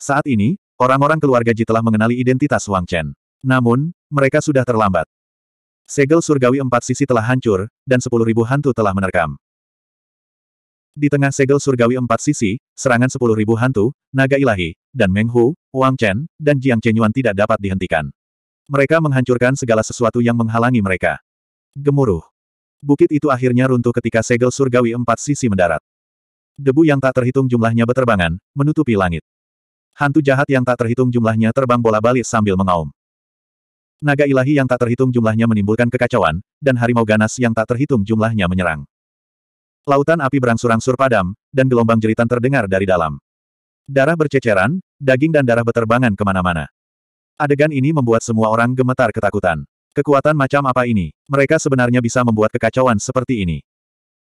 Saat ini, orang-orang keluarga Ji telah mengenali identitas Wang Chen. Namun, mereka sudah terlambat. Segel surgawi empat sisi telah hancur, dan sepuluh ribu hantu telah menerkam. Di tengah segel surgawi empat sisi, serangan sepuluh ribu hantu, naga ilahi, dan Meng Hu, Wang Chen, dan Jiang Chenyuan tidak dapat dihentikan. Mereka menghancurkan segala sesuatu yang menghalangi mereka. Gemuruh. Bukit itu akhirnya runtuh ketika segel surgawi empat sisi mendarat. Debu yang tak terhitung jumlahnya beterbangan, menutupi langit. Hantu jahat yang tak terhitung jumlahnya terbang bola balik sambil mengaum. Naga ilahi yang tak terhitung jumlahnya menimbulkan kekacauan, dan harimau ganas yang tak terhitung jumlahnya menyerang. Lautan api berangsur-angsur padam, dan gelombang jeritan terdengar dari dalam. Darah berceceran, daging dan darah beterbangan kemana-mana. Adegan ini membuat semua orang gemetar ketakutan. Kekuatan macam apa ini? Mereka sebenarnya bisa membuat kekacauan seperti ini.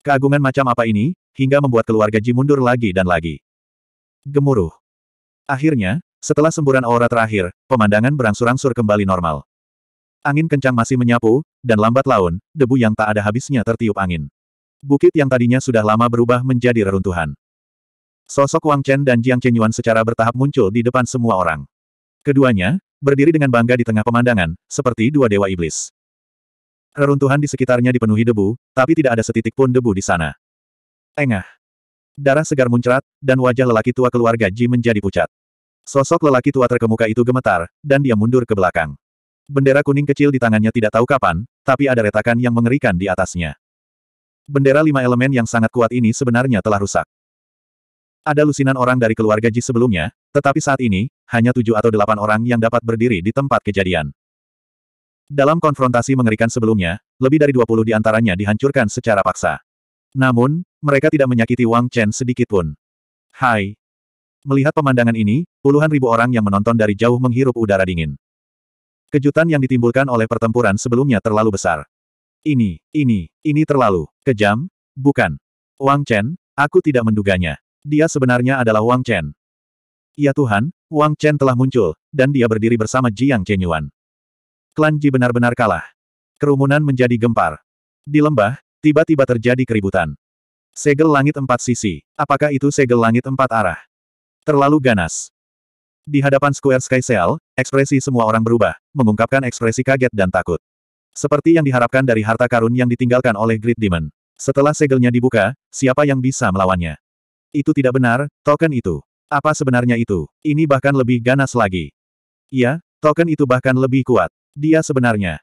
Keagungan macam apa ini, hingga membuat keluarga Ji mundur lagi dan lagi. Gemuruh. Akhirnya, setelah semburan aura terakhir, pemandangan berangsur-angsur kembali normal. Angin kencang masih menyapu, dan lambat laun, debu yang tak ada habisnya tertiup angin. Bukit yang tadinya sudah lama berubah menjadi reruntuhan. Sosok Wang Chen dan Jiang Chenyuan secara bertahap muncul di depan semua orang. Keduanya, berdiri dengan bangga di tengah pemandangan, seperti dua dewa iblis. Reruntuhan di sekitarnya dipenuhi debu, tapi tidak ada setitik pun debu di sana. Engah. Darah segar muncrat, dan wajah lelaki tua keluarga Ji menjadi pucat. Sosok lelaki tua terkemuka itu gemetar, dan dia mundur ke belakang. Bendera kuning kecil di tangannya tidak tahu kapan, tapi ada retakan yang mengerikan di atasnya. Bendera lima elemen yang sangat kuat ini sebenarnya telah rusak. Ada lusinan orang dari keluarga Ji sebelumnya, tetapi saat ini, hanya tujuh atau delapan orang yang dapat berdiri di tempat kejadian. Dalam konfrontasi mengerikan sebelumnya, lebih dari dua puluh di antaranya dihancurkan secara paksa. Namun, mereka tidak menyakiti Wang Chen sedikitpun. Hai! Melihat pemandangan ini, puluhan ribu orang yang menonton dari jauh menghirup udara dingin. Kejutan yang ditimbulkan oleh pertempuran sebelumnya terlalu besar. Ini, ini, ini terlalu kejam, bukan? Wang Chen, aku tidak menduganya. Dia sebenarnya adalah Wang Chen. Ya Tuhan, Wang Chen telah muncul, dan dia berdiri bersama Jiang Chenyuan. Klan Ji benar-benar kalah. Kerumunan menjadi gempar. Di lembah, tiba-tiba terjadi keributan. Segel langit empat sisi. Apakah itu segel langit empat arah? Terlalu ganas. Di hadapan Square Sky Seal, ekspresi semua orang berubah, mengungkapkan ekspresi kaget dan takut. Seperti yang diharapkan dari harta karun yang ditinggalkan oleh Great Demon. Setelah segelnya dibuka, siapa yang bisa melawannya? Itu tidak benar, token itu. Apa sebenarnya itu? Ini bahkan lebih ganas lagi. Iya, token itu bahkan lebih kuat. Dia sebenarnya.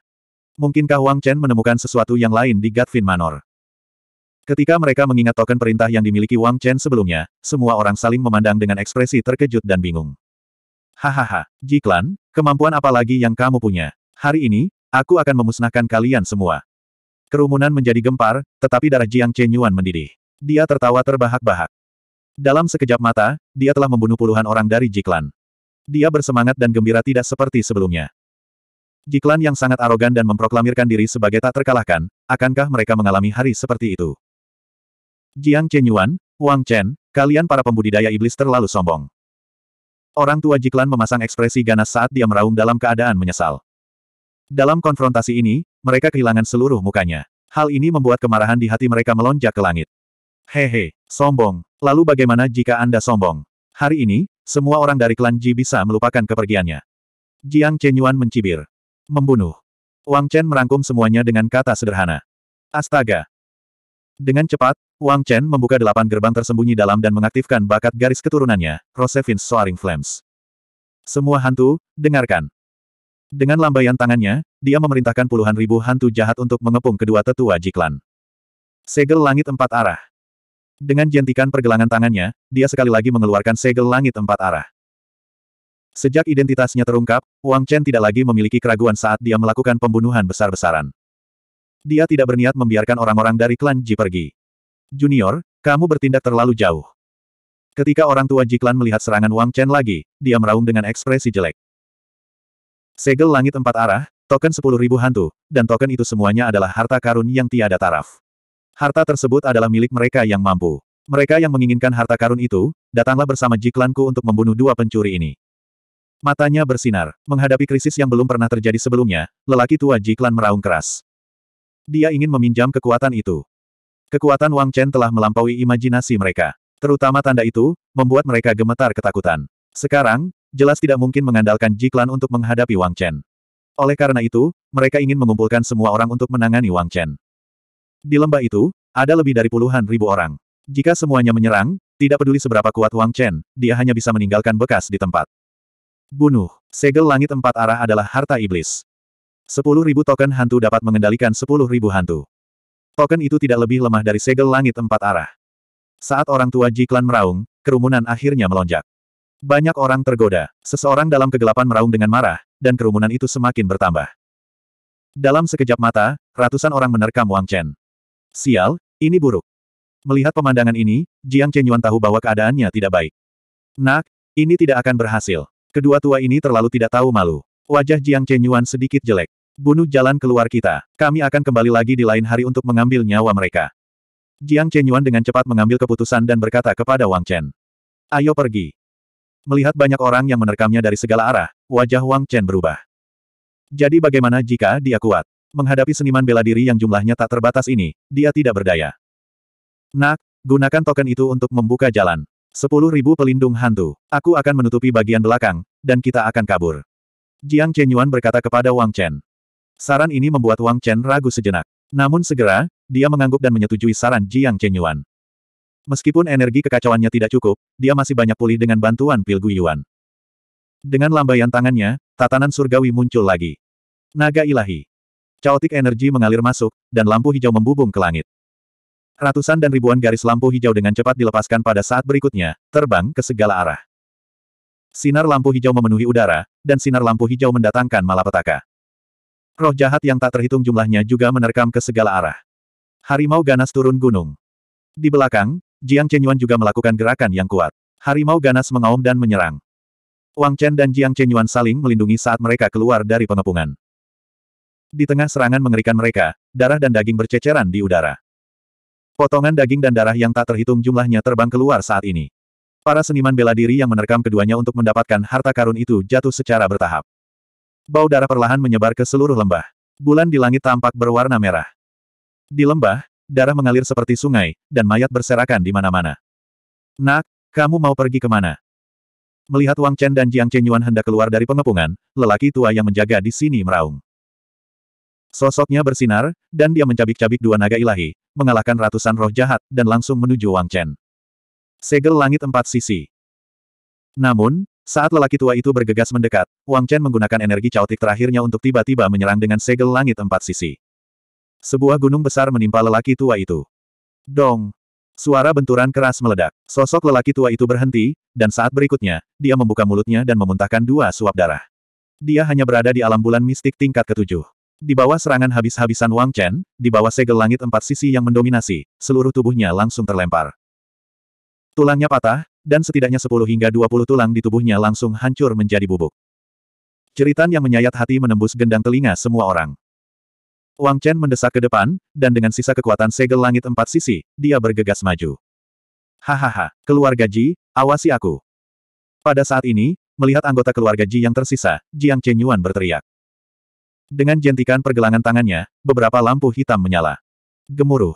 Mungkinkah Wang Chen menemukan sesuatu yang lain di Gatvin Manor? Ketika mereka mengingat token perintah yang dimiliki Wang Chen sebelumnya, semua orang saling memandang dengan ekspresi terkejut dan bingung. Hahaha, Jiklan, kemampuan apa lagi yang kamu punya? Hari ini, aku akan memusnahkan kalian semua. Kerumunan menjadi gempar, tetapi darah Jiang Chenyuan mendidih. Dia tertawa terbahak-bahak. Dalam sekejap mata, dia telah membunuh puluhan orang dari Jiklan. Dia bersemangat dan gembira tidak seperti sebelumnya. Jiklan yang sangat arogan dan memproklamirkan diri sebagai tak terkalahkan, akankah mereka mengalami hari seperti itu? Jiang Chenyuan, Wang Chen, kalian para pembudidaya iblis terlalu sombong. Orang tua Jiklan memasang ekspresi ganas saat dia meraung dalam keadaan menyesal. Dalam konfrontasi ini, mereka kehilangan seluruh mukanya. Hal ini membuat kemarahan di hati mereka melonjak ke langit. Hehe, sombong. Lalu bagaimana jika Anda sombong? Hari ini, semua orang dari klan Ji bisa melupakan kepergiannya. Jiang Chenyuan mencibir. Membunuh. Wang Chen merangkum semuanya dengan kata sederhana. Astaga. Dengan cepat, Wang Chen membuka delapan gerbang tersembunyi dalam dan mengaktifkan bakat garis keturunannya, Rosevin's Soaring Flames. Semua hantu, dengarkan. Dengan lambaian tangannya, dia memerintahkan puluhan ribu hantu jahat untuk mengepung kedua tetua Jiklan. Segel langit empat arah. Dengan jentikan pergelangan tangannya, dia sekali lagi mengeluarkan segel langit empat arah. Sejak identitasnya terungkap, Wang Chen tidak lagi memiliki keraguan saat dia melakukan pembunuhan besar-besaran. Dia tidak berniat membiarkan orang-orang dari klan Ji pergi. Junior, kamu bertindak terlalu jauh. Ketika orang tua Ji klan melihat serangan Wang Chen lagi, dia meraung dengan ekspresi jelek. Segel langit empat arah, token sepuluh ribu hantu, dan token itu semuanya adalah harta karun yang tiada taraf. Harta tersebut adalah milik mereka yang mampu. Mereka yang menginginkan harta karun itu, datanglah bersama jiklanku untuk membunuh dua pencuri ini. Matanya bersinar. Menghadapi krisis yang belum pernah terjadi sebelumnya, lelaki tua jiklan meraung keras. Dia ingin meminjam kekuatan itu. Kekuatan Wang Chen telah melampaui imajinasi mereka. Terutama tanda itu, membuat mereka gemetar ketakutan. Sekarang, jelas tidak mungkin mengandalkan jiklan untuk menghadapi Wang Chen. Oleh karena itu, mereka ingin mengumpulkan semua orang untuk menangani Wang Chen. Di lembah itu, ada lebih dari puluhan ribu orang. Jika semuanya menyerang, tidak peduli seberapa kuat Wang Chen, dia hanya bisa meninggalkan bekas di tempat. Bunuh. Segel langit empat arah adalah harta iblis. Sepuluh ribu token hantu dapat mengendalikan sepuluh ribu hantu. Token itu tidak lebih lemah dari segel langit empat arah. Saat orang tua Jiklan meraung, kerumunan akhirnya melonjak. Banyak orang tergoda. Seseorang dalam kegelapan meraung dengan marah, dan kerumunan itu semakin bertambah. Dalam sekejap mata, ratusan orang menerkam Wang Chen. Sial, ini buruk. Melihat pemandangan ini, Jiang Chenyuan tahu bahwa keadaannya tidak baik. Nak, ini tidak akan berhasil. Kedua tua ini terlalu tidak tahu malu. Wajah Jiang Chenyuan sedikit jelek. Bunuh jalan keluar kita. Kami akan kembali lagi di lain hari untuk mengambil nyawa mereka. Jiang Chenyuan dengan cepat mengambil keputusan dan berkata kepada Wang Chen. Ayo pergi. Melihat banyak orang yang menerkamnya dari segala arah, wajah Wang Chen berubah. Jadi bagaimana jika dia kuat? Menghadapi seniman bela diri yang jumlahnya tak terbatas ini, dia tidak berdaya. Nak, gunakan token itu untuk membuka jalan. Sepuluh ribu pelindung hantu. Aku akan menutupi bagian belakang, dan kita akan kabur. Jiang Chenyuan berkata kepada Wang Chen. Saran ini membuat Wang Chen ragu sejenak. Namun segera, dia mengangguk dan menyetujui saran Jiang Chenyuan. Meskipun energi kekacauannya tidak cukup, dia masih banyak pulih dengan bantuan pil Guyuan. Dengan lambaian tangannya, tatanan surgawi muncul lagi. Naga ilahi. Chaotic energi mengalir masuk, dan lampu hijau membubung ke langit. Ratusan dan ribuan garis lampu hijau dengan cepat dilepaskan pada saat berikutnya, terbang ke segala arah. Sinar lampu hijau memenuhi udara, dan sinar lampu hijau mendatangkan malapetaka. Roh jahat yang tak terhitung jumlahnya juga menerkam ke segala arah. Harimau ganas turun gunung. Di belakang, Jiang Chenyuan juga melakukan gerakan yang kuat. Harimau ganas mengaum dan menyerang. Wang Chen dan Jiang Chenyuan saling melindungi saat mereka keluar dari pengepungan. Di tengah serangan mengerikan mereka, darah dan daging berceceran di udara. Potongan daging dan darah yang tak terhitung jumlahnya terbang keluar saat ini. Para seniman bela diri yang menerkam keduanya untuk mendapatkan harta karun itu jatuh secara bertahap. Bau darah perlahan menyebar ke seluruh lembah. Bulan di langit tampak berwarna merah. Di lembah, darah mengalir seperti sungai, dan mayat berserakan di mana-mana. Nak, kamu mau pergi kemana? Melihat Wang Chen dan Jiang Chenyuan hendak keluar dari pengepungan, lelaki tua yang menjaga di sini meraung. Sosoknya bersinar, dan dia mencabik-cabik dua naga ilahi, mengalahkan ratusan roh jahat, dan langsung menuju Wang Chen. Segel langit empat sisi. Namun, saat lelaki tua itu bergegas mendekat, Wang Chen menggunakan energi caotik terakhirnya untuk tiba-tiba menyerang dengan segel langit empat sisi. Sebuah gunung besar menimpa lelaki tua itu. Dong! Suara benturan keras meledak. Sosok lelaki tua itu berhenti, dan saat berikutnya, dia membuka mulutnya dan memuntahkan dua suap darah. Dia hanya berada di alam bulan mistik tingkat ketujuh. Di bawah serangan habis-habisan Wang Chen, di bawah segel langit empat sisi yang mendominasi, seluruh tubuhnya langsung terlempar. Tulangnya patah, dan setidaknya 10 hingga 20 tulang di tubuhnya langsung hancur menjadi bubuk. Ceritan yang menyayat hati menembus gendang telinga semua orang. Wang Chen mendesak ke depan, dan dengan sisa kekuatan segel langit empat sisi, dia bergegas maju. Hahaha, keluarga Ji, awasi aku. Pada saat ini, melihat anggota keluarga Ji yang tersisa, Jiang Chenyuan berteriak. Dengan jentikan pergelangan tangannya, beberapa lampu hitam menyala. Gemuruh.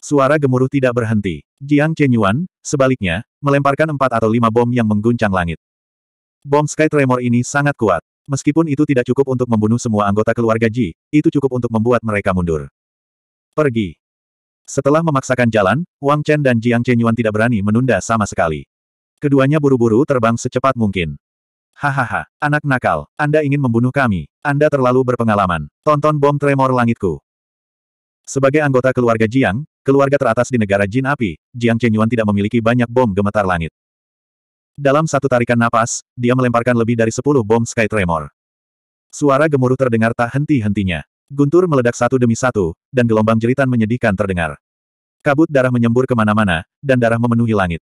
Suara gemuruh tidak berhenti. Jiang Chenyuan, sebaliknya, melemparkan empat atau lima bom yang mengguncang langit. Bom Sky Tremor ini sangat kuat. Meskipun itu tidak cukup untuk membunuh semua anggota keluarga Ji, itu cukup untuk membuat mereka mundur. Pergi. Setelah memaksakan jalan, Wang Chen dan Jiang Chenyuan tidak berani menunda sama sekali. Keduanya buru-buru terbang secepat mungkin. Hahaha, anak nakal, Anda ingin membunuh kami, Anda terlalu berpengalaman, tonton bom tremor langitku. Sebagai anggota keluarga Jiang, keluarga teratas di negara Jin Api, Jiang Chenyuan tidak memiliki banyak bom gemetar langit. Dalam satu tarikan napas, dia melemparkan lebih dari sepuluh bom Sky Tremor. Suara gemuruh terdengar tak henti-hentinya. Guntur meledak satu demi satu, dan gelombang jeritan menyedihkan terdengar. Kabut darah menyembur kemana-mana, dan darah memenuhi langit.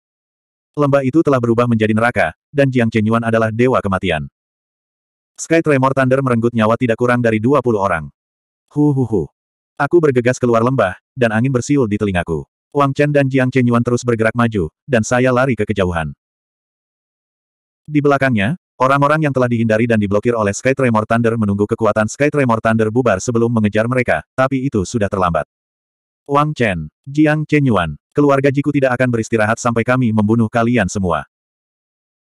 Lembah itu telah berubah menjadi neraka, dan Jiang Chenyuan adalah dewa kematian. Sky Tremor Thunder merenggut nyawa tidak kurang dari 20 orang. Hu hu hu. Aku bergegas keluar lembah, dan angin bersiul di telingaku. Wang Chen dan Jiang Chenyuan terus bergerak maju, dan saya lari ke kejauhan. Di belakangnya, orang-orang yang telah dihindari dan diblokir oleh Sky Tremor Thunder menunggu kekuatan Sky Tremor Thunder bubar sebelum mengejar mereka, tapi itu sudah terlambat. Wang Chen, Jiang Chenyuan, Keluarga Jiku tidak akan beristirahat sampai kami membunuh kalian semua.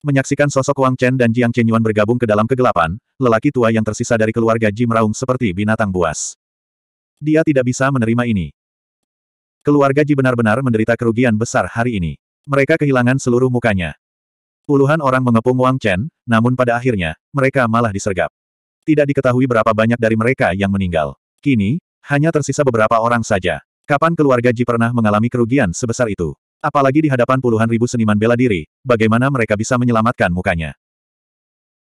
Menyaksikan sosok Wang Chen dan Jiang Chenyuan bergabung ke dalam kegelapan, lelaki tua yang tersisa dari keluarga Ji meraung seperti binatang buas. Dia tidak bisa menerima ini. Keluarga Ji benar-benar menderita kerugian besar hari ini. Mereka kehilangan seluruh mukanya. Puluhan orang mengepung Wang Chen, namun pada akhirnya, mereka malah disergap. Tidak diketahui berapa banyak dari mereka yang meninggal. Kini, hanya tersisa beberapa orang saja. Kapan keluarga Ji pernah mengalami kerugian sebesar itu? Apalagi di hadapan puluhan ribu seniman bela diri, bagaimana mereka bisa menyelamatkan mukanya?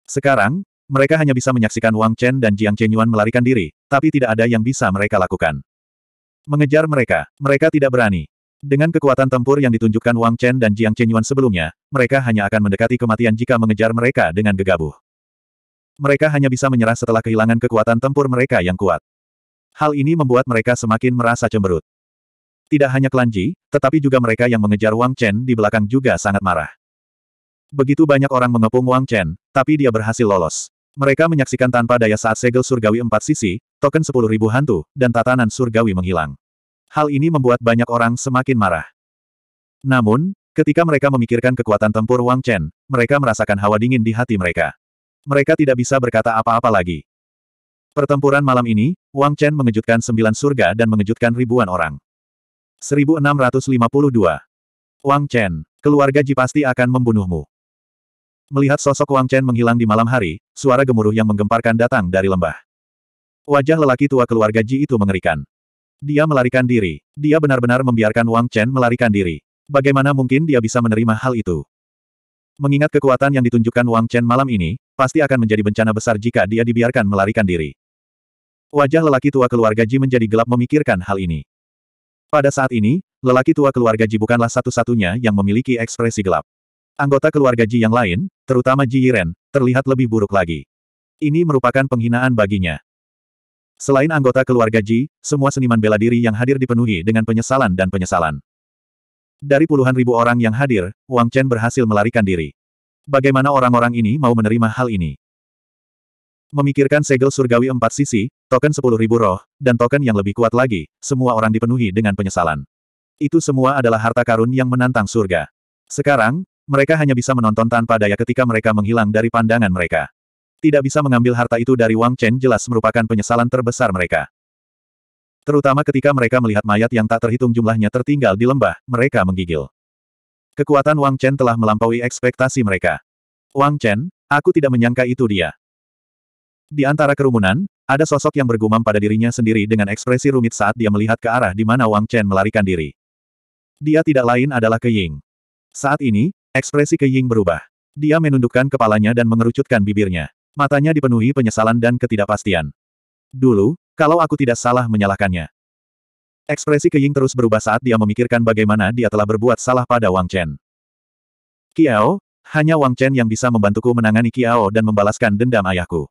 Sekarang, mereka hanya bisa menyaksikan Wang Chen dan Jiang Chenyuan melarikan diri, tapi tidak ada yang bisa mereka lakukan. Mengejar mereka, mereka tidak berani. Dengan kekuatan tempur yang ditunjukkan Wang Chen dan Jiang Chenyuan sebelumnya, mereka hanya akan mendekati kematian jika mengejar mereka dengan gegabah. Mereka hanya bisa menyerah setelah kehilangan kekuatan tempur mereka yang kuat. Hal ini membuat mereka semakin merasa cemberut. Tidak hanya Kelanji, tetapi juga mereka yang mengejar Wang Chen di belakang juga sangat marah. Begitu banyak orang mengepung Wang Chen, tapi dia berhasil lolos. Mereka menyaksikan tanpa daya saat segel surgawi empat sisi, token sepuluh ribu hantu, dan tatanan surgawi menghilang. Hal ini membuat banyak orang semakin marah. Namun, ketika mereka memikirkan kekuatan tempur Wang Chen, mereka merasakan hawa dingin di hati mereka. Mereka tidak bisa berkata apa-apa lagi. Pertempuran malam ini, Wang Chen mengejutkan sembilan surga dan mengejutkan ribuan orang. 1652. Wang Chen, keluarga Ji pasti akan membunuhmu. Melihat sosok Wang Chen menghilang di malam hari, suara gemuruh yang menggemparkan datang dari lembah. Wajah lelaki tua keluarga Ji itu mengerikan. Dia melarikan diri. Dia benar-benar membiarkan Wang Chen melarikan diri. Bagaimana mungkin dia bisa menerima hal itu? Mengingat kekuatan yang ditunjukkan Wang Chen malam ini, pasti akan menjadi bencana besar jika dia dibiarkan melarikan diri. Wajah lelaki tua keluarga Ji menjadi gelap memikirkan hal ini. Pada saat ini, lelaki tua keluarga Ji bukanlah satu-satunya yang memiliki ekspresi gelap. Anggota keluarga Ji yang lain, terutama Ji Yiren, terlihat lebih buruk lagi. Ini merupakan penghinaan baginya. Selain anggota keluarga Ji, semua seniman bela diri yang hadir dipenuhi dengan penyesalan dan penyesalan. Dari puluhan ribu orang yang hadir, Wang Chen berhasil melarikan diri. Bagaimana orang-orang ini mau menerima hal ini? Memikirkan segel surgawi empat sisi, token sepuluh ribu roh, dan token yang lebih kuat lagi, semua orang dipenuhi dengan penyesalan. Itu semua adalah harta karun yang menantang surga. Sekarang, mereka hanya bisa menonton tanpa daya ketika mereka menghilang dari pandangan mereka. Tidak bisa mengambil harta itu dari Wang Chen jelas merupakan penyesalan terbesar mereka. Terutama ketika mereka melihat mayat yang tak terhitung jumlahnya tertinggal di lembah, mereka menggigil. Kekuatan Wang Chen telah melampaui ekspektasi mereka. Wang Chen, aku tidak menyangka itu dia. Di antara kerumunan, ada sosok yang bergumam pada dirinya sendiri dengan ekspresi rumit saat dia melihat ke arah di mana Wang Chen melarikan diri. Dia tidak lain adalah Ke Ying. Saat ini, ekspresi Ke Ying berubah. Dia menundukkan kepalanya dan mengerucutkan bibirnya. Matanya dipenuhi penyesalan dan ketidakpastian. Dulu, kalau aku tidak salah menyalahkannya. Ekspresi Ke Ying terus berubah saat dia memikirkan bagaimana dia telah berbuat salah pada Wang Chen. Kiao, hanya Wang Chen yang bisa membantuku menangani Kiao dan membalaskan dendam ayahku.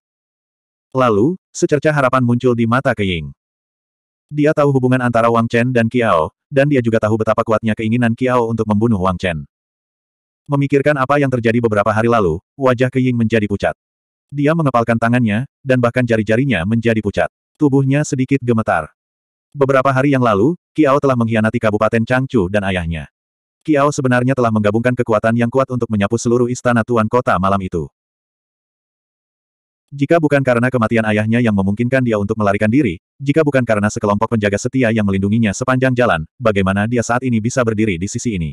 Lalu, secerca harapan muncul di mata Keying. Dia tahu hubungan antara Wang Chen dan Kiao, dan dia juga tahu betapa kuatnya keinginan Kiao untuk membunuh Wang Chen. Memikirkan apa yang terjadi beberapa hari lalu, wajah Keying menjadi pucat. Dia mengepalkan tangannya, dan bahkan jari-jarinya menjadi pucat. Tubuhnya sedikit gemetar. Beberapa hari yang lalu, Kiao telah mengkhianati Kabupaten Changchu dan ayahnya. Kiao sebenarnya telah menggabungkan kekuatan yang kuat untuk menyapu seluruh istana Tuan Kota malam itu. Jika bukan karena kematian ayahnya yang memungkinkan dia untuk melarikan diri, jika bukan karena sekelompok penjaga setia yang melindunginya sepanjang jalan, bagaimana dia saat ini bisa berdiri di sisi ini?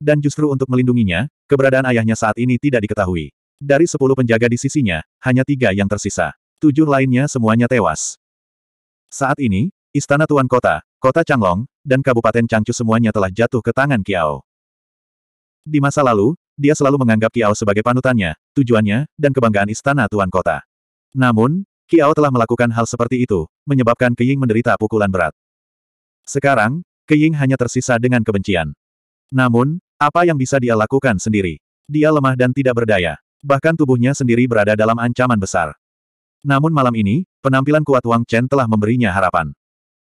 Dan justru untuk melindunginya, keberadaan ayahnya saat ini tidak diketahui. Dari sepuluh penjaga di sisinya, hanya tiga yang tersisa. Tujuh lainnya semuanya tewas. Saat ini, Istana Tuan Kota, Kota Changlong, dan Kabupaten Changchu semuanya telah jatuh ke tangan Kiao. Di masa lalu, dia selalu menganggap Kiao sebagai panutannya, tujuannya, dan kebanggaan istana tuan kota. Namun, Kiao telah melakukan hal seperti itu, menyebabkan Keying menderita pukulan berat. Sekarang, Keying hanya tersisa dengan kebencian. Namun, apa yang bisa dia lakukan sendiri? Dia lemah dan tidak berdaya. Bahkan tubuhnya sendiri berada dalam ancaman besar. Namun malam ini, penampilan kuat Wang Chen telah memberinya harapan.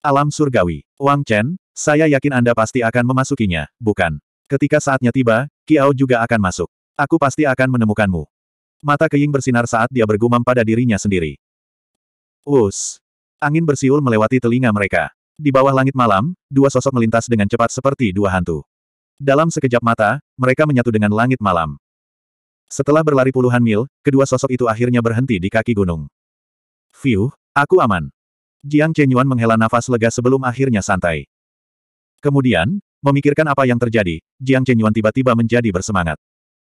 Alam surgawi. Wang Chen, saya yakin Anda pasti akan memasukinya, bukan? Ketika saatnya tiba, Kiao juga akan masuk. Aku pasti akan menemukanmu. Mata Keing bersinar saat dia bergumam pada dirinya sendiri. Us. Angin bersiul melewati telinga mereka. Di bawah langit malam, dua sosok melintas dengan cepat seperti dua hantu. Dalam sekejap mata, mereka menyatu dengan langit malam. Setelah berlari puluhan mil, kedua sosok itu akhirnya berhenti di kaki gunung. Fiuh, aku aman. Jiang Chenyuan menghela nafas lega sebelum akhirnya santai. Kemudian, Memikirkan apa yang terjadi, Jiang Chen Yuan tiba-tiba menjadi bersemangat.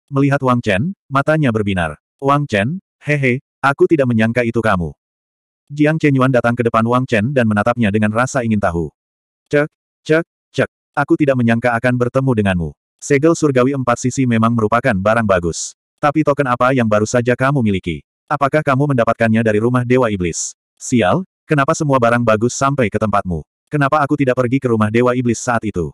Melihat Wang Chen, matanya berbinar. Wang Chen, hehe, aku tidak menyangka itu kamu. Jiang Chen Yuan datang ke depan Wang Chen dan menatapnya dengan rasa ingin tahu. Cek, cek, cek, aku tidak menyangka akan bertemu denganmu. Segel surgawi empat sisi memang merupakan barang bagus. Tapi token apa yang baru saja kamu miliki? Apakah kamu mendapatkannya dari rumah Dewa Iblis? Sial, kenapa semua barang bagus sampai ke tempatmu? Kenapa aku tidak pergi ke rumah Dewa Iblis saat itu?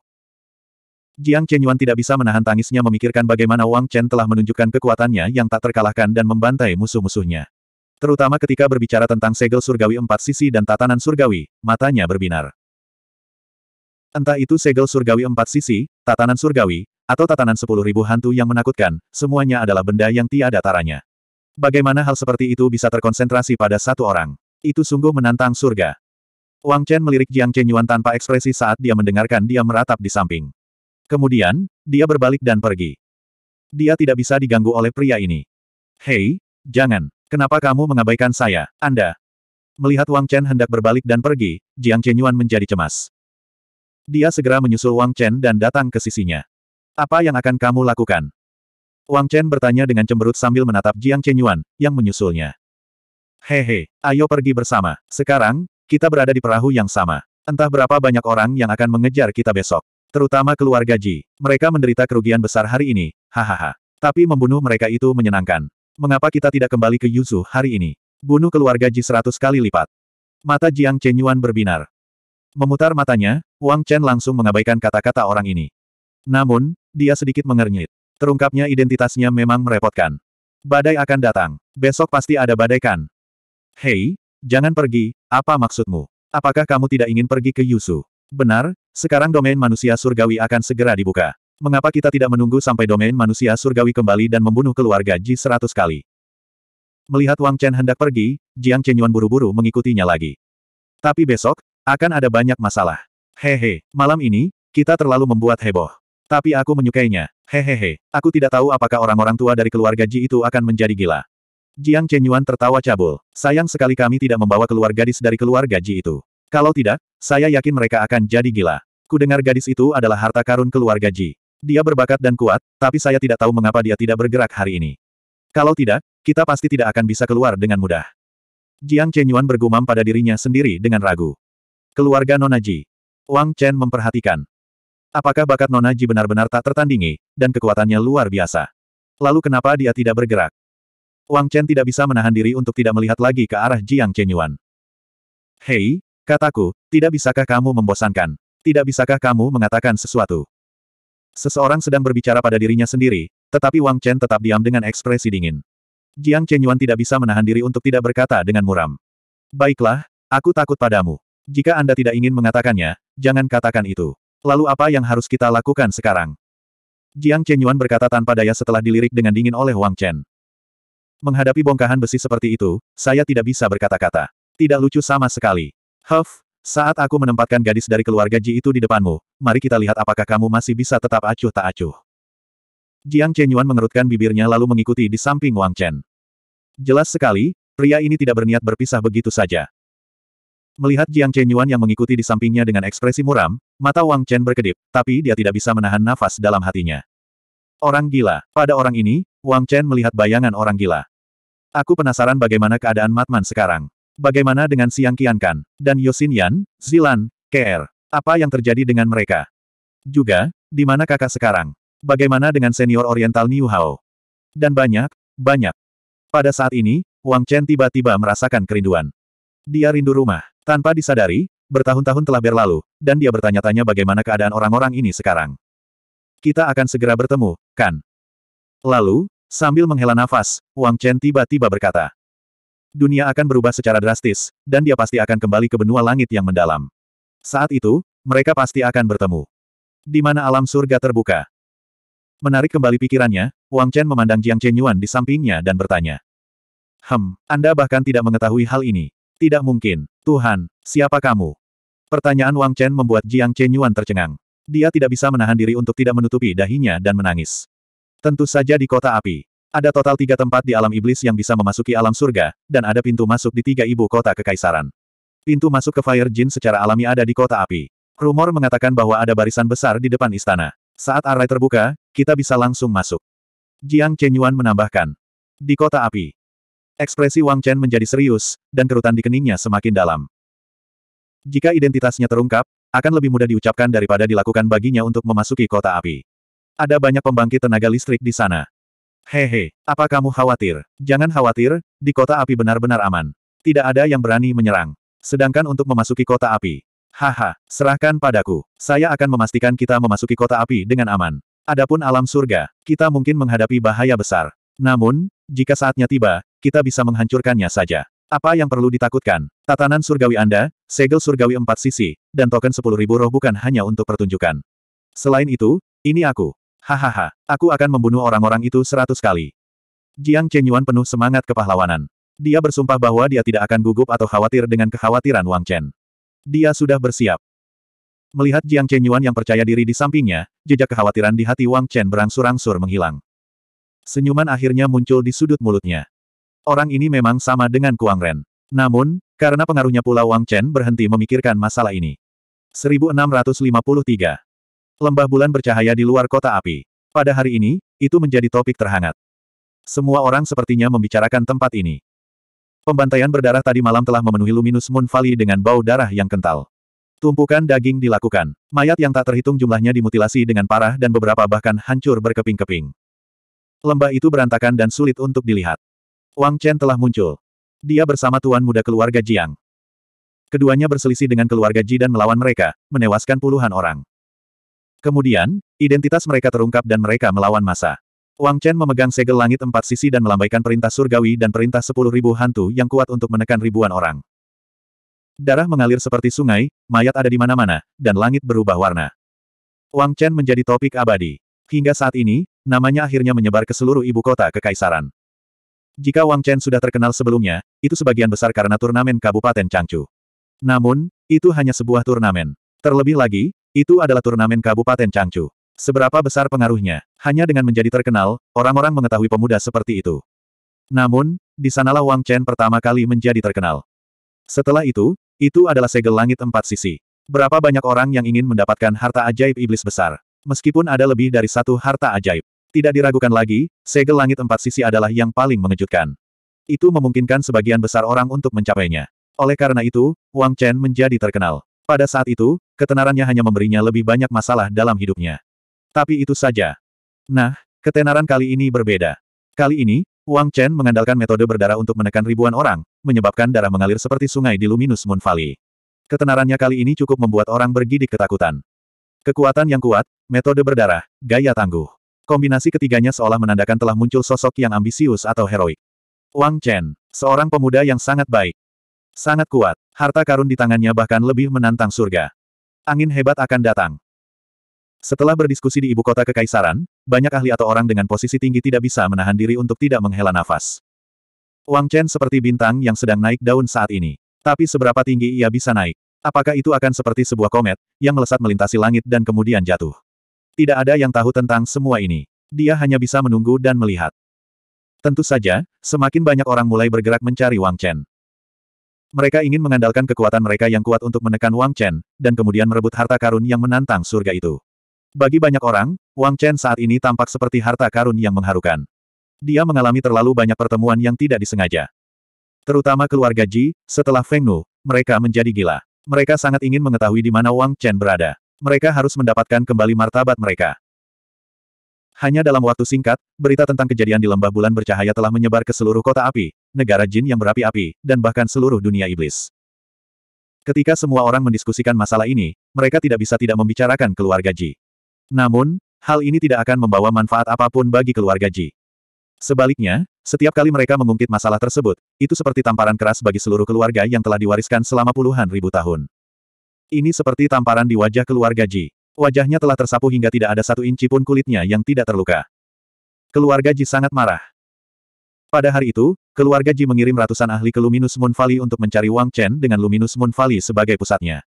Jiang Chenyuan tidak bisa menahan tangisnya memikirkan bagaimana Wang Chen telah menunjukkan kekuatannya yang tak terkalahkan dan membantai musuh-musuhnya. Terutama ketika berbicara tentang segel surgawi empat sisi dan tatanan surgawi, matanya berbinar. Entah itu segel surgawi empat sisi, tatanan surgawi, atau tatanan sepuluh ribu hantu yang menakutkan, semuanya adalah benda yang tiada taranya. Bagaimana hal seperti itu bisa terkonsentrasi pada satu orang? Itu sungguh menantang surga. Wang Chen melirik Jiang Chenyuan tanpa ekspresi saat dia mendengarkan dia meratap di samping. Kemudian, dia berbalik dan pergi. Dia tidak bisa diganggu oleh pria ini. Hei, jangan. Kenapa kamu mengabaikan saya, Anda? Melihat Wang Chen hendak berbalik dan pergi, Jiang Chenyuan menjadi cemas. Dia segera menyusul Wang Chen dan datang ke sisinya. Apa yang akan kamu lakukan? Wang Chen bertanya dengan cemberut sambil menatap Jiang Chenyuan, yang menyusulnya. Hehe, ayo pergi bersama. Sekarang, kita berada di perahu yang sama. Entah berapa banyak orang yang akan mengejar kita besok. Terutama keluarga Ji. Mereka menderita kerugian besar hari ini, hahaha. Tapi membunuh mereka itu menyenangkan. Mengapa kita tidak kembali ke Yuzu hari ini? Bunuh keluarga Ji seratus kali lipat. Mata Jiang Chenyuan berbinar. Memutar matanya, Wang Chen langsung mengabaikan kata-kata orang ini. Namun, dia sedikit mengernyit. Terungkapnya identitasnya memang merepotkan. Badai akan datang. Besok pasti ada badai kan? Hei, jangan pergi, apa maksudmu? Apakah kamu tidak ingin pergi ke Yusu? Benar, sekarang domain manusia surgawi akan segera dibuka. Mengapa kita tidak menunggu sampai domain manusia surgawi kembali dan membunuh keluarga Ji seratus kali? Melihat Wang Chen hendak pergi, Jiang Chenyuan buru-buru mengikutinya lagi. Tapi besok, akan ada banyak masalah. Hehe, malam ini, kita terlalu membuat heboh. Tapi aku menyukainya. Hehehe, aku tidak tahu apakah orang-orang tua dari keluarga Ji itu akan menjadi gila. Jiang Chenyuan tertawa cabul. Sayang sekali kami tidak membawa keluarga gadis dari keluarga Ji itu. Kalau tidak, saya yakin mereka akan jadi gila. Kudengar gadis itu adalah harta karun keluarga Ji. Dia berbakat dan kuat, tapi saya tidak tahu mengapa dia tidak bergerak hari ini. Kalau tidak, kita pasti tidak akan bisa keluar dengan mudah. Jiang Chenyuan bergumam pada dirinya sendiri dengan ragu. Keluarga Nona Ji. Wang Chen memperhatikan. Apakah bakat Nona Ji benar-benar tak tertandingi, dan kekuatannya luar biasa? Lalu kenapa dia tidak bergerak? Wang Chen tidak bisa menahan diri untuk tidak melihat lagi ke arah Jiang Chenyuan. Hei, Kataku, tidak bisakah kamu membosankan? Tidak bisakah kamu mengatakan sesuatu? Seseorang sedang berbicara pada dirinya sendiri, tetapi Wang Chen tetap diam dengan ekspresi dingin. Jiang Chen Yuan tidak bisa menahan diri untuk tidak berkata dengan muram. Baiklah, aku takut padamu. Jika Anda tidak ingin mengatakannya, jangan katakan itu. Lalu apa yang harus kita lakukan sekarang? Jiang Chen Yuan berkata tanpa daya setelah dilirik dengan dingin oleh Wang Chen. Menghadapi bongkahan besi seperti itu, saya tidak bisa berkata-kata. Tidak lucu sama sekali. Huff, saat aku menempatkan gadis dari keluarga Ji itu di depanmu, mari kita lihat apakah kamu masih bisa tetap acuh tak acuh. Jiang Chenyuan mengerutkan bibirnya lalu mengikuti di samping Wang Chen. Jelas sekali, pria ini tidak berniat berpisah begitu saja. Melihat Jiang Chenyuan yang mengikuti di sampingnya dengan ekspresi muram, mata Wang Chen berkedip, tapi dia tidak bisa menahan nafas dalam hatinya. Orang gila. Pada orang ini, Wang Chen melihat bayangan orang gila. Aku penasaran bagaimana keadaan Matman sekarang. Bagaimana dengan Siang Qiankan, dan Yosin Yan, Zilan, KR? Apa yang terjadi dengan mereka? Juga, di mana kakak sekarang? Bagaimana dengan senior Oriental Niu Hao? Dan banyak, banyak. Pada saat ini, Wang Chen tiba-tiba merasakan kerinduan. Dia rindu rumah. Tanpa disadari, bertahun-tahun telah berlalu, dan dia bertanya-tanya bagaimana keadaan orang-orang ini sekarang. Kita akan segera bertemu, kan? Lalu, sambil menghela nafas, Wang Chen tiba-tiba berkata, dunia akan berubah secara drastis, dan dia pasti akan kembali ke benua langit yang mendalam. Saat itu, mereka pasti akan bertemu. Di mana alam surga terbuka. Menarik kembali pikirannya, Wang Chen memandang Jiang Chen Yuan di sampingnya dan bertanya. Hem, Anda bahkan tidak mengetahui hal ini. Tidak mungkin. Tuhan, siapa kamu? Pertanyaan Wang Chen membuat Jiang Chen Yuan tercengang. Dia tidak bisa menahan diri untuk tidak menutupi dahinya dan menangis. Tentu saja di kota api. Ada total tiga tempat di alam iblis yang bisa memasuki alam surga, dan ada pintu masuk di tiga ibu kota kekaisaran. Pintu masuk ke Fire Jin secara alami ada di kota api. Rumor mengatakan bahwa ada barisan besar di depan istana. Saat arai terbuka, kita bisa langsung masuk. Jiang Chenyuan menambahkan. Di kota api. Ekspresi Wang Chen menjadi serius, dan kerutan di keningnya semakin dalam. Jika identitasnya terungkap, akan lebih mudah diucapkan daripada dilakukan baginya untuk memasuki kota api. Ada banyak pembangkit tenaga listrik di sana. Hehe, apa kamu khawatir? Jangan khawatir, di kota api benar-benar aman. Tidak ada yang berani menyerang. Sedangkan untuk memasuki kota api. Haha, serahkan padaku. Saya akan memastikan kita memasuki kota api dengan aman. Adapun alam surga, kita mungkin menghadapi bahaya besar. Namun, jika saatnya tiba, kita bisa menghancurkannya saja. Apa yang perlu ditakutkan? Tatanan surgawi Anda, segel surgawi empat sisi, dan token sepuluh ribu roh bukan hanya untuk pertunjukan. Selain itu, ini aku. Hahaha, aku akan membunuh orang-orang itu seratus kali. Jiang Chenyuan penuh semangat kepahlawanan. Dia bersumpah bahwa dia tidak akan gugup atau khawatir dengan kekhawatiran Wang Chen. Dia sudah bersiap. Melihat Jiang Chenyuan yang percaya diri di sampingnya, jejak kekhawatiran di hati Wang Chen berangsur-angsur menghilang. Senyuman akhirnya muncul di sudut mulutnya. Orang ini memang sama dengan Kuang Ren. Namun, karena pengaruhnya pula Wang Chen berhenti memikirkan masalah ini. 1653 Lembah bulan bercahaya di luar kota api. Pada hari ini, itu menjadi topik terhangat. Semua orang sepertinya membicarakan tempat ini. Pembantaian berdarah tadi malam telah memenuhi Luminus Moon Valley dengan bau darah yang kental. Tumpukan daging dilakukan. Mayat yang tak terhitung jumlahnya dimutilasi dengan parah dan beberapa bahkan hancur berkeping-keping. Lembah itu berantakan dan sulit untuk dilihat. Wang Chen telah muncul. Dia bersama tuan muda keluarga Jiang. Keduanya berselisih dengan keluarga Ji dan melawan mereka, menewaskan puluhan orang. Kemudian, identitas mereka terungkap dan mereka melawan masa. Wang Chen memegang segel langit empat sisi dan melambaikan perintah surgawi dan perintah sepuluh ribu hantu yang kuat untuk menekan ribuan orang. Darah mengalir seperti sungai, mayat ada di mana-mana, dan langit berubah warna. Wang Chen menjadi topik abadi. Hingga saat ini, namanya akhirnya menyebar ke seluruh ibu kota kekaisaran. Jika Wang Chen sudah terkenal sebelumnya, itu sebagian besar karena turnamen Kabupaten Changchu. Namun, itu hanya sebuah turnamen. Terlebih lagi, itu adalah turnamen Kabupaten Changchu. Seberapa besar pengaruhnya? Hanya dengan menjadi terkenal, orang-orang mengetahui pemuda seperti itu. Namun, di sanalah Wang Chen pertama kali menjadi terkenal. Setelah itu, itu adalah segel langit empat sisi. Berapa banyak orang yang ingin mendapatkan harta ajaib iblis besar? Meskipun ada lebih dari satu harta ajaib. Tidak diragukan lagi, segel langit empat sisi adalah yang paling mengejutkan. Itu memungkinkan sebagian besar orang untuk mencapainya. Oleh karena itu, Wang Chen menjadi terkenal. Pada saat itu, ketenarannya hanya memberinya lebih banyak masalah dalam hidupnya. Tapi itu saja. Nah, ketenaran kali ini berbeda. Kali ini, Wang Chen mengandalkan metode berdarah untuk menekan ribuan orang, menyebabkan darah mengalir seperti sungai di Luminus Moon Valley. Ketenarannya kali ini cukup membuat orang bergidik ketakutan. Kekuatan yang kuat, metode berdarah, gaya tangguh. Kombinasi ketiganya seolah menandakan telah muncul sosok yang ambisius atau heroik. Wang Chen, seorang pemuda yang sangat baik. Sangat kuat. Harta karun di tangannya bahkan lebih menantang surga. Angin hebat akan datang. Setelah berdiskusi di ibu kota kekaisaran, banyak ahli atau orang dengan posisi tinggi tidak bisa menahan diri untuk tidak menghela nafas. Wang Chen seperti bintang yang sedang naik daun saat ini. Tapi seberapa tinggi ia bisa naik? Apakah itu akan seperti sebuah komet, yang melesat melintasi langit dan kemudian jatuh? Tidak ada yang tahu tentang semua ini. Dia hanya bisa menunggu dan melihat. Tentu saja, semakin banyak orang mulai bergerak mencari Wang Chen. Mereka ingin mengandalkan kekuatan mereka yang kuat untuk menekan Wang Chen, dan kemudian merebut harta karun yang menantang surga itu. Bagi banyak orang, Wang Chen saat ini tampak seperti harta karun yang mengharukan. Dia mengalami terlalu banyak pertemuan yang tidak disengaja. Terutama keluarga Ji, setelah Feng Nu, mereka menjadi gila. Mereka sangat ingin mengetahui di mana Wang Chen berada. Mereka harus mendapatkan kembali martabat mereka. Hanya dalam waktu singkat, berita tentang kejadian di lembah bulan bercahaya telah menyebar ke seluruh kota api, negara jin yang berapi-api, dan bahkan seluruh dunia iblis. Ketika semua orang mendiskusikan masalah ini, mereka tidak bisa tidak membicarakan keluarga Ji. Namun, hal ini tidak akan membawa manfaat apapun bagi keluarga Ji. Sebaliknya, setiap kali mereka mengungkit masalah tersebut, itu seperti tamparan keras bagi seluruh keluarga yang telah diwariskan selama puluhan ribu tahun. Ini seperti tamparan di wajah keluarga Ji. Wajahnya telah tersapu hingga tidak ada satu inci pun kulitnya yang tidak terluka. Keluarga Ji sangat marah. Pada hari itu, keluarga Ji mengirim ratusan ahli ke Luminus Moon Valley untuk mencari Wang Chen dengan Luminus Moon Valley sebagai pusatnya.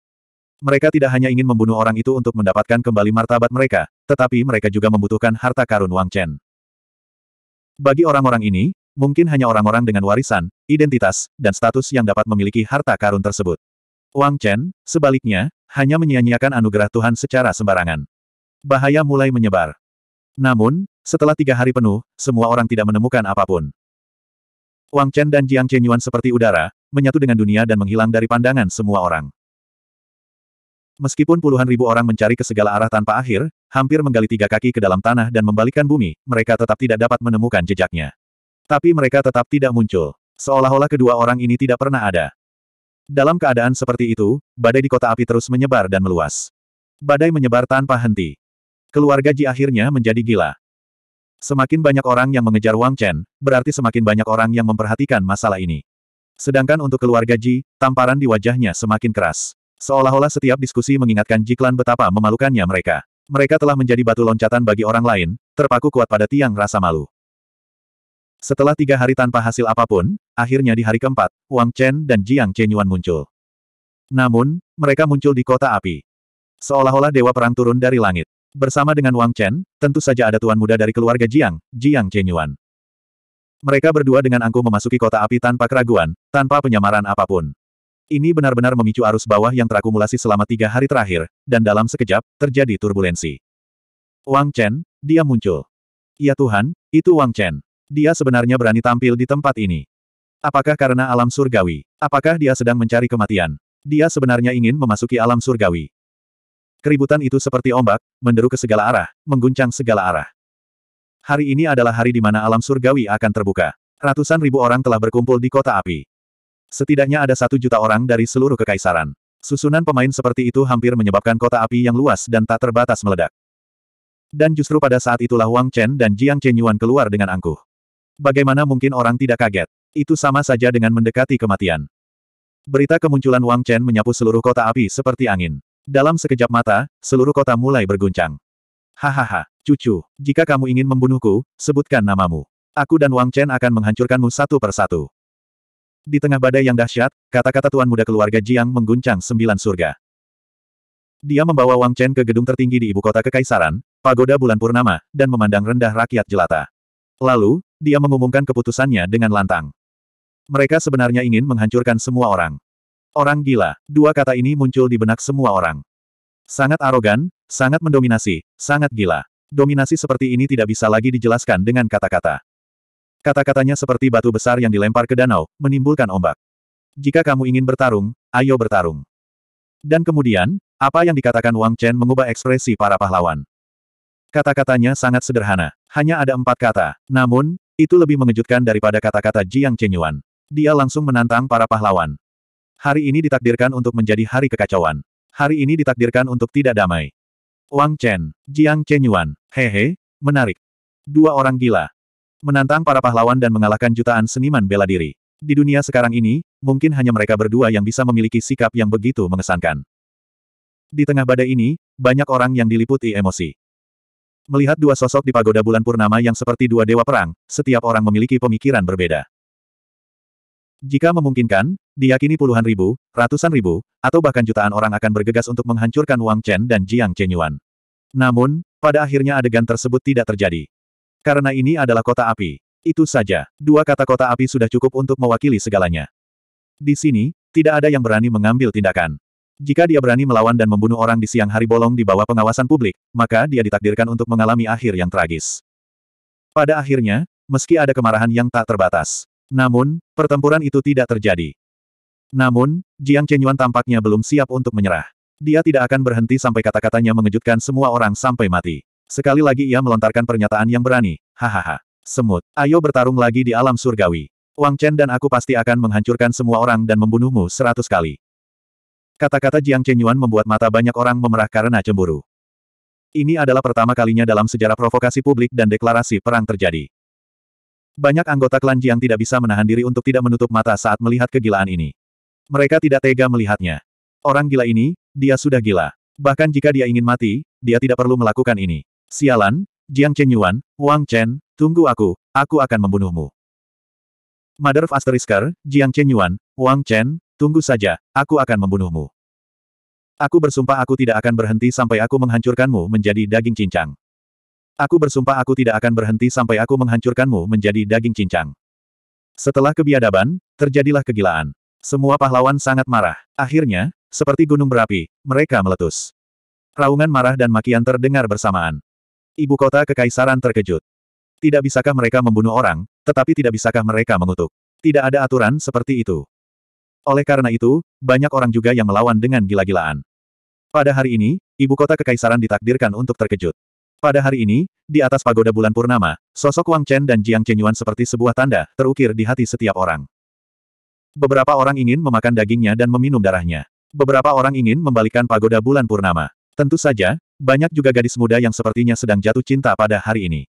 Mereka tidak hanya ingin membunuh orang itu untuk mendapatkan kembali martabat mereka, tetapi mereka juga membutuhkan harta karun Wang Chen. Bagi orang-orang ini, mungkin hanya orang-orang dengan warisan, identitas, dan status yang dapat memiliki harta karun tersebut. Wang Chen, sebaliknya, hanya menyia-nyiakan anugerah Tuhan secara sembarangan. Bahaya mulai menyebar. Namun, setelah tiga hari penuh, semua orang tidak menemukan apapun. Wang Chen dan Jiang Chenyuan seperti udara, menyatu dengan dunia dan menghilang dari pandangan semua orang. Meskipun puluhan ribu orang mencari ke segala arah tanpa akhir, hampir menggali tiga kaki ke dalam tanah dan membalikkan bumi, mereka tetap tidak dapat menemukan jejaknya. Tapi mereka tetap tidak muncul. Seolah-olah kedua orang ini tidak pernah ada. Dalam keadaan seperti itu, badai di kota api terus menyebar dan meluas. Badai menyebar tanpa henti. Keluarga Ji akhirnya menjadi gila. Semakin banyak orang yang mengejar Wang Chen, berarti semakin banyak orang yang memperhatikan masalah ini. Sedangkan untuk keluarga Ji, tamparan di wajahnya semakin keras. Seolah-olah setiap diskusi mengingatkan Jiklan betapa memalukannya mereka. Mereka telah menjadi batu loncatan bagi orang lain, terpaku kuat pada tiang rasa malu. Setelah tiga hari tanpa hasil apapun, akhirnya di hari keempat, Wang Chen dan Jiang Chenyuan muncul. Namun, mereka muncul di kota api. Seolah-olah dewa perang turun dari langit. Bersama dengan Wang Chen, tentu saja ada tuan muda dari keluarga Jiang, Jiang Chenyuan. Mereka berdua dengan angkuh memasuki kota api tanpa keraguan, tanpa penyamaran apapun. Ini benar-benar memicu arus bawah yang terakumulasi selama tiga hari terakhir, dan dalam sekejap, terjadi turbulensi. Wang Chen, dia muncul. Ya Tuhan, itu Wang Chen. Dia sebenarnya berani tampil di tempat ini. Apakah karena alam surgawi? Apakah dia sedang mencari kematian? Dia sebenarnya ingin memasuki alam surgawi. Keributan itu seperti ombak, menderu ke segala arah, mengguncang segala arah. Hari ini adalah hari di mana alam surgawi akan terbuka. Ratusan ribu orang telah berkumpul di kota api. Setidaknya ada satu juta orang dari seluruh kekaisaran. Susunan pemain seperti itu hampir menyebabkan kota api yang luas dan tak terbatas meledak. Dan justru pada saat itulah Wang Chen dan Jiang Chenyuan keluar dengan angkuh. Bagaimana mungkin orang tidak kaget? Itu sama saja dengan mendekati kematian. Berita kemunculan Wang Chen menyapu seluruh kota api seperti angin. Dalam sekejap mata, seluruh kota mulai berguncang. Hahaha, cucu, jika kamu ingin membunuhku, sebutkan namamu. Aku dan Wang Chen akan menghancurkanmu satu per satu. Di tengah badai yang dahsyat, kata-kata tuan muda keluarga Jiang mengguncang sembilan surga. Dia membawa Wang Chen ke gedung tertinggi di ibu kota kekaisaran, pagoda bulan purnama, dan memandang rendah rakyat jelata. Lalu, dia mengumumkan keputusannya dengan lantang. Mereka sebenarnya ingin menghancurkan semua orang. Orang gila, dua kata ini muncul di benak semua orang. Sangat arogan, sangat mendominasi, sangat gila. Dominasi seperti ini tidak bisa lagi dijelaskan dengan kata-kata. Kata-katanya seperti batu besar yang dilempar ke danau, menimbulkan ombak. Jika kamu ingin bertarung, ayo bertarung. Dan kemudian, apa yang dikatakan Wang Chen mengubah ekspresi para pahlawan. Kata-katanya sangat sederhana. Hanya ada empat kata. Namun, itu lebih mengejutkan daripada kata-kata Jiang Chenyuan. Dia langsung menantang para pahlawan. Hari ini ditakdirkan untuk menjadi hari kekacauan. Hari ini ditakdirkan untuk tidak damai. Wang Chen, Jiang Chenyuan, hehe, menarik. Dua orang gila. Menantang para pahlawan dan mengalahkan jutaan seniman bela diri. Di dunia sekarang ini, mungkin hanya mereka berdua yang bisa memiliki sikap yang begitu mengesankan. Di tengah badai ini, banyak orang yang diliputi emosi. Melihat dua sosok di pagoda bulan purnama yang seperti dua dewa perang, setiap orang memiliki pemikiran berbeda. Jika memungkinkan, diyakini puluhan ribu, ratusan ribu, atau bahkan jutaan orang akan bergegas untuk menghancurkan Wang Chen dan Jiang Chenyuan. Namun, pada akhirnya adegan tersebut tidak terjadi. Karena ini adalah kota api. Itu saja, dua kata kota api sudah cukup untuk mewakili segalanya. Di sini, tidak ada yang berani mengambil tindakan. Jika dia berani melawan dan membunuh orang di siang hari bolong di bawah pengawasan publik, maka dia ditakdirkan untuk mengalami akhir yang tragis. Pada akhirnya, meski ada kemarahan yang tak terbatas. Namun, pertempuran itu tidak terjadi. Namun, Jiang Chenyuan tampaknya belum siap untuk menyerah. Dia tidak akan berhenti sampai kata-katanya mengejutkan semua orang sampai mati. Sekali lagi ia melontarkan pernyataan yang berani, hahaha. Semut, ayo bertarung lagi di alam surgawi. Wang Chen dan aku pasti akan menghancurkan semua orang dan membunuhmu seratus kali. Kata-kata Jiang Chenyuan membuat mata banyak orang memerah karena cemburu. Ini adalah pertama kalinya dalam sejarah provokasi publik dan deklarasi perang terjadi. Banyak anggota klan Jiang tidak bisa menahan diri untuk tidak menutup mata saat melihat kegilaan ini. Mereka tidak tega melihatnya. Orang gila ini, dia sudah gila. Bahkan jika dia ingin mati, dia tidak perlu melakukan ini. Sialan, Jiang Chenyuan, Wang Chen, tunggu aku, aku akan membunuhmu. Mother of Asterisker, Jiang Chenyuan, Wang Chen, Tunggu saja, aku akan membunuhmu. Aku bersumpah aku tidak akan berhenti sampai aku menghancurkanmu menjadi daging cincang. Aku bersumpah aku tidak akan berhenti sampai aku menghancurkanmu menjadi daging cincang. Setelah kebiadaban, terjadilah kegilaan. Semua pahlawan sangat marah. Akhirnya, seperti gunung berapi, mereka meletus. Raungan marah dan makian terdengar bersamaan. Ibu kota kekaisaran terkejut. Tidak bisakah mereka membunuh orang, tetapi tidak bisakah mereka mengutuk. Tidak ada aturan seperti itu. Oleh karena itu, banyak orang juga yang melawan dengan gila-gilaan. Pada hari ini, ibu kota kekaisaran ditakdirkan untuk terkejut. Pada hari ini, di atas pagoda bulan purnama, sosok Wang Chen dan Jiang Chenyuan seperti sebuah tanda terukir di hati setiap orang. Beberapa orang ingin memakan dagingnya dan meminum darahnya. Beberapa orang ingin membalikan pagoda bulan purnama. Tentu saja, banyak juga gadis muda yang sepertinya sedang jatuh cinta pada hari ini.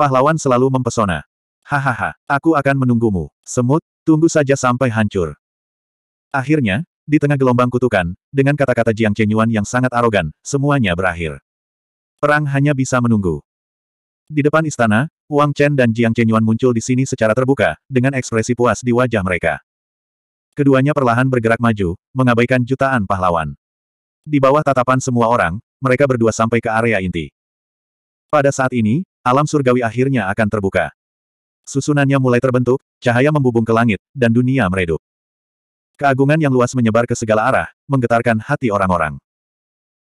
Pahlawan selalu mempesona. Hahaha, aku akan menunggumu. Semut, tunggu saja sampai hancur. Akhirnya, di tengah gelombang kutukan, dengan kata-kata Jiang Chenyuan yang sangat arogan, semuanya berakhir. Perang hanya bisa menunggu. Di depan istana, Wang Chen dan Jiang Chenyuan muncul di sini secara terbuka, dengan ekspresi puas di wajah mereka. Keduanya perlahan bergerak maju, mengabaikan jutaan pahlawan. Di bawah tatapan semua orang, mereka berdua sampai ke area inti. Pada saat ini, alam surgawi akhirnya akan terbuka. Susunannya mulai terbentuk, cahaya membubung ke langit, dan dunia meredup. Keagungan yang luas menyebar ke segala arah, menggetarkan hati orang-orang.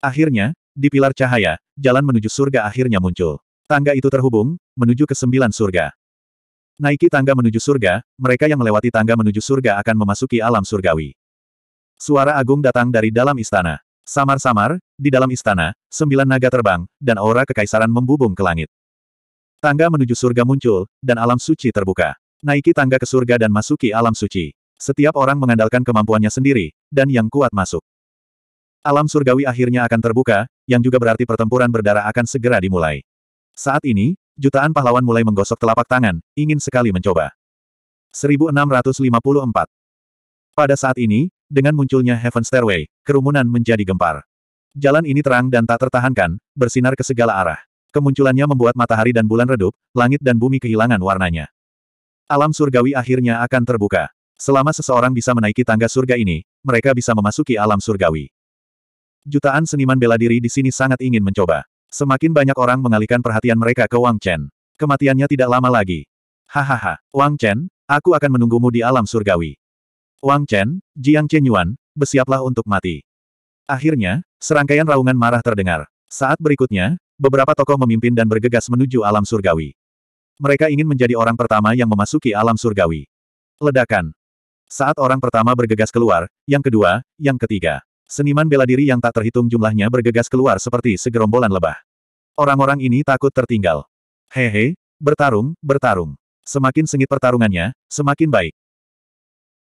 Akhirnya, di pilar cahaya, jalan menuju surga akhirnya muncul. Tangga itu terhubung, menuju ke sembilan surga. Naiki tangga menuju surga, mereka yang melewati tangga menuju surga akan memasuki alam surgawi. Suara agung datang dari dalam istana. Samar-samar, di dalam istana, sembilan naga terbang, dan aura kekaisaran membubung ke langit. Tangga menuju surga muncul, dan alam suci terbuka. Naiki tangga ke surga dan masuki alam suci. Setiap orang mengandalkan kemampuannya sendiri, dan yang kuat masuk. Alam surgawi akhirnya akan terbuka, yang juga berarti pertempuran berdarah akan segera dimulai. Saat ini, jutaan pahlawan mulai menggosok telapak tangan, ingin sekali mencoba. 1654 Pada saat ini, dengan munculnya Heaven Stairway, kerumunan menjadi gempar. Jalan ini terang dan tak tertahankan, bersinar ke segala arah. Kemunculannya membuat matahari dan bulan redup, langit dan bumi kehilangan warnanya. Alam surgawi akhirnya akan terbuka. Selama seseorang bisa menaiki tangga surga ini, mereka bisa memasuki alam surgawi. Jutaan seniman bela diri di sini sangat ingin mencoba. Semakin banyak orang mengalihkan perhatian mereka ke Wang Chen. Kematiannya tidak lama lagi. Hahaha, Wang Chen, aku akan menunggumu di alam surgawi. Wang Chen, Jiang Chen Yuan, bersiaplah untuk mati. Akhirnya, serangkaian raungan marah terdengar. Saat berikutnya, beberapa tokoh memimpin dan bergegas menuju alam surgawi. Mereka ingin menjadi orang pertama yang memasuki alam surgawi. Ledakan, saat orang pertama bergegas keluar, yang kedua, yang ketiga. Seniman bela diri yang tak terhitung jumlahnya bergegas keluar seperti segerombolan lebah. Orang-orang ini takut tertinggal. Hehe, bertarung, bertarung. Semakin sengit pertarungannya, semakin baik.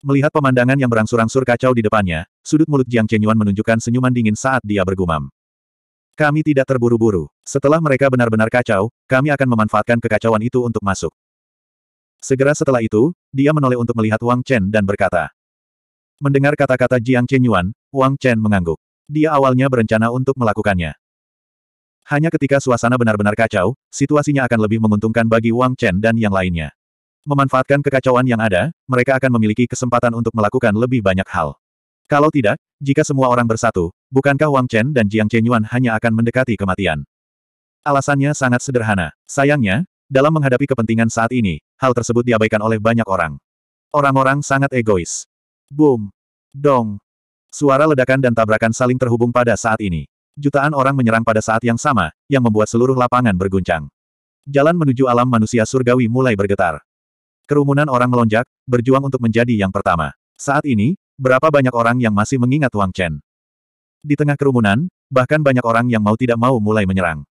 Melihat pemandangan yang berangsur-angsur kacau di depannya, sudut mulut Jiang Chenyuan menunjukkan senyuman dingin saat dia bergumam. Kami tidak terburu-buru. Setelah mereka benar-benar kacau, kami akan memanfaatkan kekacauan itu untuk masuk. Segera setelah itu, dia menoleh untuk melihat Wang Chen dan berkata. Mendengar kata-kata Jiang Chen Yuan, Wang Chen mengangguk. Dia awalnya berencana untuk melakukannya. Hanya ketika suasana benar-benar kacau, situasinya akan lebih menguntungkan bagi Wang Chen dan yang lainnya. Memanfaatkan kekacauan yang ada, mereka akan memiliki kesempatan untuk melakukan lebih banyak hal. Kalau tidak, jika semua orang bersatu, bukankah Wang Chen dan Jiang Chen Yuan hanya akan mendekati kematian? Alasannya sangat sederhana. Sayangnya, dalam menghadapi kepentingan saat ini, hal tersebut diabaikan oleh banyak orang. Orang-orang sangat egois. Boom. Dong. Suara ledakan dan tabrakan saling terhubung pada saat ini. Jutaan orang menyerang pada saat yang sama, yang membuat seluruh lapangan berguncang. Jalan menuju alam manusia surgawi mulai bergetar. Kerumunan orang melonjak, berjuang untuk menjadi yang pertama. Saat ini, berapa banyak orang yang masih mengingat Wang Chen? Di tengah kerumunan, bahkan banyak orang yang mau tidak mau mulai menyerang.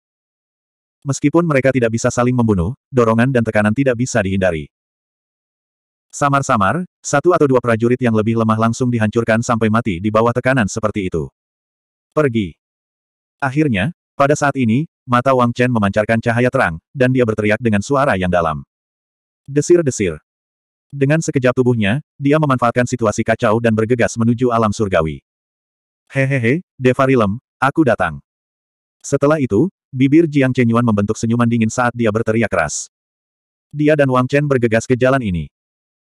Meskipun mereka tidak bisa saling membunuh, dorongan dan tekanan tidak bisa dihindari. Samar-samar, satu atau dua prajurit yang lebih lemah langsung dihancurkan sampai mati di bawah tekanan seperti itu. Pergi. Akhirnya, pada saat ini, mata Wang Chen memancarkan cahaya terang, dan dia berteriak dengan suara yang dalam. Desir-desir. Dengan sekejap tubuhnya, dia memanfaatkan situasi kacau dan bergegas menuju alam surgawi. Hehehe, Devarilem, aku datang. Setelah itu, bibir Jiang Chen Yuan membentuk senyuman dingin saat dia berteriak keras. Dia dan Wang Chen bergegas ke jalan ini.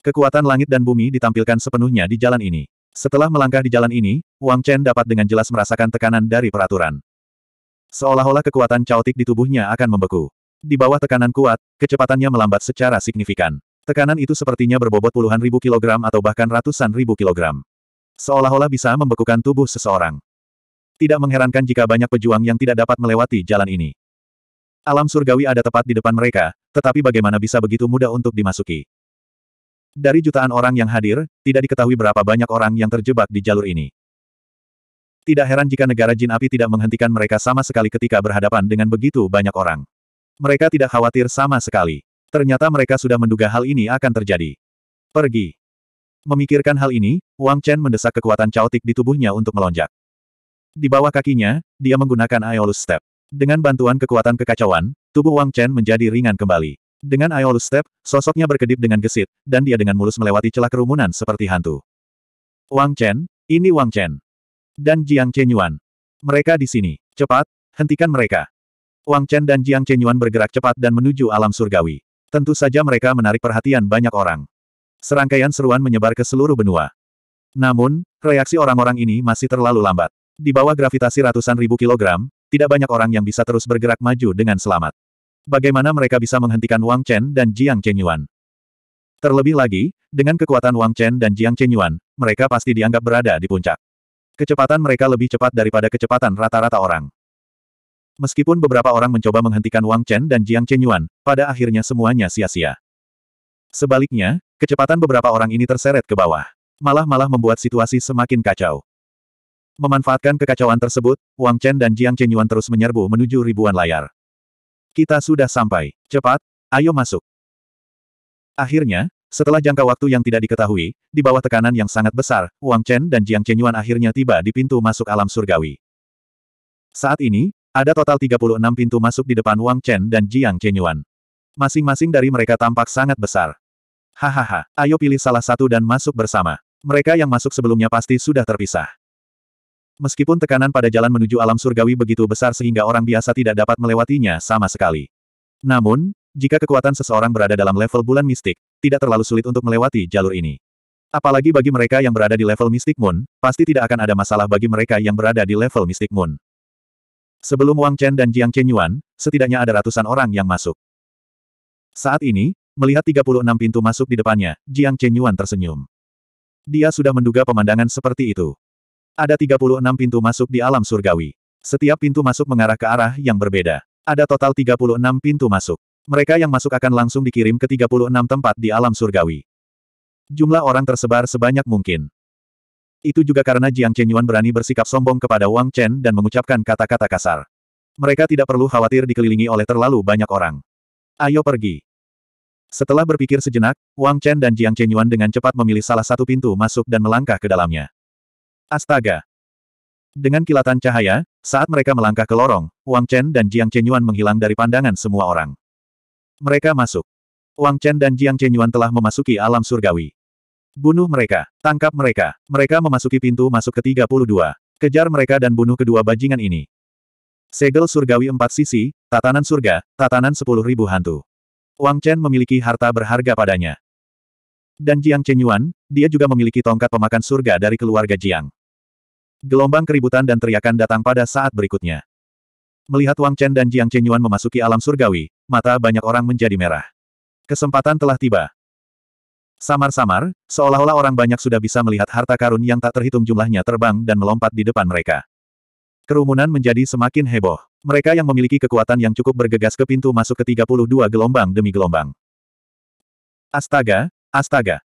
Kekuatan langit dan bumi ditampilkan sepenuhnya di jalan ini. Setelah melangkah di jalan ini, Wang Chen dapat dengan jelas merasakan tekanan dari peraturan. Seolah-olah kekuatan caotik di tubuhnya akan membeku. Di bawah tekanan kuat, kecepatannya melambat secara signifikan. Tekanan itu sepertinya berbobot puluhan ribu kilogram atau bahkan ratusan ribu kilogram. Seolah-olah bisa membekukan tubuh seseorang. Tidak mengherankan jika banyak pejuang yang tidak dapat melewati jalan ini. Alam surgawi ada tepat di depan mereka, tetapi bagaimana bisa begitu mudah untuk dimasuki? Dari jutaan orang yang hadir, tidak diketahui berapa banyak orang yang terjebak di jalur ini. Tidak heran jika negara jin api tidak menghentikan mereka sama sekali ketika berhadapan dengan begitu banyak orang. Mereka tidak khawatir sama sekali. Ternyata mereka sudah menduga hal ini akan terjadi. Pergi. Memikirkan hal ini, Wang Chen mendesak kekuatan caotik di tubuhnya untuk melonjak. Di bawah kakinya, dia menggunakan Aeolus Step. Dengan bantuan kekuatan kekacauan, tubuh Wang Chen menjadi ringan kembali. Dengan Aeolus Step, sosoknya berkedip dengan gesit, dan dia dengan mulus melewati celah kerumunan seperti hantu. Wang Chen, ini Wang Chen. Dan Jiang Chenyuan. Mereka di sini. Cepat, hentikan mereka. Wang Chen dan Jiang Chenyuan bergerak cepat dan menuju alam surgawi. Tentu saja mereka menarik perhatian banyak orang. Serangkaian seruan menyebar ke seluruh benua. Namun, reaksi orang-orang ini masih terlalu lambat. Di bawah gravitasi ratusan ribu kilogram, tidak banyak orang yang bisa terus bergerak maju dengan selamat. Bagaimana mereka bisa menghentikan Wang Chen dan Jiang Chenyuan? Terlebih lagi, dengan kekuatan Wang Chen dan Jiang Chenyuan, mereka pasti dianggap berada di puncak. Kecepatan mereka lebih cepat daripada kecepatan rata-rata orang. Meskipun beberapa orang mencoba menghentikan Wang Chen dan Jiang Chenyuan, pada akhirnya semuanya sia-sia. Sebaliknya, kecepatan beberapa orang ini terseret ke bawah. Malah-malah membuat situasi semakin kacau. Memanfaatkan kekacauan tersebut, Wang Chen dan Jiang Chenyuan terus menyerbu menuju ribuan layar. Kita sudah sampai. Cepat, ayo masuk. Akhirnya, setelah jangka waktu yang tidak diketahui, di bawah tekanan yang sangat besar, Wang Chen dan Jiang Chenyuan akhirnya tiba di pintu masuk alam surgawi. Saat ini, ada total 36 pintu masuk di depan Wang Chen dan Jiang Chenyuan. Masing-masing dari mereka tampak sangat besar. Hahaha, ayo pilih salah satu dan masuk bersama. Mereka yang masuk sebelumnya pasti sudah terpisah. Meskipun tekanan pada jalan menuju alam surgawi begitu besar sehingga orang biasa tidak dapat melewatinya sama sekali. Namun, jika kekuatan seseorang berada dalam level bulan mistik, tidak terlalu sulit untuk melewati jalur ini. Apalagi bagi mereka yang berada di level mistik Moon, pasti tidak akan ada masalah bagi mereka yang berada di level mistik Moon. Sebelum Wang Chen dan Jiang Chen Yuan, setidaknya ada ratusan orang yang masuk. Saat ini, melihat 36 pintu masuk di depannya, Jiang Chen Yuan tersenyum. Dia sudah menduga pemandangan seperti itu. Ada 36 pintu masuk di alam surgawi. Setiap pintu masuk mengarah ke arah yang berbeda. Ada total 36 pintu masuk. Mereka yang masuk akan langsung dikirim ke 36 tempat di alam surgawi. Jumlah orang tersebar sebanyak mungkin. Itu juga karena Jiang Chenyuan berani bersikap sombong kepada Wang Chen dan mengucapkan kata-kata kasar. Mereka tidak perlu khawatir dikelilingi oleh terlalu banyak orang. Ayo pergi. Setelah berpikir sejenak, Wang Chen dan Jiang Chenyuan dengan cepat memilih salah satu pintu masuk dan melangkah ke dalamnya. Astaga! Dengan kilatan cahaya, saat mereka melangkah ke lorong, Wang Chen dan Jiang Chenyuan menghilang dari pandangan semua orang. Mereka masuk. Wang Chen dan Jiang Chenyuan telah memasuki alam surgawi. Bunuh mereka, tangkap mereka. Mereka memasuki pintu masuk ke 32. Kejar mereka dan bunuh kedua bajingan ini. Segel surgawi empat sisi, tatanan surga, tatanan sepuluh ribu hantu. Wang Chen memiliki harta berharga padanya. Dan Jiang Chenyuan, dia juga memiliki tongkat pemakan surga dari keluarga Jiang. Gelombang keributan dan teriakan datang pada saat berikutnya. Melihat Wang Chen dan Jiang Chenyuan memasuki alam surgawi, mata banyak orang menjadi merah. Kesempatan telah tiba. Samar-samar, seolah-olah orang banyak sudah bisa melihat harta karun yang tak terhitung jumlahnya terbang dan melompat di depan mereka. Kerumunan menjadi semakin heboh. Mereka yang memiliki kekuatan yang cukup bergegas ke pintu masuk ke 32 gelombang demi gelombang. Astaga, astaga.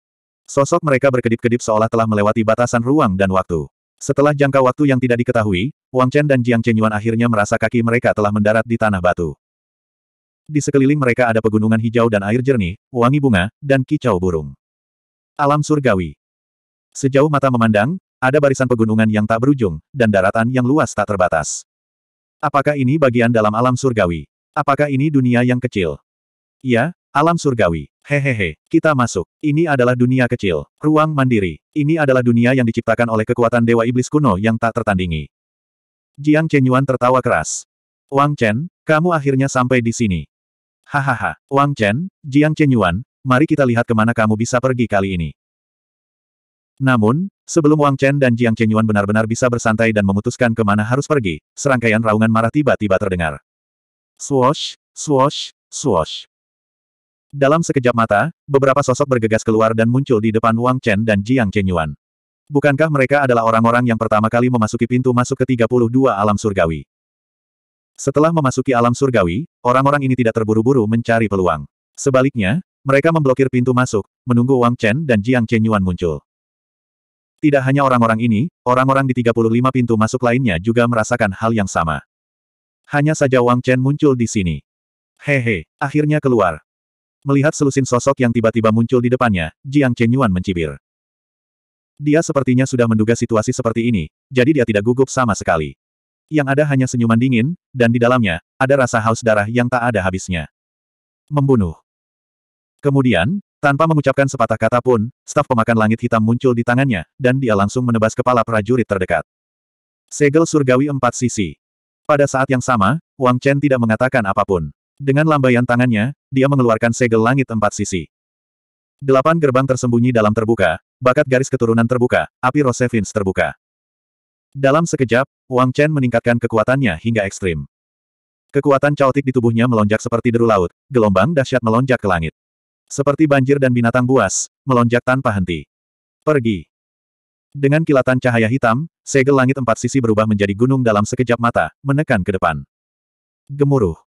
Sosok mereka berkedip-kedip seolah telah melewati batasan ruang dan waktu. Setelah jangka waktu yang tidak diketahui, Wang Chen dan Jiang Chenyuan akhirnya merasa kaki mereka telah mendarat di tanah batu. Di sekeliling mereka ada pegunungan hijau dan air jernih, wangi bunga, dan kicau burung. Alam surgawi. Sejauh mata memandang, ada barisan pegunungan yang tak berujung, dan daratan yang luas tak terbatas. Apakah ini bagian dalam alam surgawi? Apakah ini dunia yang kecil? Ya, alam surgawi. Hehehe, kita masuk. Ini adalah dunia kecil, ruang mandiri. Ini adalah dunia yang diciptakan oleh kekuatan Dewa Iblis kuno yang tak tertandingi. Jiang Chenyuan tertawa keras. Wang Chen, kamu akhirnya sampai di sini. Hahaha, Wang Chen, Jiang Chenyuan, mari kita lihat kemana kamu bisa pergi kali ini. Namun, sebelum Wang Chen dan Jiang Chenyuan benar-benar bisa bersantai dan memutuskan kemana harus pergi, serangkaian raungan marah tiba-tiba terdengar. Swosh, swosh, swosh. Dalam sekejap mata, beberapa sosok bergegas keluar dan muncul di depan Wang Chen dan Jiang Chen Yuan. Bukankah mereka adalah orang-orang yang pertama kali memasuki pintu masuk ke 32 alam surgawi? Setelah memasuki alam surgawi, orang-orang ini tidak terburu-buru mencari peluang. Sebaliknya, mereka memblokir pintu masuk, menunggu Wang Chen dan Jiang Chen Yuan muncul. Tidak hanya orang-orang ini, orang-orang di 35 pintu masuk lainnya juga merasakan hal yang sama. Hanya saja Wang Chen muncul di sini. Hehe, akhirnya keluar. Melihat selusin sosok yang tiba-tiba muncul di depannya, Jiang Chen Yuan mencibir. Dia sepertinya sudah menduga situasi seperti ini, jadi dia tidak gugup sama sekali. Yang ada hanya senyuman dingin, dan di dalamnya, ada rasa haus darah yang tak ada habisnya. Membunuh. Kemudian, tanpa mengucapkan sepatah kata pun, staf pemakan langit hitam muncul di tangannya, dan dia langsung menebas kepala prajurit terdekat. Segel surgawi empat sisi. Pada saat yang sama, Wang Chen tidak mengatakan apapun. Dengan lambaian tangannya, dia mengeluarkan segel langit empat sisi. Delapan gerbang tersembunyi dalam terbuka, bakat garis keturunan terbuka, api Rosevins terbuka. Dalam sekejap, Wang Chen meningkatkan kekuatannya hingga ekstrim. Kekuatan caotik di tubuhnya melonjak seperti deru laut, gelombang dahsyat melonjak ke langit. Seperti banjir dan binatang buas, melonjak tanpa henti. Pergi. Dengan kilatan cahaya hitam, segel langit empat sisi berubah menjadi gunung dalam sekejap mata, menekan ke depan. Gemuruh.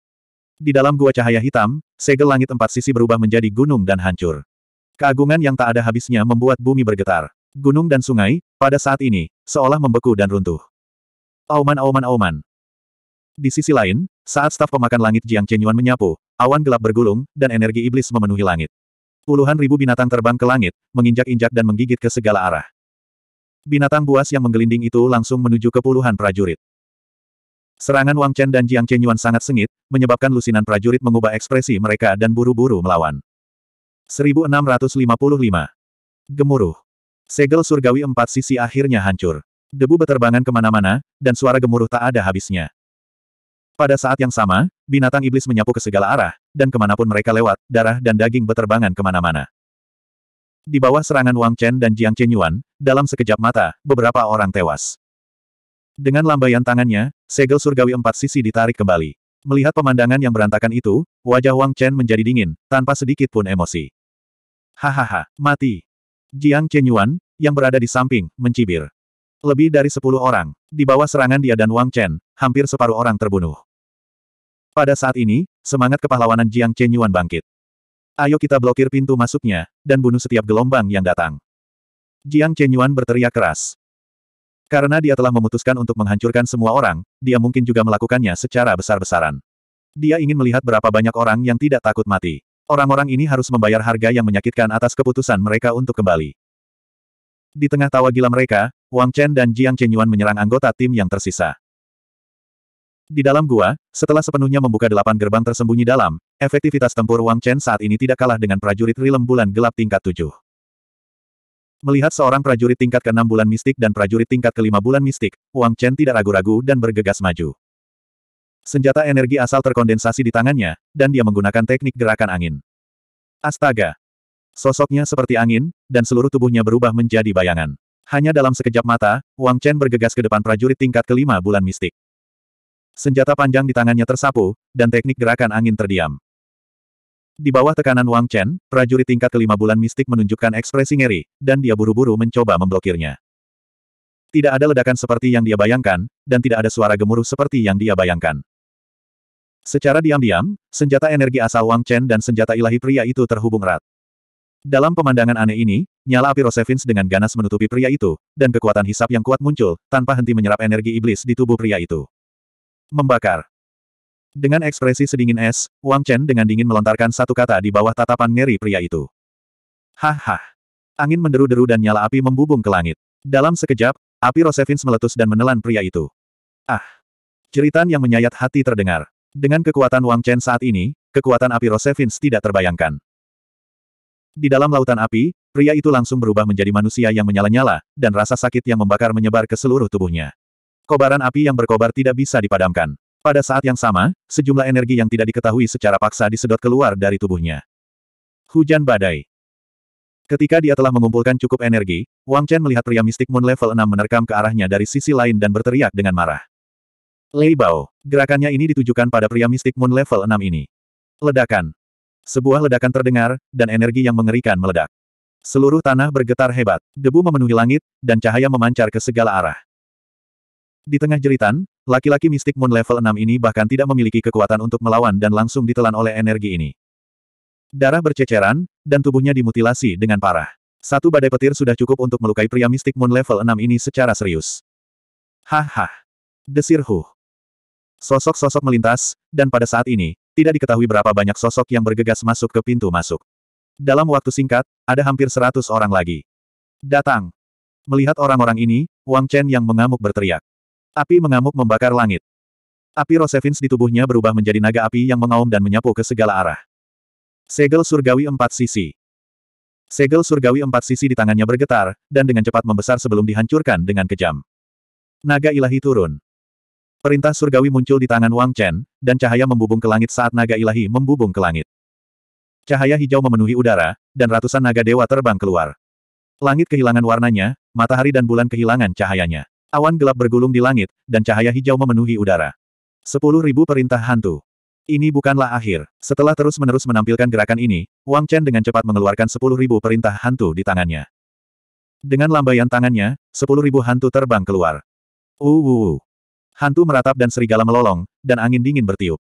Di dalam gua cahaya hitam, segel langit empat sisi berubah menjadi gunung dan hancur. Keagungan yang tak ada habisnya membuat bumi bergetar. Gunung dan sungai, pada saat ini, seolah membeku dan runtuh. Auman auman auman. Di sisi lain, saat staf pemakan langit Jiang Chenyuan menyapu, awan gelap bergulung, dan energi iblis memenuhi langit. Puluhan ribu binatang terbang ke langit, menginjak-injak dan menggigit ke segala arah. Binatang buas yang menggelinding itu langsung menuju ke puluhan prajurit. Serangan Wang Chen dan Jiang Chenyuan sangat sengit, menyebabkan lusinan prajurit mengubah ekspresi mereka dan buru-buru melawan. 1655. Gemuruh. Segel surgawi empat sisi akhirnya hancur. Debu beterbangan kemana-mana, dan suara gemuruh tak ada habisnya. Pada saat yang sama, binatang iblis menyapu ke segala arah, dan kemanapun mereka lewat, darah dan daging beterbangan kemana-mana. Di bawah serangan Wang Chen dan Jiang Chenyuan, dalam sekejap mata, beberapa orang tewas. Dengan lambaian tangannya, segel surgawi empat sisi ditarik kembali. Melihat pemandangan yang berantakan itu, wajah Wang Chen menjadi dingin, tanpa sedikit pun emosi. Hahaha, mati. Jiang Chen Yuan, yang berada di samping, mencibir. Lebih dari sepuluh orang, di bawah serangan dia dan Wang Chen, hampir separuh orang terbunuh. Pada saat ini, semangat kepahlawanan Jiang Chen Yuan bangkit. Ayo kita blokir pintu masuknya, dan bunuh setiap gelombang yang datang. Jiang Chen Yuan berteriak keras. Karena dia telah memutuskan untuk menghancurkan semua orang, dia mungkin juga melakukannya secara besar-besaran. Dia ingin melihat berapa banyak orang yang tidak takut mati. Orang-orang ini harus membayar harga yang menyakitkan atas keputusan mereka untuk kembali. Di tengah tawa gila mereka, Wang Chen dan Jiang Chenyuan menyerang anggota tim yang tersisa. Di dalam gua, setelah sepenuhnya membuka delapan gerbang tersembunyi dalam, efektivitas tempur Wang Chen saat ini tidak kalah dengan prajurit rilem bulan gelap tingkat tujuh. Melihat seorang prajurit tingkat ke-6 bulan mistik dan prajurit tingkat ke-5 bulan mistik, Wang Chen tidak ragu-ragu dan bergegas maju. Senjata energi asal terkondensasi di tangannya, dan dia menggunakan teknik gerakan angin. Astaga! Sosoknya seperti angin, dan seluruh tubuhnya berubah menjadi bayangan. Hanya dalam sekejap mata, Wang Chen bergegas ke depan prajurit tingkat kelima bulan mistik. Senjata panjang di tangannya tersapu, dan teknik gerakan angin terdiam. Di bawah tekanan Wang Chen, prajurit tingkat kelima bulan mistik menunjukkan ekspresi ngeri, dan dia buru-buru mencoba memblokirnya. Tidak ada ledakan seperti yang dia bayangkan, dan tidak ada suara gemuruh seperti yang dia bayangkan. Secara diam-diam, senjata energi asal Wang Chen dan senjata ilahi pria itu terhubung erat. Dalam pemandangan aneh ini, nyala api Rosevins dengan ganas menutupi pria itu, dan kekuatan hisap yang kuat muncul, tanpa henti menyerap energi iblis di tubuh pria itu. Membakar. Dengan ekspresi sedingin es, Wang Chen dengan dingin melontarkan satu kata di bawah tatapan ngeri pria itu. Haha. Angin menderu-deru dan nyala api membubung ke langit. Dalam sekejap, api Rosevins meletus dan menelan pria itu. Ah! Jeritan yang menyayat hati terdengar. Dengan kekuatan Wang Chen saat ini, kekuatan api Rosevins tidak terbayangkan. Di dalam lautan api, pria itu langsung berubah menjadi manusia yang menyala-nyala, dan rasa sakit yang membakar menyebar ke seluruh tubuhnya. Kobaran api yang berkobar tidak bisa dipadamkan. Pada saat yang sama, sejumlah energi yang tidak diketahui secara paksa disedot keluar dari tubuhnya. Hujan badai. Ketika dia telah mengumpulkan cukup energi, Wang Chen melihat pria mistik Moon level 6 menerkam ke arahnya dari sisi lain dan berteriak dengan marah. Lei Bao, gerakannya ini ditujukan pada pria mistik Moon level 6 ini. Ledakan. Sebuah ledakan terdengar, dan energi yang mengerikan meledak. Seluruh tanah bergetar hebat, debu memenuhi langit, dan cahaya memancar ke segala arah. Di tengah jeritan, laki-laki mistik Moon level 6 ini bahkan tidak memiliki kekuatan untuk melawan dan langsung ditelan oleh energi ini. Darah berceceran, dan tubuhnya dimutilasi dengan parah. Satu badai petir sudah cukup untuk melukai pria mistik Moon level 6 ini secara serius. Haha. Desir Hu. Sosok-sosok melintas, dan pada saat ini, tidak diketahui berapa banyak sosok yang bergegas masuk ke pintu masuk. Dalam waktu singkat, ada hampir seratus orang lagi. Datang. Melihat orang-orang ini, Wang Chen yang mengamuk berteriak. Api mengamuk membakar langit. Api Rosevins di tubuhnya berubah menjadi naga api yang mengaum dan menyapu ke segala arah. Segel surgawi empat sisi. Segel surgawi empat sisi di tangannya bergetar, dan dengan cepat membesar sebelum dihancurkan dengan kejam. Naga ilahi turun. Perintah surgawi muncul di tangan Wang Chen, dan cahaya membubung ke langit saat naga ilahi membubung ke langit. Cahaya hijau memenuhi udara, dan ratusan naga dewa terbang keluar. Langit kehilangan warnanya, matahari dan bulan kehilangan cahayanya. Awan gelap bergulung di langit, dan cahaya hijau memenuhi udara. Sepuluh ribu perintah hantu. Ini bukanlah akhir. Setelah terus-menerus menampilkan gerakan ini, Wang Chen dengan cepat mengeluarkan sepuluh ribu perintah hantu di tangannya. Dengan lambaian tangannya, sepuluh ribu hantu terbang keluar. Uwu. Hantu meratap dan serigala melolong, dan angin dingin bertiup.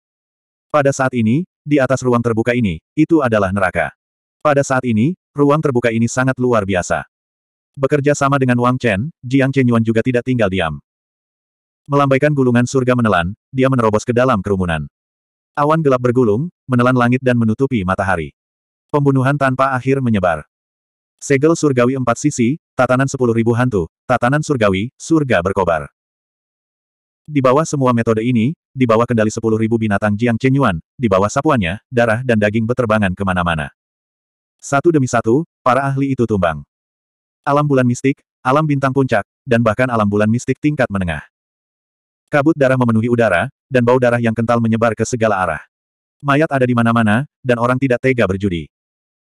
Pada saat ini, di atas ruang terbuka ini, itu adalah neraka. Pada saat ini, ruang terbuka ini sangat luar biasa. Bekerja sama dengan Wang Chen, Jiang Chenyuan juga tidak tinggal diam. Melambaikan gulungan surga menelan, dia menerobos ke dalam kerumunan. Awan gelap bergulung, menelan langit dan menutupi matahari. Pembunuhan tanpa akhir menyebar. Segel surgawi empat sisi, tatanan sepuluh ribu hantu, tatanan surgawi, surga berkobar. Di bawah semua metode ini, di bawah kendali sepuluh ribu binatang Jiang Chenyuan, di bawah sapuannya, darah dan daging beterbangan kemana-mana. Satu demi satu, para ahli itu tumbang alam bulan mistik, alam bintang puncak, dan bahkan alam bulan mistik tingkat menengah. Kabut darah memenuhi udara, dan bau darah yang kental menyebar ke segala arah. Mayat ada di mana-mana, dan orang tidak tega berjudi.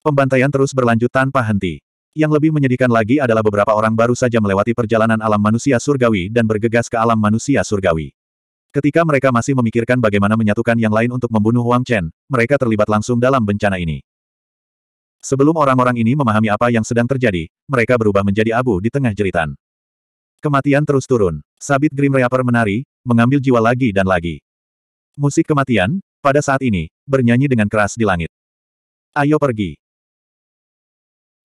Pembantaian terus berlanjut tanpa henti. Yang lebih menyedihkan lagi adalah beberapa orang baru saja melewati perjalanan alam manusia surgawi dan bergegas ke alam manusia surgawi. Ketika mereka masih memikirkan bagaimana menyatukan yang lain untuk membunuh Wang Chen, mereka terlibat langsung dalam bencana ini. Sebelum orang-orang ini memahami apa yang sedang terjadi, mereka berubah menjadi abu di tengah jeritan. Kematian terus turun. Sabit Grim Reaper menari, mengambil jiwa lagi dan lagi. Musik kematian, pada saat ini, bernyanyi dengan keras di langit. Ayo pergi.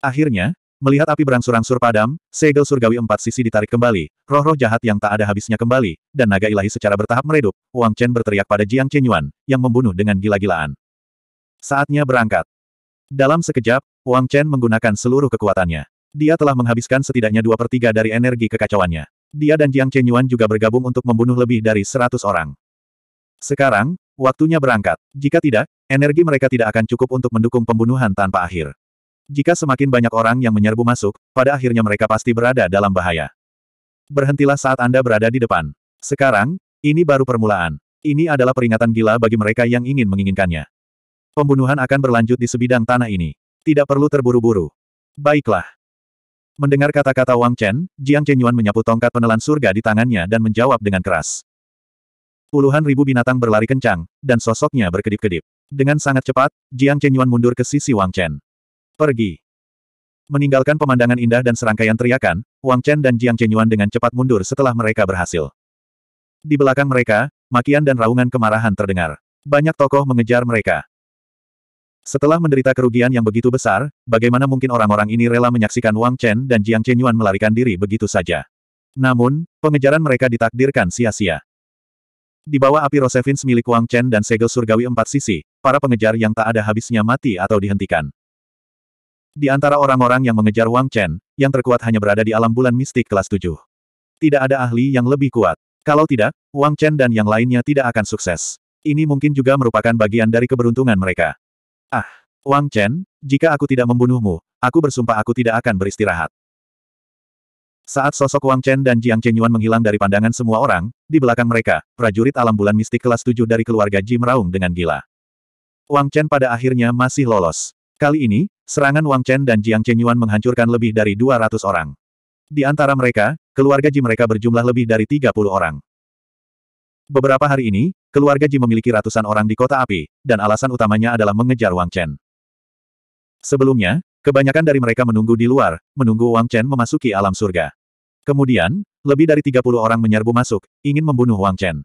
Akhirnya, melihat api berangsur-angsur padam, segel surgawi empat sisi ditarik kembali, roh-roh jahat yang tak ada habisnya kembali, dan naga ilahi secara bertahap meredup, Wang Chen berteriak pada Jiang Chenyuan, yang membunuh dengan gila-gilaan. Saatnya berangkat. Dalam sekejap, Wang Chen menggunakan seluruh kekuatannya. Dia telah menghabiskan setidaknya dua per tiga dari energi kekacauannya. Dia dan Jiang Chen Yuan juga bergabung untuk membunuh lebih dari seratus orang. Sekarang, waktunya berangkat. Jika tidak, energi mereka tidak akan cukup untuk mendukung pembunuhan tanpa akhir. Jika semakin banyak orang yang menyerbu masuk, pada akhirnya mereka pasti berada dalam bahaya. Berhentilah saat Anda berada di depan. Sekarang, ini baru permulaan. Ini adalah peringatan gila bagi mereka yang ingin menginginkannya. Pembunuhan akan berlanjut di sebidang tanah ini. Tidak perlu terburu-buru. Baiklah. Mendengar kata-kata Wang Chen, Jiang Chenyuan menyapu tongkat penelan surga di tangannya dan menjawab dengan keras. Puluhan ribu binatang berlari kencang, dan sosoknya berkedip-kedip. Dengan sangat cepat, Jiang Chenyuan mundur ke sisi Wang Chen. Pergi. Meninggalkan pemandangan indah dan serangkaian teriakan, Wang Chen dan Jiang Chenyuan dengan cepat mundur setelah mereka berhasil. Di belakang mereka, makian dan raungan kemarahan terdengar. Banyak tokoh mengejar mereka. Setelah menderita kerugian yang begitu besar, bagaimana mungkin orang-orang ini rela menyaksikan Wang Chen dan Jiang Chen Yuan melarikan diri begitu saja. Namun, pengejaran mereka ditakdirkan sia-sia. Di bawah api Rosevins milik Wang Chen dan segel surgawi empat sisi, para pengejar yang tak ada habisnya mati atau dihentikan. Di antara orang-orang yang mengejar Wang Chen, yang terkuat hanya berada di alam bulan mistik kelas 7. Tidak ada ahli yang lebih kuat. Kalau tidak, Wang Chen dan yang lainnya tidak akan sukses. Ini mungkin juga merupakan bagian dari keberuntungan mereka. Ah, Wang Chen, jika aku tidak membunuhmu, aku bersumpah aku tidak akan beristirahat. Saat sosok Wang Chen dan Jiang Chen Yuan menghilang dari pandangan semua orang, di belakang mereka, prajurit alam bulan mistik kelas 7 dari keluarga Ji meraung dengan gila. Wang Chen pada akhirnya masih lolos. Kali ini, serangan Wang Chen dan Jiang Chen Yuan menghancurkan lebih dari 200 orang. Di antara mereka, keluarga Ji mereka berjumlah lebih dari 30 orang. Beberapa hari ini, keluarga Ji memiliki ratusan orang di kota api, dan alasan utamanya adalah mengejar Wang Chen. Sebelumnya, kebanyakan dari mereka menunggu di luar, menunggu Wang Chen memasuki alam surga. Kemudian, lebih dari 30 orang menyerbu masuk, ingin membunuh Wang Chen.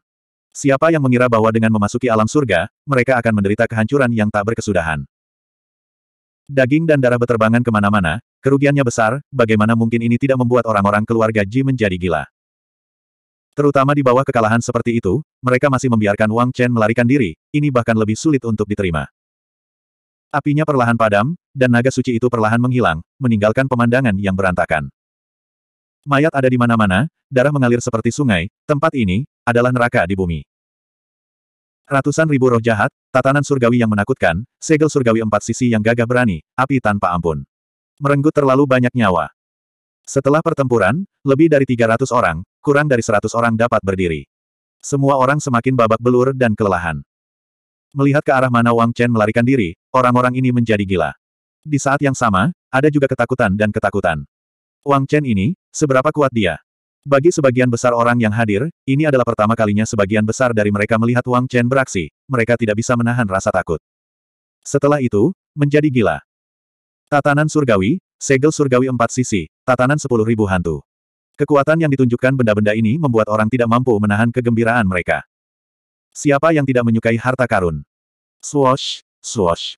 Siapa yang mengira bahwa dengan memasuki alam surga, mereka akan menderita kehancuran yang tak berkesudahan. Daging dan darah beterbangan kemana-mana, kerugiannya besar, bagaimana mungkin ini tidak membuat orang-orang keluarga Ji menjadi gila. Terutama di bawah kekalahan seperti itu, mereka masih membiarkan Wang Chen melarikan diri, ini bahkan lebih sulit untuk diterima. Apinya perlahan padam, dan naga suci itu perlahan menghilang, meninggalkan pemandangan yang berantakan. Mayat ada di mana-mana, darah mengalir seperti sungai, tempat ini, adalah neraka di bumi. Ratusan ribu roh jahat, tatanan surgawi yang menakutkan, segel surgawi empat sisi yang gagah berani, api tanpa ampun. Merenggut terlalu banyak nyawa. Setelah pertempuran, lebih dari 300 orang, kurang dari seratus orang dapat berdiri. Semua orang semakin babak belur dan kelelahan. Melihat ke arah mana Wang Chen melarikan diri, orang-orang ini menjadi gila. Di saat yang sama, ada juga ketakutan dan ketakutan. Wang Chen ini, seberapa kuat dia? Bagi sebagian besar orang yang hadir, ini adalah pertama kalinya sebagian besar dari mereka melihat Wang Chen beraksi, mereka tidak bisa menahan rasa takut. Setelah itu, menjadi gila. Tatanan surgawi, segel surgawi empat sisi, tatanan sepuluh ribu hantu. Kekuatan yang ditunjukkan benda-benda ini membuat orang tidak mampu menahan kegembiraan mereka. Siapa yang tidak menyukai harta karun? Swosh, swosh.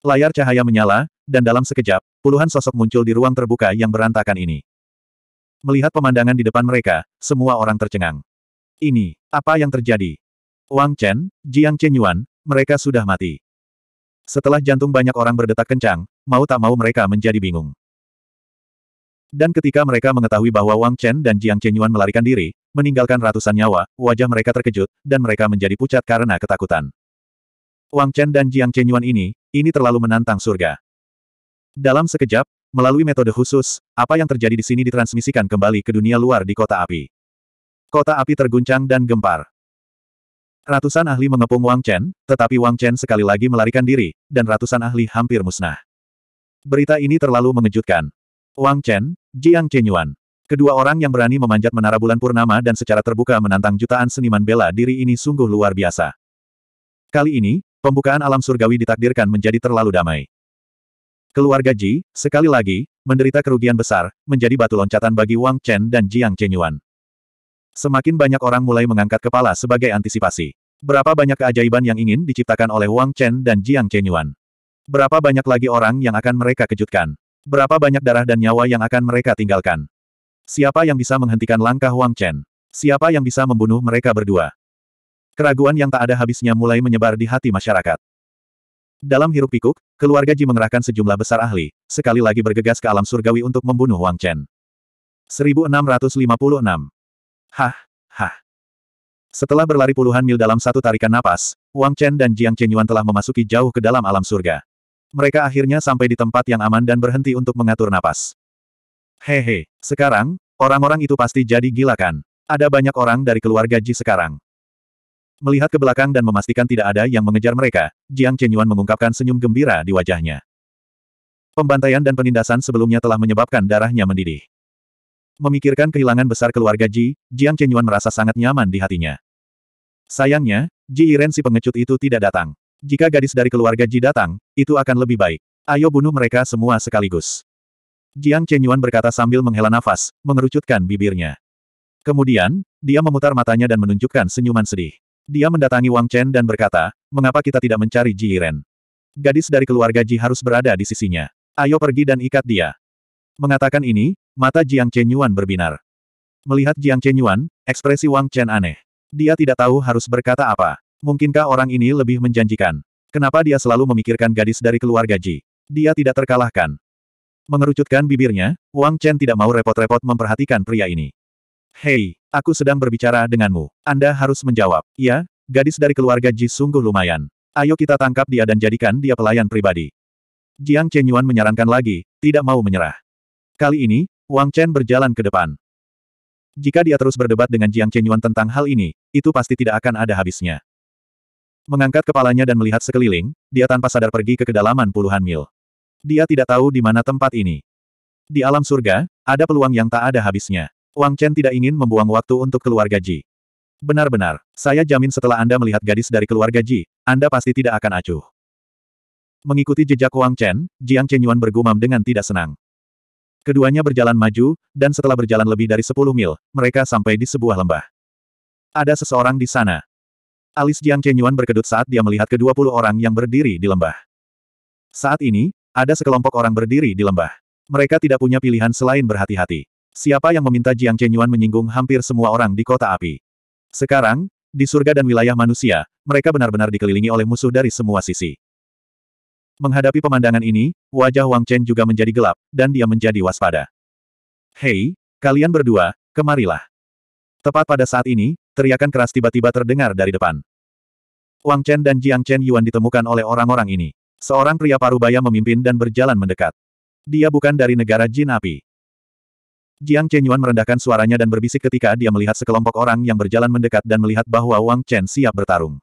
Layar cahaya menyala, dan dalam sekejap, puluhan sosok muncul di ruang terbuka yang berantakan ini. Melihat pemandangan di depan mereka, semua orang tercengang. Ini, apa yang terjadi? Wang Chen, Jiang Chen Yuan, mereka sudah mati. Setelah jantung banyak orang berdetak kencang, mau tak mau mereka menjadi bingung. Dan ketika mereka mengetahui bahwa Wang Chen dan Jiang Chenyuan melarikan diri, meninggalkan ratusan nyawa, wajah mereka terkejut, dan mereka menjadi pucat karena ketakutan. Wang Chen dan Jiang Chenyuan ini, ini terlalu menantang surga. Dalam sekejap, melalui metode khusus, apa yang terjadi di sini ditransmisikan kembali ke dunia luar di kota api. Kota api terguncang dan gempar. Ratusan ahli mengepung Wang Chen, tetapi Wang Chen sekali lagi melarikan diri, dan ratusan ahli hampir musnah. Berita ini terlalu mengejutkan, Wang Chen, Jiang Chenyuan. Kedua orang yang berani memanjat menara bulan purnama dan secara terbuka menantang jutaan seniman bela diri ini sungguh luar biasa. Kali ini, pembukaan alam surgawi ditakdirkan menjadi terlalu damai. Keluarga Ji, sekali lagi, menderita kerugian besar, menjadi batu loncatan bagi Wang Chen dan Jiang Chenyuan. Semakin banyak orang mulai mengangkat kepala sebagai antisipasi. Berapa banyak keajaiban yang ingin diciptakan oleh Wang Chen dan Jiang Chenyuan? Berapa banyak lagi orang yang akan mereka kejutkan? Berapa banyak darah dan nyawa yang akan mereka tinggalkan? Siapa yang bisa menghentikan langkah Wang Chen? Siapa yang bisa membunuh mereka berdua? Keraguan yang tak ada habisnya mulai menyebar di hati masyarakat. Dalam hiruk pikuk, keluarga Ji mengerahkan sejumlah besar ahli, sekali lagi bergegas ke alam surgawi untuk membunuh Wang Chen. 1656. Hah, hah. Setelah berlari puluhan mil dalam satu tarikan napas, Wang Chen dan Jiang Chenyuan telah memasuki jauh ke dalam alam surga. Mereka akhirnya sampai di tempat yang aman dan berhenti untuk mengatur napas. Hehe, sekarang, orang-orang itu pasti jadi gila kan? Ada banyak orang dari keluarga Ji sekarang. Melihat ke belakang dan memastikan tidak ada yang mengejar mereka, Jiang Chenyuan mengungkapkan senyum gembira di wajahnya. Pembantaian dan penindasan sebelumnya telah menyebabkan darahnya mendidih. Memikirkan kehilangan besar keluarga Ji, Jiang Chenyuan merasa sangat nyaman di hatinya. Sayangnya, Ji Iren si pengecut itu tidak datang. Jika gadis dari keluarga Ji datang, itu akan lebih baik. Ayo bunuh mereka semua sekaligus. Jiang Chenyuan berkata sambil menghela nafas, mengerucutkan bibirnya. Kemudian, dia memutar matanya dan menunjukkan senyuman sedih. Dia mendatangi Wang Chen dan berkata, mengapa kita tidak mencari Ji Ren? Gadis dari keluarga Ji harus berada di sisinya. Ayo pergi dan ikat dia. Mengatakan ini, mata Jiang Chenyuan berbinar. Melihat Jiang Chenyuan, ekspresi Wang Chen aneh. Dia tidak tahu harus berkata apa. Mungkinkah orang ini lebih menjanjikan? Kenapa dia selalu memikirkan gadis dari keluarga Ji? Dia tidak terkalahkan. Mengerucutkan bibirnya, Wang Chen tidak mau repot-repot memperhatikan pria ini. Hei, aku sedang berbicara denganmu. Anda harus menjawab. Ya, gadis dari keluarga Ji sungguh lumayan. Ayo kita tangkap dia dan jadikan dia pelayan pribadi. Jiang Chen Yuan menyarankan lagi, tidak mau menyerah. Kali ini, Wang Chen berjalan ke depan. Jika dia terus berdebat dengan Jiang Chen Yuan tentang hal ini, itu pasti tidak akan ada habisnya. Mengangkat kepalanya dan melihat sekeliling, dia tanpa sadar pergi ke kedalaman puluhan mil. Dia tidak tahu di mana tempat ini. Di alam surga, ada peluang yang tak ada habisnya. Wang Chen tidak ingin membuang waktu untuk keluarga Ji. Benar-benar, saya jamin setelah Anda melihat gadis dari keluarga Ji, Anda pasti tidak akan acuh. Mengikuti jejak Wang Chen, Jiang Chen Yuan bergumam dengan tidak senang. Keduanya berjalan maju, dan setelah berjalan lebih dari 10 mil, mereka sampai di sebuah lembah. Ada seseorang di sana. Alis Jiang Chenyuan berkedut saat dia melihat kedua puluh orang yang berdiri di lembah. Saat ini, ada sekelompok orang berdiri di lembah. Mereka tidak punya pilihan selain berhati-hati. Siapa yang meminta Jiang Chenyuan menyinggung hampir semua orang di kota api? Sekarang, di surga dan wilayah manusia, mereka benar-benar dikelilingi oleh musuh dari semua sisi. Menghadapi pemandangan ini, wajah Wang Chen juga menjadi gelap, dan dia menjadi waspada. Hei, kalian berdua, kemarilah. Tepat pada saat ini, teriakan keras tiba-tiba terdengar dari depan. Wang Chen dan Jiang Chen Yuan ditemukan oleh orang-orang ini. Seorang pria paruh baya memimpin dan berjalan mendekat. Dia bukan dari negara jin api. Jiang Chen Yuan merendahkan suaranya dan berbisik ketika dia melihat sekelompok orang yang berjalan mendekat dan melihat bahwa Wang Chen siap bertarung.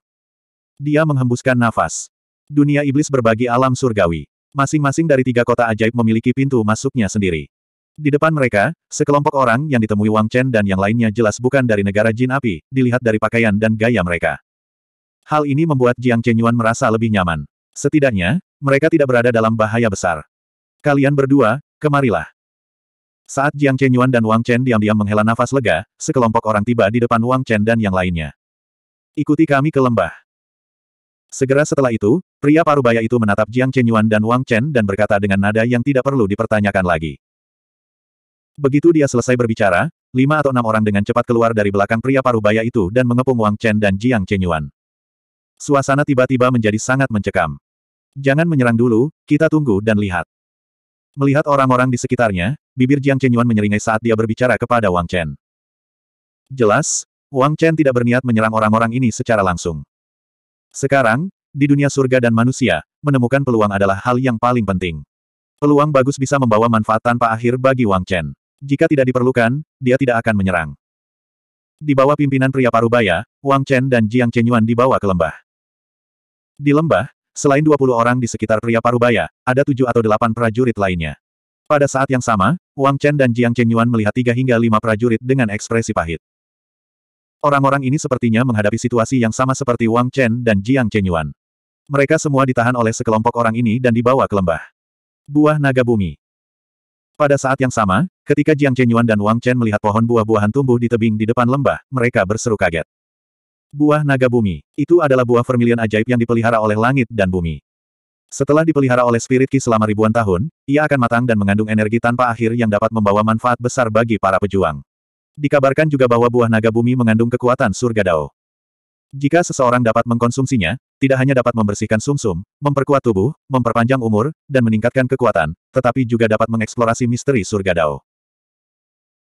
Dia menghembuskan nafas. Dunia iblis berbagi alam surgawi. Masing-masing dari tiga kota ajaib memiliki pintu masuknya sendiri. Di depan mereka, sekelompok orang yang ditemui Wang Chen dan yang lainnya jelas bukan dari negara jin api, dilihat dari pakaian dan gaya mereka. Hal ini membuat Jiang Chen Yuan merasa lebih nyaman. Setidaknya, mereka tidak berada dalam bahaya besar. Kalian berdua, kemarilah. Saat Jiang Chen Yuan dan Wang Chen diam-diam menghela nafas lega, sekelompok orang tiba di depan Wang Chen dan yang lainnya. Ikuti kami ke lembah. Segera setelah itu, pria parubaya itu menatap Jiang Chen Yuan dan Wang Chen dan berkata dengan nada yang tidak perlu dipertanyakan lagi. Begitu dia selesai berbicara, lima atau enam orang dengan cepat keluar dari belakang pria paruh baya itu dan mengepung Wang Chen dan Jiang Chenyuan. Suasana tiba-tiba menjadi sangat mencekam. Jangan menyerang dulu, kita tunggu dan lihat. Melihat orang-orang di sekitarnya, bibir Jiang Chenyuan menyeringai saat dia berbicara kepada Wang Chen. Jelas, Wang Chen tidak berniat menyerang orang-orang ini secara langsung. Sekarang, di dunia surga dan manusia, menemukan peluang adalah hal yang paling penting. Peluang bagus bisa membawa manfaat tanpa akhir bagi Wang Chen. Jika tidak diperlukan, dia tidak akan menyerang. Di bawah pimpinan pria parubaya, Wang Chen dan Jiang Chenyuan dibawa ke lembah. Di lembah, selain 20 orang di sekitar pria parubaya, ada tujuh atau delapan prajurit lainnya. Pada saat yang sama, Wang Chen dan Jiang Chenyuan melihat tiga hingga lima prajurit dengan ekspresi pahit. Orang-orang ini sepertinya menghadapi situasi yang sama seperti Wang Chen dan Jiang Chenyuan. Mereka semua ditahan oleh sekelompok orang ini dan dibawa ke lembah. Buah naga bumi. Pada saat yang sama, ketika Jiang Chenyuan dan Wang Chen melihat pohon buah-buahan tumbuh di tebing di depan lembah, mereka berseru kaget. Buah naga bumi. Itu adalah buah vermilion ajaib yang dipelihara oleh langit dan bumi. Setelah dipelihara oleh spirit ki selama ribuan tahun, ia akan matang dan mengandung energi tanpa akhir yang dapat membawa manfaat besar bagi para pejuang. Dikabarkan juga bahwa buah naga bumi mengandung kekuatan surga Dao. Jika seseorang dapat mengkonsumsinya, tidak hanya dapat membersihkan sumsum, -sum, memperkuat tubuh, memperpanjang umur, dan meningkatkan kekuatan, tetapi juga dapat mengeksplorasi misteri surga Dao.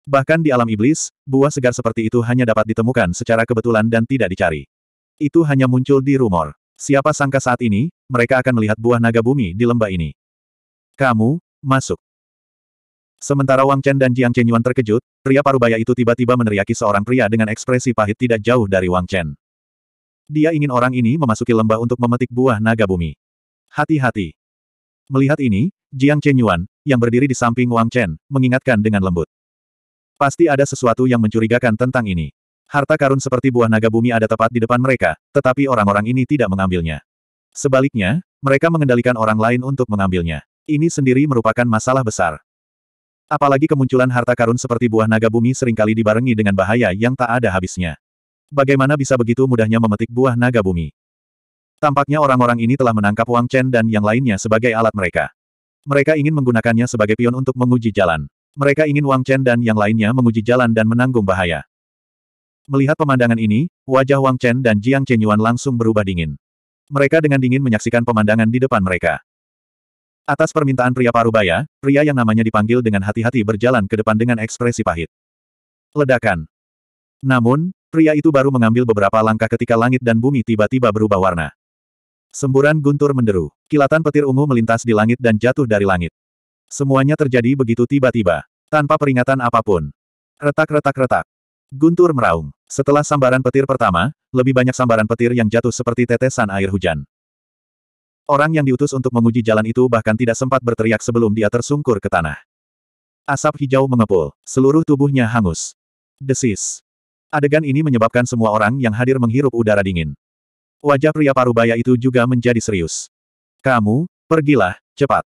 Bahkan di alam iblis, buah segar seperti itu hanya dapat ditemukan secara kebetulan dan tidak dicari. Itu hanya muncul di rumor. Siapa sangka saat ini, mereka akan melihat buah naga bumi di lembah ini. Kamu, masuk. Sementara Wang Chen dan Jiang Chen terkejut, pria parubaya itu tiba-tiba meneriaki seorang pria dengan ekspresi pahit tidak jauh dari Wang Chen. Dia ingin orang ini memasuki lembah untuk memetik buah naga bumi. Hati-hati. Melihat ini, Jiang Chenyuan, yang berdiri di samping Wang Chen, mengingatkan dengan lembut. Pasti ada sesuatu yang mencurigakan tentang ini. Harta karun seperti buah naga bumi ada tepat di depan mereka, tetapi orang-orang ini tidak mengambilnya. Sebaliknya, mereka mengendalikan orang lain untuk mengambilnya. Ini sendiri merupakan masalah besar. Apalagi kemunculan harta karun seperti buah naga bumi seringkali dibarengi dengan bahaya yang tak ada habisnya. Bagaimana bisa begitu mudahnya memetik buah naga bumi? Tampaknya orang-orang ini telah menangkap Wang Chen dan yang lainnya sebagai alat mereka. Mereka ingin menggunakannya sebagai pion untuk menguji jalan. Mereka ingin Wang Chen dan yang lainnya menguji jalan dan menanggung bahaya. Melihat pemandangan ini, wajah Wang Chen dan Jiang Chenyuan langsung berubah dingin. Mereka dengan dingin menyaksikan pemandangan di depan mereka. Atas permintaan pria parubaya, pria yang namanya dipanggil dengan hati-hati berjalan ke depan dengan ekspresi pahit. Ledakan. Namun, Pria itu baru mengambil beberapa langkah ketika langit dan bumi tiba-tiba berubah warna. Semburan guntur menderu. Kilatan petir ungu melintas di langit dan jatuh dari langit. Semuanya terjadi begitu tiba-tiba. Tanpa peringatan apapun. Retak-retak-retak. Guntur meraung. Setelah sambaran petir pertama, lebih banyak sambaran petir yang jatuh seperti tetesan air hujan. Orang yang diutus untuk menguji jalan itu bahkan tidak sempat berteriak sebelum dia tersungkur ke tanah. Asap hijau mengepul, seluruh tubuhnya hangus. Desis. Adegan ini menyebabkan semua orang yang hadir menghirup udara dingin. Wajah pria parubaya itu juga menjadi serius. Kamu, pergilah, cepat.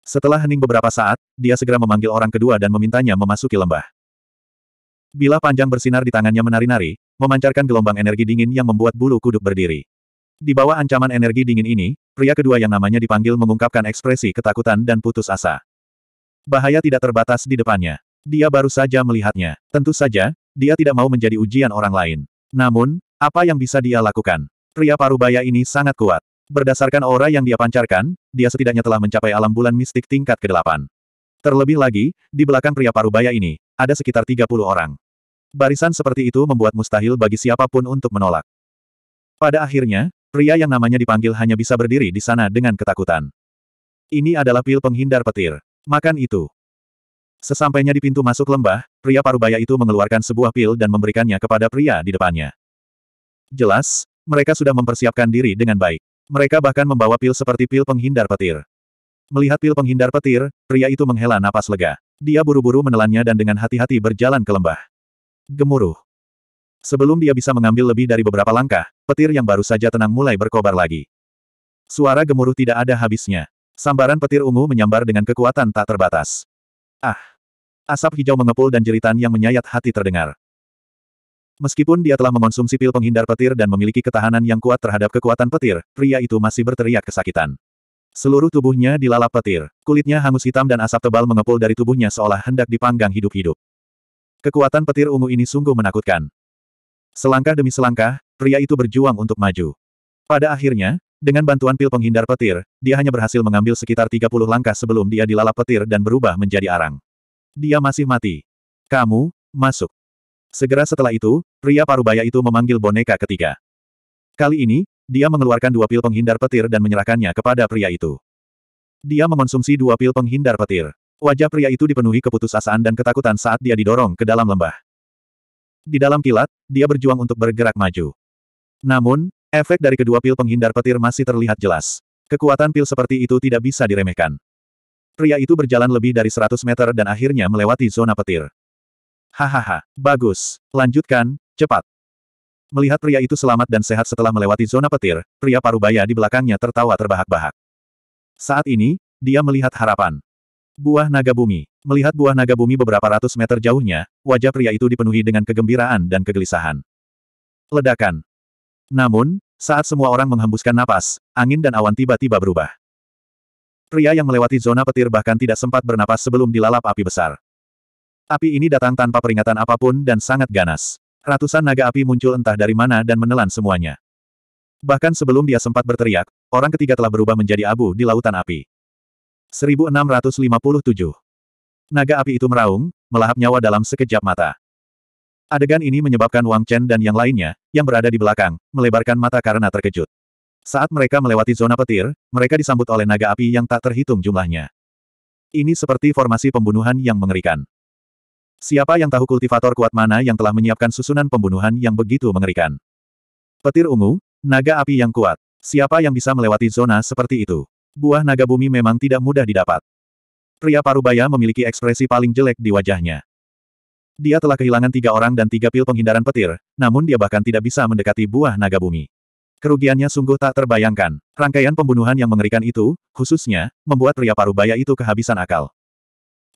Setelah hening beberapa saat, dia segera memanggil orang kedua dan memintanya memasuki lembah. Bila panjang bersinar di tangannya menari-nari, memancarkan gelombang energi dingin yang membuat bulu kuduk berdiri. Di bawah ancaman energi dingin ini, pria kedua yang namanya dipanggil mengungkapkan ekspresi ketakutan dan putus asa. Bahaya tidak terbatas di depannya. Dia baru saja melihatnya. Tentu saja, dia tidak mau menjadi ujian orang lain. Namun, apa yang bisa dia lakukan? Pria parubaya ini sangat kuat. Berdasarkan aura yang dia pancarkan, dia setidaknya telah mencapai alam bulan mistik tingkat ke-8. Terlebih lagi, di belakang pria parubaya ini, ada sekitar 30 orang. Barisan seperti itu membuat mustahil bagi siapapun untuk menolak. Pada akhirnya, pria yang namanya dipanggil hanya bisa berdiri di sana dengan ketakutan. Ini adalah pil penghindar petir. Makan itu. Sesampainya di pintu masuk lembah, pria parubaya itu mengeluarkan sebuah pil dan memberikannya kepada pria di depannya. Jelas, mereka sudah mempersiapkan diri dengan baik. Mereka bahkan membawa pil seperti pil penghindar petir. Melihat pil penghindar petir, pria itu menghela napas lega. Dia buru-buru menelannya dan dengan hati-hati berjalan ke lembah. Gemuruh. Sebelum dia bisa mengambil lebih dari beberapa langkah, petir yang baru saja tenang mulai berkobar lagi. Suara gemuruh tidak ada habisnya. Sambaran petir ungu menyambar dengan kekuatan tak terbatas. Ah! Asap hijau mengepul dan jeritan yang menyayat hati terdengar. Meskipun dia telah mengonsumsi pil penghindar petir dan memiliki ketahanan yang kuat terhadap kekuatan petir, pria itu masih berteriak kesakitan. Seluruh tubuhnya dilalap petir, kulitnya hangus hitam dan asap tebal mengepul dari tubuhnya seolah hendak dipanggang hidup-hidup. Kekuatan petir ungu ini sungguh menakutkan. Selangkah demi selangkah, pria itu berjuang untuk maju. Pada akhirnya, dengan bantuan pil penghindar petir, dia hanya berhasil mengambil sekitar 30 langkah sebelum dia dilalap petir dan berubah menjadi arang. Dia masih mati. Kamu, masuk. Segera setelah itu, pria parubaya itu memanggil boneka ketiga. Kali ini, dia mengeluarkan dua pil penghindar petir dan menyerahkannya kepada pria itu. Dia mengonsumsi dua pil penghindar petir. Wajah pria itu dipenuhi keputusasaan dan ketakutan saat dia didorong ke dalam lembah. Di dalam kilat, dia berjuang untuk bergerak maju. Namun, efek dari kedua pil penghindar petir masih terlihat jelas. Kekuatan pil seperti itu tidak bisa diremehkan. Pria itu berjalan lebih dari 100 meter dan akhirnya melewati zona petir. Hahaha, bagus. Lanjutkan, cepat. Melihat pria itu selamat dan sehat setelah melewati zona petir, pria parubaya di belakangnya tertawa terbahak-bahak. Saat ini, dia melihat harapan. Buah naga bumi. Melihat buah naga bumi beberapa ratus meter jauhnya, wajah pria itu dipenuhi dengan kegembiraan dan kegelisahan. Ledakan. Namun, saat semua orang menghembuskan napas, angin dan awan tiba-tiba berubah. Pria yang melewati zona petir bahkan tidak sempat bernapas sebelum dilalap api besar. Api ini datang tanpa peringatan apapun dan sangat ganas. Ratusan naga api muncul entah dari mana dan menelan semuanya. Bahkan sebelum dia sempat berteriak, orang ketiga telah berubah menjadi abu di lautan api. 1657 Naga api itu meraung, melahap nyawa dalam sekejap mata. Adegan ini menyebabkan Wang Chen dan yang lainnya, yang berada di belakang, melebarkan mata karena terkejut. Saat mereka melewati zona petir, mereka disambut oleh naga api yang tak terhitung jumlahnya. Ini seperti formasi pembunuhan yang mengerikan. Siapa yang tahu kultivator kuat mana yang telah menyiapkan susunan pembunuhan yang begitu mengerikan? Petir ungu, naga api yang kuat. Siapa yang bisa melewati zona seperti itu? Buah naga bumi memang tidak mudah didapat. Pria Parubaya memiliki ekspresi paling jelek di wajahnya. Dia telah kehilangan tiga orang dan tiga pil penghindaran petir, namun dia bahkan tidak bisa mendekati buah naga bumi. Kerugiannya sungguh tak terbayangkan. Rangkaian pembunuhan yang mengerikan itu, khususnya, membuat pria parubaya itu kehabisan akal.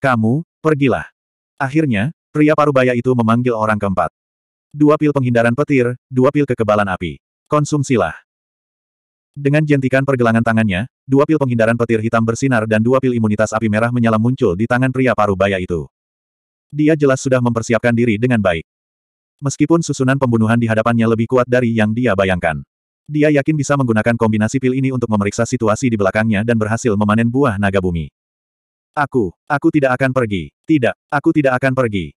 Kamu, pergilah. Akhirnya, pria parubaya itu memanggil orang keempat. Dua pil penghindaran petir, dua pil kekebalan api. Konsumsilah. Dengan jentikan pergelangan tangannya, dua pil penghindaran petir hitam bersinar dan dua pil imunitas api merah menyala muncul di tangan pria parubaya itu. Dia jelas sudah mempersiapkan diri dengan baik. Meskipun susunan pembunuhan di hadapannya lebih kuat dari yang dia bayangkan. Dia yakin bisa menggunakan kombinasi pil ini untuk memeriksa situasi di belakangnya dan berhasil memanen buah naga bumi. Aku, aku tidak akan pergi. Tidak, aku tidak akan pergi.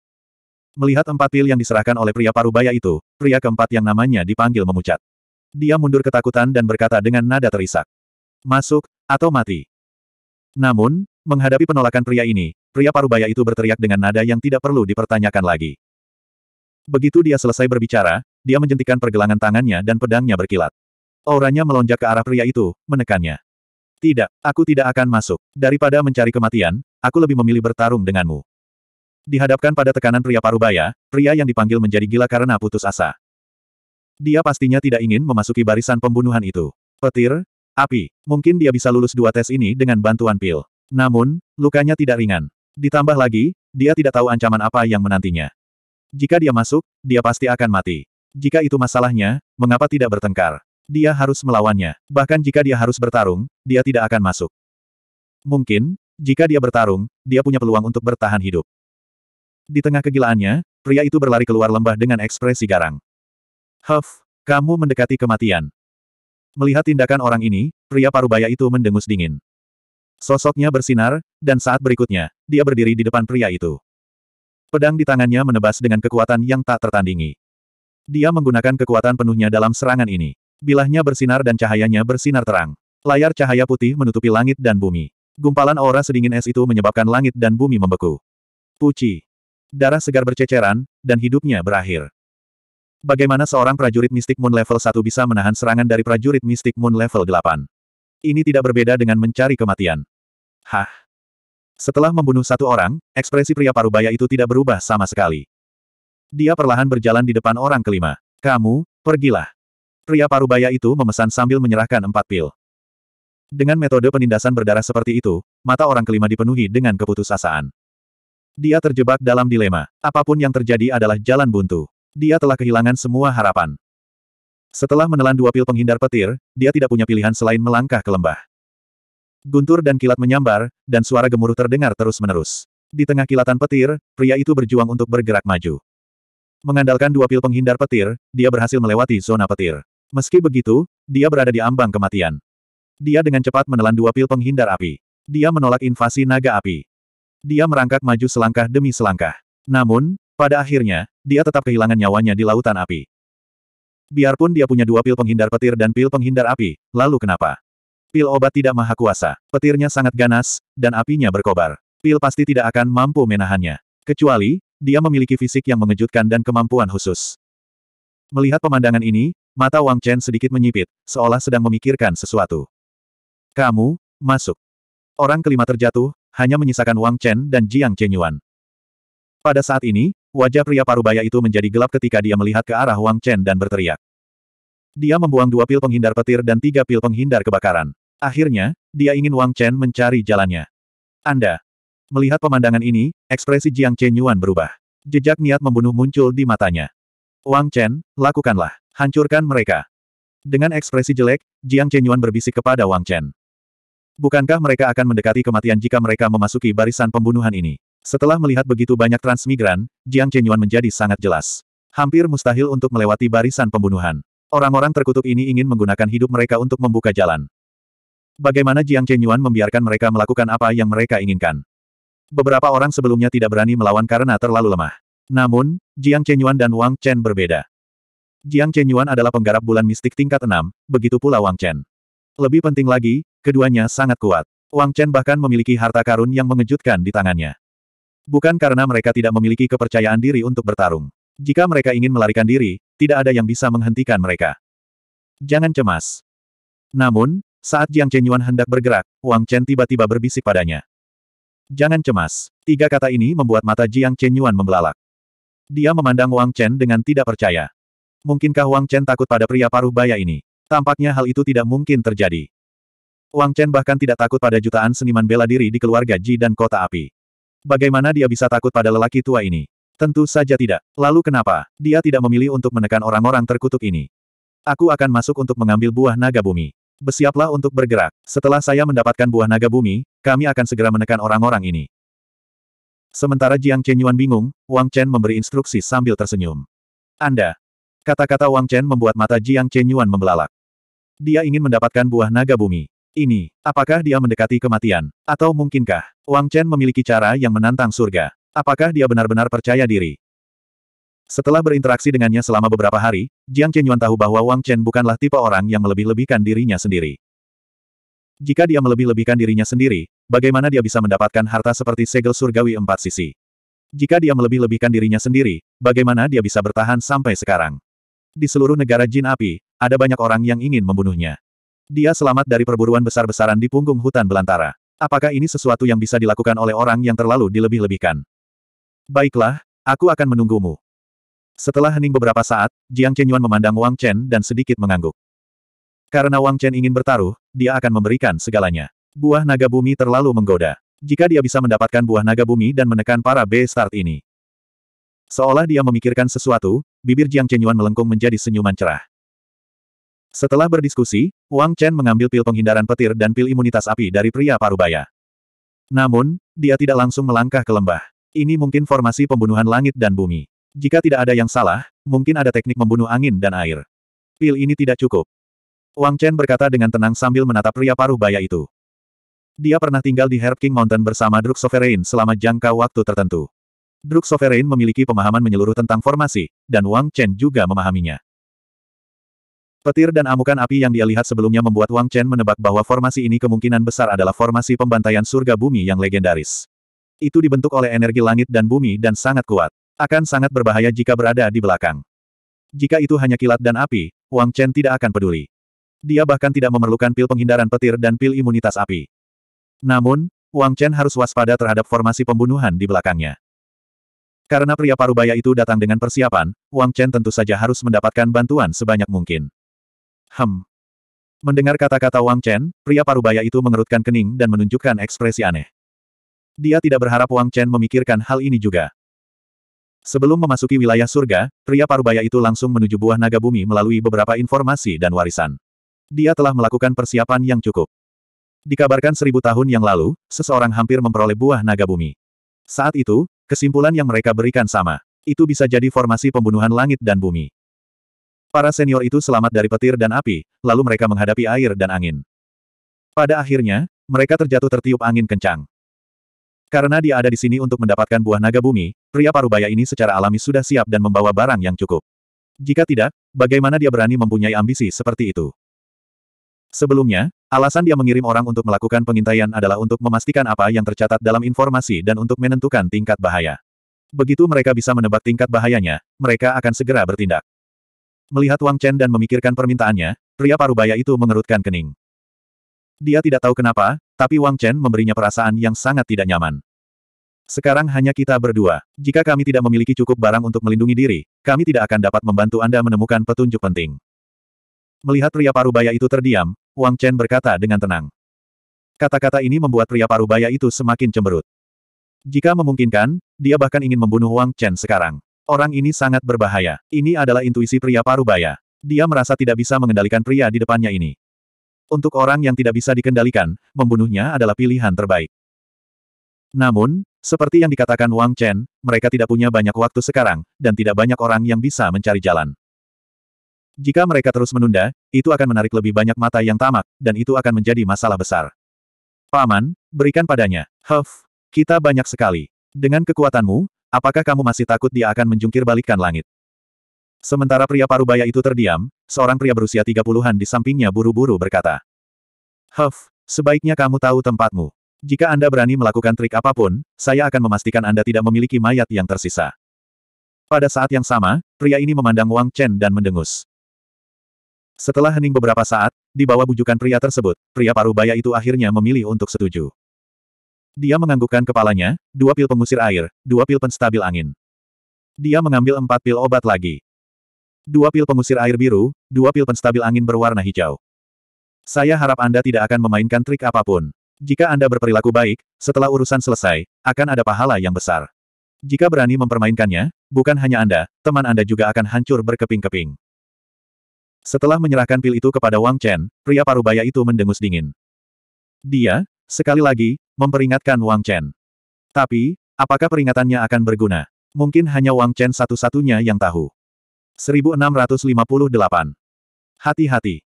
Melihat empat pil yang diserahkan oleh pria parubaya itu, pria keempat yang namanya dipanggil memucat. Dia mundur ketakutan dan berkata dengan nada terisak. Masuk, atau mati. Namun, menghadapi penolakan pria ini, pria parubaya itu berteriak dengan nada yang tidak perlu dipertanyakan lagi. Begitu dia selesai berbicara, dia menjentikan pergelangan tangannya dan pedangnya berkilat. Auranya melonjak ke arah pria itu, menekannya. Tidak, aku tidak akan masuk. Daripada mencari kematian, aku lebih memilih bertarung denganmu. Dihadapkan pada tekanan pria parubaya, pria yang dipanggil menjadi gila karena putus asa. Dia pastinya tidak ingin memasuki barisan pembunuhan itu. Petir, api, mungkin dia bisa lulus dua tes ini dengan bantuan pil. Namun, lukanya tidak ringan. Ditambah lagi, dia tidak tahu ancaman apa yang menantinya. Jika dia masuk, dia pasti akan mati. Jika itu masalahnya, mengapa tidak bertengkar? dia harus melawannya. Bahkan jika dia harus bertarung, dia tidak akan masuk. Mungkin, jika dia bertarung, dia punya peluang untuk bertahan hidup. Di tengah kegilaannya, pria itu berlari keluar lembah dengan ekspresi garang. Huff, kamu mendekati kematian. Melihat tindakan orang ini, pria parubaya itu mendengus dingin. Sosoknya bersinar, dan saat berikutnya, dia berdiri di depan pria itu. Pedang di tangannya menebas dengan kekuatan yang tak tertandingi. Dia menggunakan kekuatan penuhnya dalam serangan ini. Bilahnya bersinar dan cahayanya bersinar terang. Layar cahaya putih menutupi langit dan bumi. Gumpalan aura sedingin es itu menyebabkan langit dan bumi membeku. Puci. Darah segar berceceran, dan hidupnya berakhir. Bagaimana seorang prajurit mistik Moon level 1 bisa menahan serangan dari prajurit mistik Moon level 8? Ini tidak berbeda dengan mencari kematian. Hah? Setelah membunuh satu orang, ekspresi pria parubaya itu tidak berubah sama sekali. Dia perlahan berjalan di depan orang kelima. Kamu, pergilah. Pria parubaya itu memesan sambil menyerahkan empat pil. Dengan metode penindasan berdarah seperti itu, mata orang kelima dipenuhi dengan keputusasaan. Dia terjebak dalam dilema. Apapun yang terjadi adalah jalan buntu. Dia telah kehilangan semua harapan. Setelah menelan dua pil penghindar petir, dia tidak punya pilihan selain melangkah ke lembah. Guntur dan kilat menyambar, dan suara gemuruh terdengar terus-menerus. Di tengah kilatan petir, pria itu berjuang untuk bergerak maju. Mengandalkan dua pil penghindar petir, dia berhasil melewati zona petir. Meski begitu, dia berada di ambang kematian. Dia dengan cepat menelan dua pil penghindar api. Dia menolak invasi naga api. Dia merangkak maju selangkah demi selangkah. Namun, pada akhirnya, dia tetap kehilangan nyawanya di lautan api. Biarpun dia punya dua pil penghindar petir dan pil penghindar api, lalu kenapa? Pil obat tidak maha kuasa, petirnya sangat ganas, dan apinya berkobar. Pil pasti tidak akan mampu menahannya. Kecuali, dia memiliki fisik yang mengejutkan dan kemampuan khusus. Melihat pemandangan ini, mata Wang Chen sedikit menyipit, seolah sedang memikirkan sesuatu. Kamu, masuk. Orang kelima terjatuh, hanya menyisakan Wang Chen dan Jiang Chenyuan. Pada saat ini, wajah pria parubaya itu menjadi gelap ketika dia melihat ke arah Wang Chen dan berteriak. Dia membuang dua pil penghindar petir dan tiga pil penghindar kebakaran. Akhirnya, dia ingin Wang Chen mencari jalannya. Anda. Melihat pemandangan ini, ekspresi Jiang Chenyuan berubah. Jejak niat membunuh muncul di matanya. Wang Chen, lakukanlah. Hancurkan mereka. Dengan ekspresi jelek, Jiang Chenyuan berbisik kepada Wang Chen. Bukankah mereka akan mendekati kematian jika mereka memasuki barisan pembunuhan ini? Setelah melihat begitu banyak transmigran, Jiang Chenyuan menjadi sangat jelas. Hampir mustahil untuk melewati barisan pembunuhan. Orang-orang terkutuk ini ingin menggunakan hidup mereka untuk membuka jalan. Bagaimana Jiang Chenyuan membiarkan mereka melakukan apa yang mereka inginkan? Beberapa orang sebelumnya tidak berani melawan karena terlalu lemah. Namun, Jiang Chenyuan dan Wang Chen berbeda. Jiang Chenyuan adalah penggarap bulan mistik tingkat 6, begitu pula Wang Chen. Lebih penting lagi, keduanya sangat kuat. Wang Chen bahkan memiliki harta karun yang mengejutkan di tangannya. Bukan karena mereka tidak memiliki kepercayaan diri untuk bertarung. Jika mereka ingin melarikan diri, tidak ada yang bisa menghentikan mereka. Jangan cemas. Namun, saat Jiang Chenyuan hendak bergerak, Wang Chen tiba-tiba berbisik padanya. Jangan cemas. Tiga kata ini membuat mata Jiang Chenyuan membelalak. Dia memandang Wang Chen dengan tidak percaya. Mungkinkah Wang Chen takut pada pria paruh baya ini? Tampaknya hal itu tidak mungkin terjadi. Wang Chen bahkan tidak takut pada jutaan seniman bela diri di keluarga Ji dan kota api. Bagaimana dia bisa takut pada lelaki tua ini? Tentu saja tidak. Lalu kenapa, dia tidak memilih untuk menekan orang-orang terkutuk ini? Aku akan masuk untuk mengambil buah naga bumi bersiaplah untuk bergerak. Setelah saya mendapatkan buah naga bumi, kami akan segera menekan orang-orang ini. Sementara Jiang Chen Yuan bingung, Wang Chen memberi instruksi sambil tersenyum. Anda. Kata-kata Wang Chen membuat mata Jiang Chen Yuan membelalak. Dia ingin mendapatkan buah naga bumi. Ini, apakah dia mendekati kematian? Atau mungkinkah, Wang Chen memiliki cara yang menantang surga? Apakah dia benar-benar percaya diri? Setelah berinteraksi dengannya selama beberapa hari, Jiang Chen Yuan tahu bahwa Wang Chen bukanlah tipe orang yang melebih-lebihkan dirinya sendiri. Jika dia melebih-lebihkan dirinya sendiri, bagaimana dia bisa mendapatkan harta seperti segel surgawi empat sisi. Jika dia melebih-lebihkan dirinya sendiri, bagaimana dia bisa bertahan sampai sekarang? Di seluruh negara jin api, ada banyak orang yang ingin membunuhnya. Dia selamat dari perburuan besar-besaran di punggung hutan belantara. Apakah ini sesuatu yang bisa dilakukan oleh orang yang terlalu dilebih-lebihkan? Baiklah, aku akan menunggumu. Setelah hening beberapa saat, Jiang Chen Yuan memandang Wang Chen dan sedikit mengangguk. Karena Wang Chen ingin bertaruh, dia akan memberikan segalanya. Buah naga bumi terlalu menggoda. Jika dia bisa mendapatkan buah naga bumi dan menekan para B-Start ini. Seolah dia memikirkan sesuatu, bibir Jiang Chenyuan melengkung menjadi senyuman cerah. Setelah berdiskusi, Wang Chen mengambil pil penghindaran petir dan pil imunitas api dari pria parubaya. Namun, dia tidak langsung melangkah ke lembah. Ini mungkin formasi pembunuhan langit dan bumi. Jika tidak ada yang salah, mungkin ada teknik membunuh angin dan air. Pil ini tidak cukup. Wang Chen berkata dengan tenang sambil menatap pria paruh baya itu. Dia pernah tinggal di Herb King Mountain bersama Druk Sovereign selama jangka waktu tertentu. Druk Sovereign memiliki pemahaman menyeluruh tentang formasi, dan Wang Chen juga memahaminya. Petir dan amukan api yang dia lihat sebelumnya membuat Wang Chen menebak bahwa formasi ini kemungkinan besar adalah formasi pembantaian surga bumi yang legendaris. Itu dibentuk oleh energi langit dan bumi dan sangat kuat. Akan sangat berbahaya jika berada di belakang. Jika itu hanya kilat dan api, Wang Chen tidak akan peduli. Dia bahkan tidak memerlukan pil penghindaran petir dan pil imunitas api. Namun, Wang Chen harus waspada terhadap formasi pembunuhan di belakangnya. Karena pria parubaya itu datang dengan persiapan, Wang Chen tentu saja harus mendapatkan bantuan sebanyak mungkin. Hem. Mendengar kata-kata Wang Chen, pria parubaya itu mengerutkan kening dan menunjukkan ekspresi aneh. Dia tidak berharap Wang Chen memikirkan hal ini juga. Sebelum memasuki wilayah surga, pria parubaya itu langsung menuju buah naga bumi melalui beberapa informasi dan warisan. Dia telah melakukan persiapan yang cukup. Dikabarkan seribu tahun yang lalu, seseorang hampir memperoleh buah naga bumi. Saat itu, kesimpulan yang mereka berikan sama. Itu bisa jadi formasi pembunuhan langit dan bumi. Para senior itu selamat dari petir dan api, lalu mereka menghadapi air dan angin. Pada akhirnya, mereka terjatuh tertiup angin kencang. Karena dia ada di sini untuk mendapatkan buah naga bumi, pria parubaya ini secara alami sudah siap dan membawa barang yang cukup. Jika tidak, bagaimana dia berani mempunyai ambisi seperti itu? Sebelumnya, Alasan dia mengirim orang untuk melakukan pengintaian adalah untuk memastikan apa yang tercatat dalam informasi dan untuk menentukan tingkat bahaya. Begitu mereka bisa menebak tingkat bahayanya, mereka akan segera bertindak. Melihat Wang Chen dan memikirkan permintaannya, pria parubaya itu mengerutkan kening. Dia tidak tahu kenapa, tapi Wang Chen memberinya perasaan yang sangat tidak nyaman. Sekarang hanya kita berdua. Jika kami tidak memiliki cukup barang untuk melindungi diri, kami tidak akan dapat membantu Anda menemukan petunjuk penting. Melihat pria parubaya itu terdiam, Wang Chen berkata dengan tenang. Kata-kata ini membuat pria parubaya itu semakin cemberut. Jika memungkinkan, dia bahkan ingin membunuh Wang Chen sekarang. Orang ini sangat berbahaya. Ini adalah intuisi pria parubaya. Dia merasa tidak bisa mengendalikan pria di depannya ini. Untuk orang yang tidak bisa dikendalikan, membunuhnya adalah pilihan terbaik. Namun, seperti yang dikatakan Wang Chen, mereka tidak punya banyak waktu sekarang, dan tidak banyak orang yang bisa mencari jalan. Jika mereka terus menunda, itu akan menarik lebih banyak mata yang tamak, dan itu akan menjadi masalah besar. Paman, berikan padanya. Huff, kita banyak sekali. Dengan kekuatanmu, apakah kamu masih takut dia akan menjungkir balikkan langit? Sementara pria parubaya itu terdiam, seorang pria berusia 30-an di sampingnya buru-buru berkata. Huff, sebaiknya kamu tahu tempatmu. Jika Anda berani melakukan trik apapun, saya akan memastikan Anda tidak memiliki mayat yang tersisa. Pada saat yang sama, pria ini memandang Wang Chen dan mendengus. Setelah hening beberapa saat, di bawah bujukan pria tersebut, pria paruh baya itu akhirnya memilih untuk setuju. Dia menganggukkan kepalanya, dua pil pengusir air, dua pil penstabil angin. Dia mengambil empat pil obat lagi. Dua pil pengusir air biru, dua pil penstabil angin berwarna hijau. Saya harap Anda tidak akan memainkan trik apapun. Jika Anda berperilaku baik, setelah urusan selesai, akan ada pahala yang besar. Jika berani mempermainkannya, bukan hanya Anda, teman Anda juga akan hancur berkeping-keping. Setelah menyerahkan pil itu kepada Wang Chen, pria parubaya itu mendengus dingin. Dia, sekali lagi, memperingatkan Wang Chen. Tapi, apakah peringatannya akan berguna? Mungkin hanya Wang Chen satu-satunya yang tahu. 1658. Hati-hati.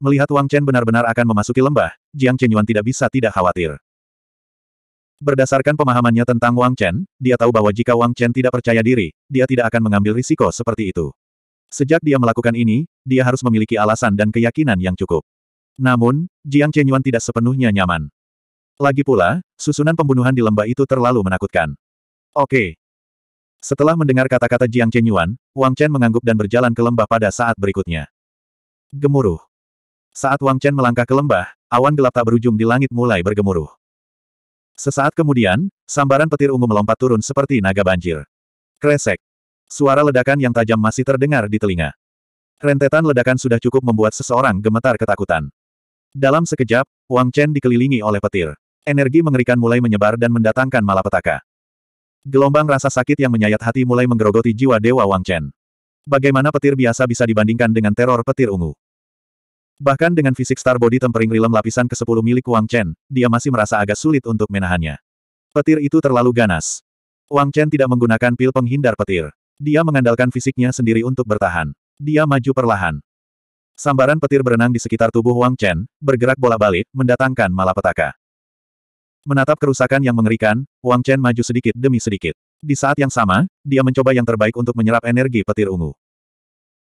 Melihat Wang Chen benar-benar akan memasuki lembah, Jiang Chenyuan tidak bisa tidak khawatir. Berdasarkan pemahamannya tentang Wang Chen, dia tahu bahwa jika Wang Chen tidak percaya diri, dia tidak akan mengambil risiko seperti itu. Sejak dia melakukan ini, dia harus memiliki alasan dan keyakinan yang cukup. Namun, Jiang Chenyuan tidak sepenuhnya nyaman. Lagi pula, susunan pembunuhan di lembah itu terlalu menakutkan. Oke. Setelah mendengar kata-kata Jiang Chenyuan, Wang Chen mengangguk dan berjalan ke lembah pada saat berikutnya. Gemuruh. Saat Wang Chen melangkah ke lembah, awan gelap tak berujung di langit mulai bergemuruh. Sesaat kemudian, sambaran petir ungu melompat turun seperti naga banjir. Kresek. Suara ledakan yang tajam masih terdengar di telinga. Rentetan ledakan sudah cukup membuat seseorang gemetar ketakutan. Dalam sekejap, Wang Chen dikelilingi oleh petir. Energi mengerikan mulai menyebar dan mendatangkan malapetaka. Gelombang rasa sakit yang menyayat hati mulai menggerogoti jiwa Dewa Wang Chen. Bagaimana petir biasa bisa dibandingkan dengan teror petir ungu? Bahkan dengan fisik star body tempering rilem lapisan ke-10 milik Wang Chen, dia masih merasa agak sulit untuk menahannya. Petir itu terlalu ganas. Wang Chen tidak menggunakan pil penghindar petir. Dia mengandalkan fisiknya sendiri untuk bertahan. Dia maju perlahan. Sambaran petir berenang di sekitar tubuh Wang Chen, bergerak bola-balik, mendatangkan malapetaka. Menatap kerusakan yang mengerikan, Wang Chen maju sedikit demi sedikit. Di saat yang sama, dia mencoba yang terbaik untuk menyerap energi petir ungu.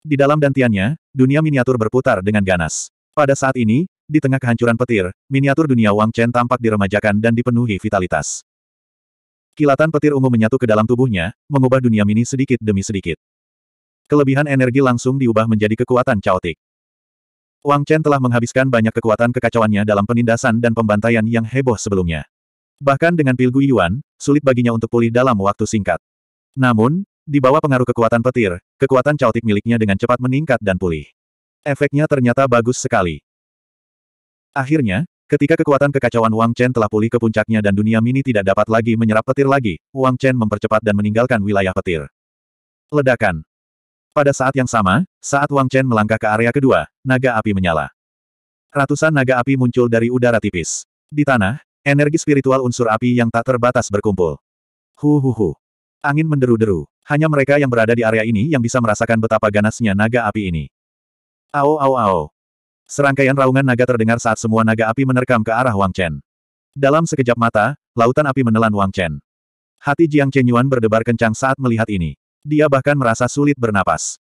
Di dalam dantiannya, dunia miniatur berputar dengan ganas. Pada saat ini, di tengah kehancuran petir, miniatur dunia Wang Chen tampak diremajakan dan dipenuhi vitalitas. Kilatan petir ungu menyatu ke dalam tubuhnya, mengubah dunia mini sedikit demi sedikit. Kelebihan energi langsung diubah menjadi kekuatan caotik. Wang Chen telah menghabiskan banyak kekuatan kekacauannya dalam penindasan dan pembantaian yang heboh sebelumnya. Bahkan dengan pil Guiyuan, sulit baginya untuk pulih dalam waktu singkat. Namun, di bawah pengaruh kekuatan petir, kekuatan caotik miliknya dengan cepat meningkat dan pulih. Efeknya ternyata bagus sekali. Akhirnya, Ketika kekuatan kekacauan Wang Chen telah pulih ke puncaknya dan dunia mini tidak dapat lagi menyerap petir lagi, Wang Chen mempercepat dan meninggalkan wilayah petir. Ledakan. Pada saat yang sama, saat Wang Chen melangkah ke area kedua, naga api menyala. Ratusan naga api muncul dari udara tipis. Di tanah, energi spiritual unsur api yang tak terbatas berkumpul. Hu hu hu. Angin menderu-deru. Hanya mereka yang berada di area ini yang bisa merasakan betapa ganasnya naga api ini. Ao ao ao. Serangkaian raungan naga terdengar saat semua naga api menerkam ke arah Wang Chen. Dalam sekejap mata, lautan api menelan Wang Chen. Hati Jiang Chen Yuan berdebar kencang saat melihat ini. Dia bahkan merasa sulit bernapas.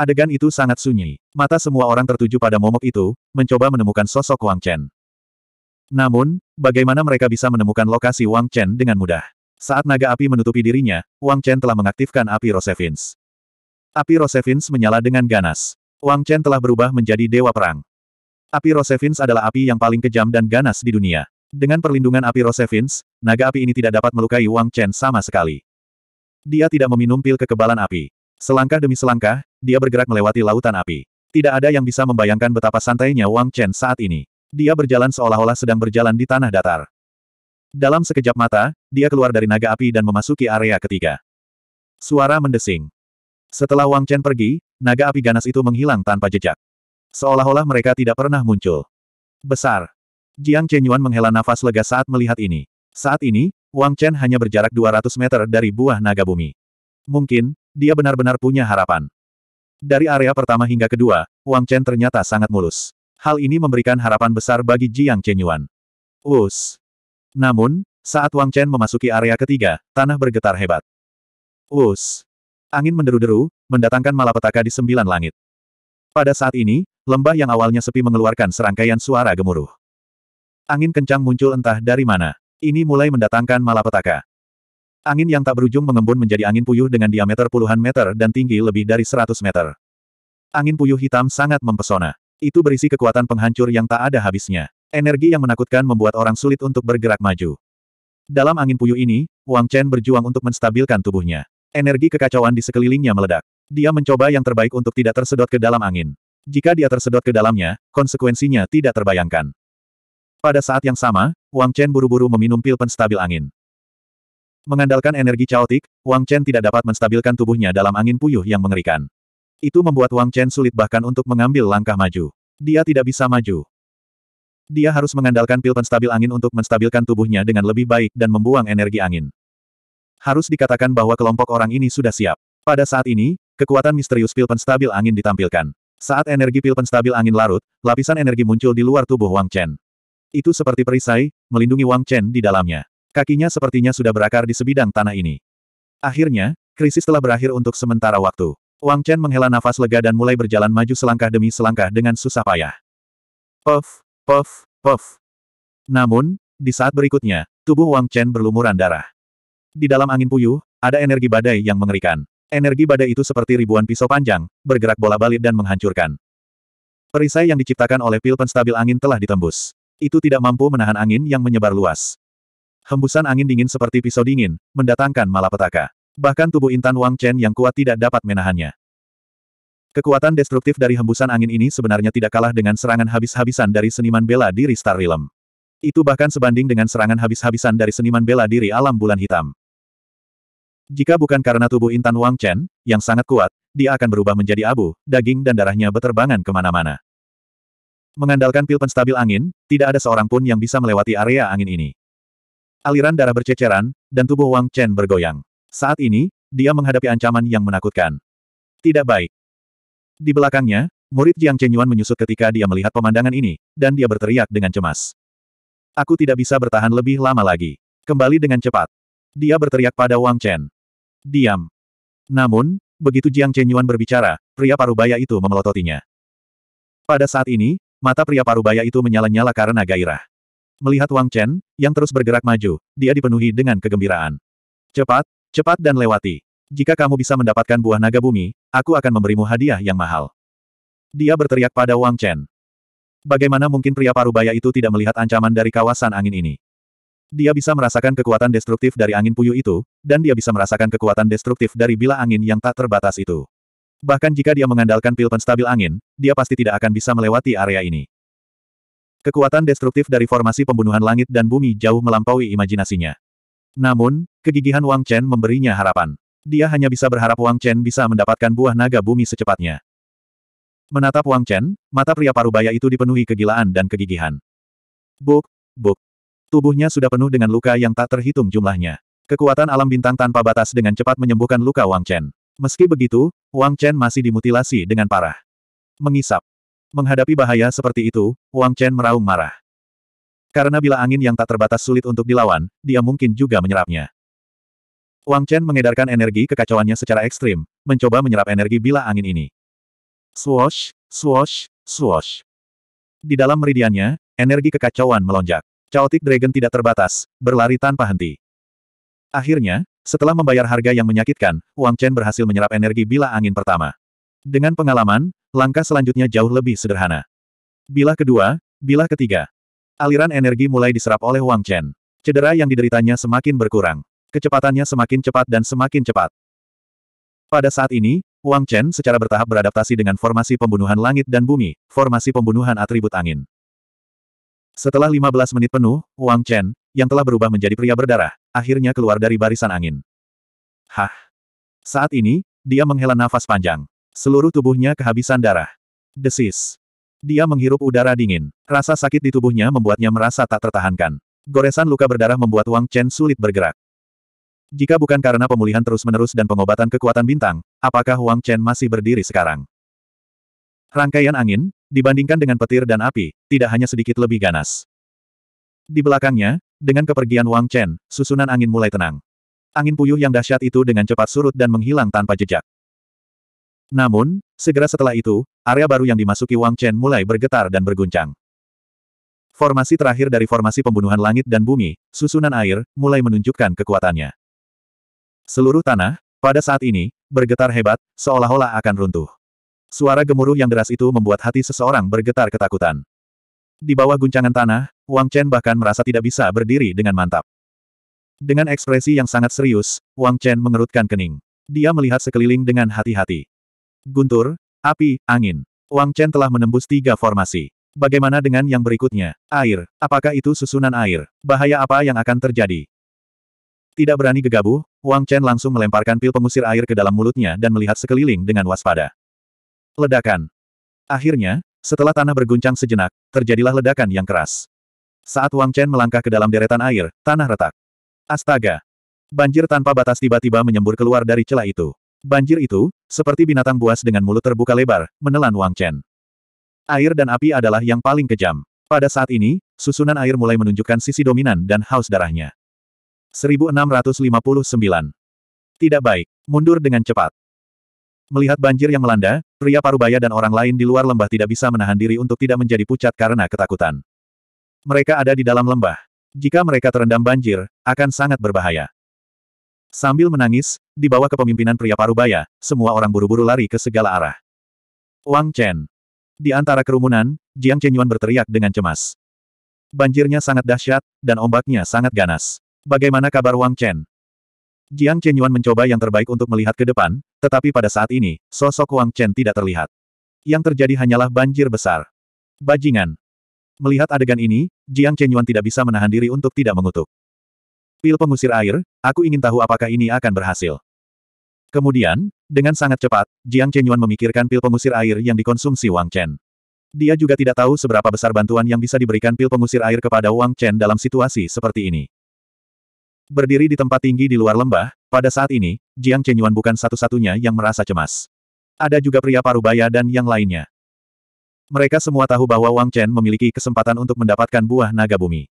Adegan itu sangat sunyi. Mata semua orang tertuju pada momok itu, mencoba menemukan sosok Wang Chen. Namun, bagaimana mereka bisa menemukan lokasi Wang Chen dengan mudah? Saat naga api menutupi dirinya, Wang Chen telah mengaktifkan api Rosevins. Api Rosevins menyala dengan ganas. Wang Chen telah berubah menjadi dewa perang. Api Rosevins adalah api yang paling kejam dan ganas di dunia. Dengan perlindungan api Rosevins, naga api ini tidak dapat melukai Wang Chen sama sekali. Dia tidak meminum pil kekebalan api. Selangkah demi selangkah, dia bergerak melewati lautan api. Tidak ada yang bisa membayangkan betapa santainya Wang Chen saat ini. Dia berjalan seolah-olah sedang berjalan di tanah datar. Dalam sekejap mata, dia keluar dari naga api dan memasuki area ketiga. Suara mendesing. Setelah Wang Chen pergi, naga api ganas itu menghilang tanpa jejak. Seolah-olah mereka tidak pernah muncul. Besar. Jiang Chenyuan menghela nafas lega saat melihat ini. Saat ini, Wang Chen hanya berjarak 200 meter dari buah naga bumi. Mungkin, dia benar-benar punya harapan. Dari area pertama hingga kedua, Wang Chen ternyata sangat mulus. Hal ini memberikan harapan besar bagi Jiang Chenyuan. Us. Namun, saat Wang Chen memasuki area ketiga, tanah bergetar hebat. Us. Angin menderu-deru, mendatangkan malapetaka di sembilan langit. Pada saat ini, Lembah yang awalnya sepi mengeluarkan serangkaian suara gemuruh. Angin kencang muncul entah dari mana. Ini mulai mendatangkan malapetaka. Angin yang tak berujung mengembun menjadi angin puyuh dengan diameter puluhan meter dan tinggi lebih dari seratus meter. Angin puyuh hitam sangat mempesona. Itu berisi kekuatan penghancur yang tak ada habisnya. Energi yang menakutkan membuat orang sulit untuk bergerak maju. Dalam angin puyuh ini, Wang Chen berjuang untuk menstabilkan tubuhnya. Energi kekacauan di sekelilingnya meledak. Dia mencoba yang terbaik untuk tidak tersedot ke dalam angin. Jika dia tersedot ke dalamnya, konsekuensinya tidak terbayangkan. Pada saat yang sama, Wang Chen buru-buru meminum pil penstabil angin. Mengandalkan energi caotik, Wang Chen tidak dapat menstabilkan tubuhnya dalam angin puyuh yang mengerikan. Itu membuat Wang Chen sulit bahkan untuk mengambil langkah maju. Dia tidak bisa maju. Dia harus mengandalkan pil penstabil angin untuk menstabilkan tubuhnya dengan lebih baik dan membuang energi angin. Harus dikatakan bahwa kelompok orang ini sudah siap. Pada saat ini, kekuatan misterius pil penstabil angin ditampilkan. Saat energi pil penstabil angin larut, lapisan energi muncul di luar tubuh Wang Chen. Itu seperti perisai, melindungi Wang Chen di dalamnya. Kakinya sepertinya sudah berakar di sebidang tanah ini. Akhirnya, krisis telah berakhir untuk sementara waktu. Wang Chen menghela nafas lega dan mulai berjalan maju selangkah demi selangkah dengan susah payah. Puff, puff, puff. Namun, di saat berikutnya, tubuh Wang Chen berlumuran darah. Di dalam angin puyuh, ada energi badai yang mengerikan. Energi badai itu seperti ribuan pisau panjang, bergerak bola balik dan menghancurkan. Perisai yang diciptakan oleh pil penstabil angin telah ditembus. Itu tidak mampu menahan angin yang menyebar luas. Hembusan angin dingin seperti pisau dingin, mendatangkan malapetaka. Bahkan tubuh Intan Wang Chen yang kuat tidak dapat menahannya. Kekuatan destruktif dari hembusan angin ini sebenarnya tidak kalah dengan serangan habis-habisan dari seniman bela diri Star Realm. Itu bahkan sebanding dengan serangan habis-habisan dari seniman bela diri alam bulan hitam. Jika bukan karena tubuh Intan Wang Chen, yang sangat kuat, dia akan berubah menjadi abu, daging dan darahnya beterbangan kemana-mana. Mengandalkan pil penstabil angin, tidak ada seorang pun yang bisa melewati area angin ini. Aliran darah berceceran, dan tubuh Wang Chen bergoyang. Saat ini, dia menghadapi ancaman yang menakutkan. Tidak baik. Di belakangnya, murid Jiang Chen Yuan menyusut ketika dia melihat pemandangan ini, dan dia berteriak dengan cemas. Aku tidak bisa bertahan lebih lama lagi. Kembali dengan cepat. Dia berteriak pada Wang Chen diam. Namun, begitu Jiang Chenyuan berbicara, pria parubaya itu memelototinya. Pada saat ini, mata pria parubaya itu menyala-nyala karena gairah. Melihat Wang Chen, yang terus bergerak maju, dia dipenuhi dengan kegembiraan. Cepat, cepat dan lewati. Jika kamu bisa mendapatkan buah naga bumi, aku akan memberimu hadiah yang mahal. Dia berteriak pada Wang Chen. Bagaimana mungkin pria parubaya itu tidak melihat ancaman dari kawasan angin ini? Dia bisa merasakan kekuatan destruktif dari angin puyuh itu, dan dia bisa merasakan kekuatan destruktif dari bila angin yang tak terbatas itu. Bahkan jika dia mengandalkan pil penstabil angin, dia pasti tidak akan bisa melewati area ini. Kekuatan destruktif dari formasi pembunuhan langit dan bumi jauh melampaui imajinasinya. Namun, kegigihan Wang Chen memberinya harapan. Dia hanya bisa berharap Wang Chen bisa mendapatkan buah naga bumi secepatnya. Menatap Wang Chen, mata pria parubaya itu dipenuhi kegilaan dan kegigihan. Buk, buk. Tubuhnya sudah penuh dengan luka yang tak terhitung jumlahnya. Kekuatan alam bintang tanpa batas dengan cepat menyembuhkan luka Wang Chen. Meski begitu, Wang Chen masih dimutilasi dengan parah. Mengisap. Menghadapi bahaya seperti itu, Wang Chen meraung marah. Karena bila angin yang tak terbatas sulit untuk dilawan, dia mungkin juga menyerapnya. Wang Chen mengedarkan energi kekacauannya secara ekstrim, mencoba menyerap energi bila angin ini. Swoosh, swoosh, swoosh. Di dalam meridiannya, energi kekacauan melonjak. Chaotic Dragon tidak terbatas, berlari tanpa henti. Akhirnya, setelah membayar harga yang menyakitkan, Wang Chen berhasil menyerap energi bila angin pertama. Dengan pengalaman, langkah selanjutnya jauh lebih sederhana. Bila kedua, bila ketiga. Aliran energi mulai diserap oleh Wang Chen. Cedera yang dideritanya semakin berkurang. Kecepatannya semakin cepat dan semakin cepat. Pada saat ini, Wang Chen secara bertahap beradaptasi dengan formasi pembunuhan langit dan bumi, formasi pembunuhan atribut angin. Setelah 15 menit penuh, Wang Chen, yang telah berubah menjadi pria berdarah, akhirnya keluar dari barisan angin. Hah? Saat ini, dia menghela nafas panjang. Seluruh tubuhnya kehabisan darah. Desis. Dia menghirup udara dingin. Rasa sakit di tubuhnya membuatnya merasa tak tertahankan. Goresan luka berdarah membuat Wang Chen sulit bergerak. Jika bukan karena pemulihan terus-menerus dan pengobatan kekuatan bintang, apakah Wang Chen masih berdiri sekarang? Rangkaian angin, dibandingkan dengan petir dan api, tidak hanya sedikit lebih ganas. Di belakangnya, dengan kepergian Wang Chen, susunan angin mulai tenang. Angin puyuh yang dahsyat itu dengan cepat surut dan menghilang tanpa jejak. Namun, segera setelah itu, area baru yang dimasuki Wang Chen mulai bergetar dan berguncang. Formasi terakhir dari formasi pembunuhan langit dan bumi, susunan air, mulai menunjukkan kekuatannya. Seluruh tanah, pada saat ini, bergetar hebat, seolah-olah akan runtuh. Suara gemuruh yang deras itu membuat hati seseorang bergetar ketakutan. Di bawah guncangan tanah, Wang Chen bahkan merasa tidak bisa berdiri dengan mantap. Dengan ekspresi yang sangat serius, Wang Chen mengerutkan kening. Dia melihat sekeliling dengan hati-hati. Guntur, api, angin. Wang Chen telah menembus tiga formasi. Bagaimana dengan yang berikutnya? Air. Apakah itu susunan air? Bahaya apa yang akan terjadi? Tidak berani gegabah, Wang Chen langsung melemparkan pil pengusir air ke dalam mulutnya dan melihat sekeliling dengan waspada. Ledakan. Akhirnya, setelah tanah berguncang sejenak, terjadilah ledakan yang keras. Saat Wang Chen melangkah ke dalam deretan air, tanah retak. Astaga! Banjir tanpa batas tiba-tiba menyembur keluar dari celah itu. Banjir itu, seperti binatang buas dengan mulut terbuka lebar, menelan Wang Chen. Air dan api adalah yang paling kejam. Pada saat ini, susunan air mulai menunjukkan sisi dominan dan haus darahnya. 1659. Tidak baik, mundur dengan cepat. Melihat banjir yang melanda, pria parubaya dan orang lain di luar lembah tidak bisa menahan diri untuk tidak menjadi pucat karena ketakutan. Mereka ada di dalam lembah. Jika mereka terendam banjir, akan sangat berbahaya. Sambil menangis, di bawah kepemimpinan pria parubaya, semua orang buru-buru lari ke segala arah. Wang Chen. Di antara kerumunan, Jiang Chen Yuan berteriak dengan cemas. Banjirnya sangat dahsyat, dan ombaknya sangat ganas. Bagaimana kabar Wang Chen? Jiang Chenyuan mencoba yang terbaik untuk melihat ke depan, tetapi pada saat ini, sosok Wang Chen tidak terlihat. Yang terjadi hanyalah banjir besar. Bajingan. Melihat adegan ini, Jiang Chenyuan tidak bisa menahan diri untuk tidak mengutuk. Pil pengusir air, aku ingin tahu apakah ini akan berhasil. Kemudian, dengan sangat cepat, Jiang Chenyuan memikirkan pil pengusir air yang dikonsumsi Wang Chen. Dia juga tidak tahu seberapa besar bantuan yang bisa diberikan pil pengusir air kepada Wang Chen dalam situasi seperti ini. Berdiri di tempat tinggi di luar lembah, pada saat ini, Jiang Chenyuan bukan satu-satunya yang merasa cemas. Ada juga pria parubaya dan yang lainnya. Mereka semua tahu bahwa Wang Chen memiliki kesempatan untuk mendapatkan buah naga bumi.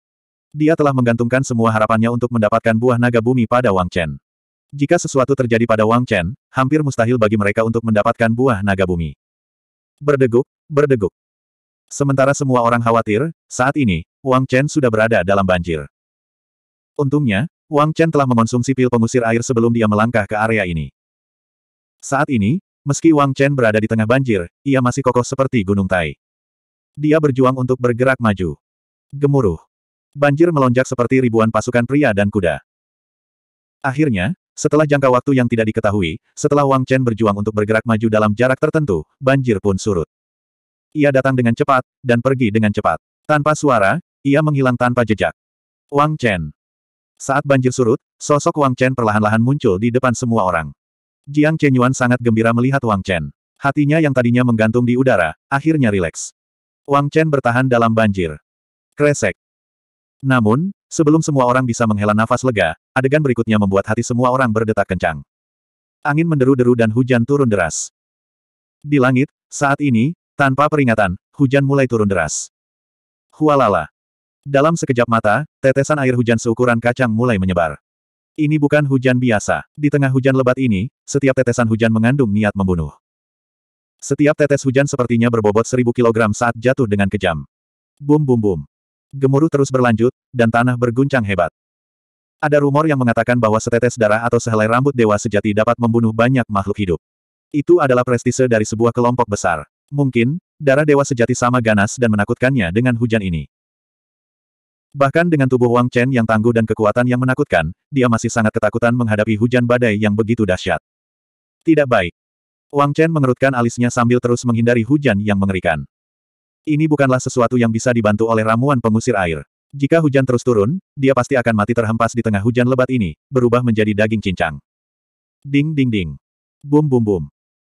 Dia telah menggantungkan semua harapannya untuk mendapatkan buah naga bumi pada Wang Chen. Jika sesuatu terjadi pada Wang Chen, hampir mustahil bagi mereka untuk mendapatkan buah naga bumi. Berdeguk, berdeguk. Sementara semua orang khawatir, saat ini, Wang Chen sudah berada dalam banjir. Untungnya, Wang Chen telah mengonsumsi pil pengusir air sebelum dia melangkah ke area ini. Saat ini, meski Wang Chen berada di tengah banjir, ia masih kokoh seperti gunung tai. Dia berjuang untuk bergerak maju. Gemuruh. Banjir melonjak seperti ribuan pasukan pria dan kuda. Akhirnya, setelah jangka waktu yang tidak diketahui, setelah Wang Chen berjuang untuk bergerak maju dalam jarak tertentu, banjir pun surut. Ia datang dengan cepat, dan pergi dengan cepat. Tanpa suara, ia menghilang tanpa jejak. Wang Chen. Saat banjir surut, sosok Wang Chen perlahan-lahan muncul di depan semua orang. Jiang Chen Yuan sangat gembira melihat Wang Chen. Hatinya yang tadinya menggantung di udara, akhirnya rileks. Wang Chen bertahan dalam banjir. Kresek. Namun, sebelum semua orang bisa menghela nafas lega, adegan berikutnya membuat hati semua orang berdetak kencang. Angin menderu-deru dan hujan turun deras. Di langit, saat ini, tanpa peringatan, hujan mulai turun deras. Hualala. Dalam sekejap mata, tetesan air hujan seukuran kacang mulai menyebar. Ini bukan hujan biasa. Di tengah hujan lebat ini, setiap tetesan hujan mengandung niat membunuh. Setiap tetes hujan sepertinya berbobot seribu kilogram saat jatuh dengan kejam. Bum bum bum. Gemuruh terus berlanjut, dan tanah berguncang hebat. Ada rumor yang mengatakan bahwa setetes darah atau sehelai rambut dewa sejati dapat membunuh banyak makhluk hidup. Itu adalah prestise dari sebuah kelompok besar. Mungkin, darah dewa sejati sama ganas dan menakutkannya dengan hujan ini. Bahkan dengan tubuh Wang Chen yang tangguh dan kekuatan yang menakutkan, dia masih sangat ketakutan menghadapi hujan badai yang begitu dahsyat. Tidak baik. Wang Chen mengerutkan alisnya sambil terus menghindari hujan yang mengerikan. Ini bukanlah sesuatu yang bisa dibantu oleh ramuan pengusir air. Jika hujan terus turun, dia pasti akan mati terhempas di tengah hujan lebat ini, berubah menjadi daging cincang. Ding ding ding. Bum bum bum.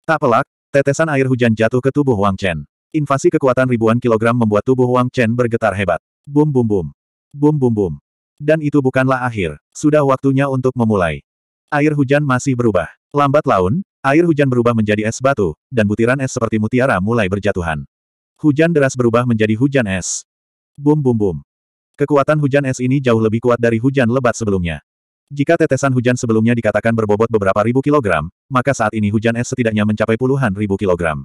Tak pelak, tetesan air hujan jatuh ke tubuh Wang Chen. Invasi kekuatan ribuan kilogram membuat tubuh Wang Chen bergetar hebat. Bum bum bum. Bum bum bum. Dan itu bukanlah akhir, sudah waktunya untuk memulai. Air hujan masih berubah. Lambat laun, air hujan berubah menjadi es batu, dan butiran es seperti mutiara mulai berjatuhan. Hujan deras berubah menjadi hujan es. Bum bum bum. Kekuatan hujan es ini jauh lebih kuat dari hujan lebat sebelumnya. Jika tetesan hujan sebelumnya dikatakan berbobot beberapa ribu kilogram, maka saat ini hujan es setidaknya mencapai puluhan ribu kilogram.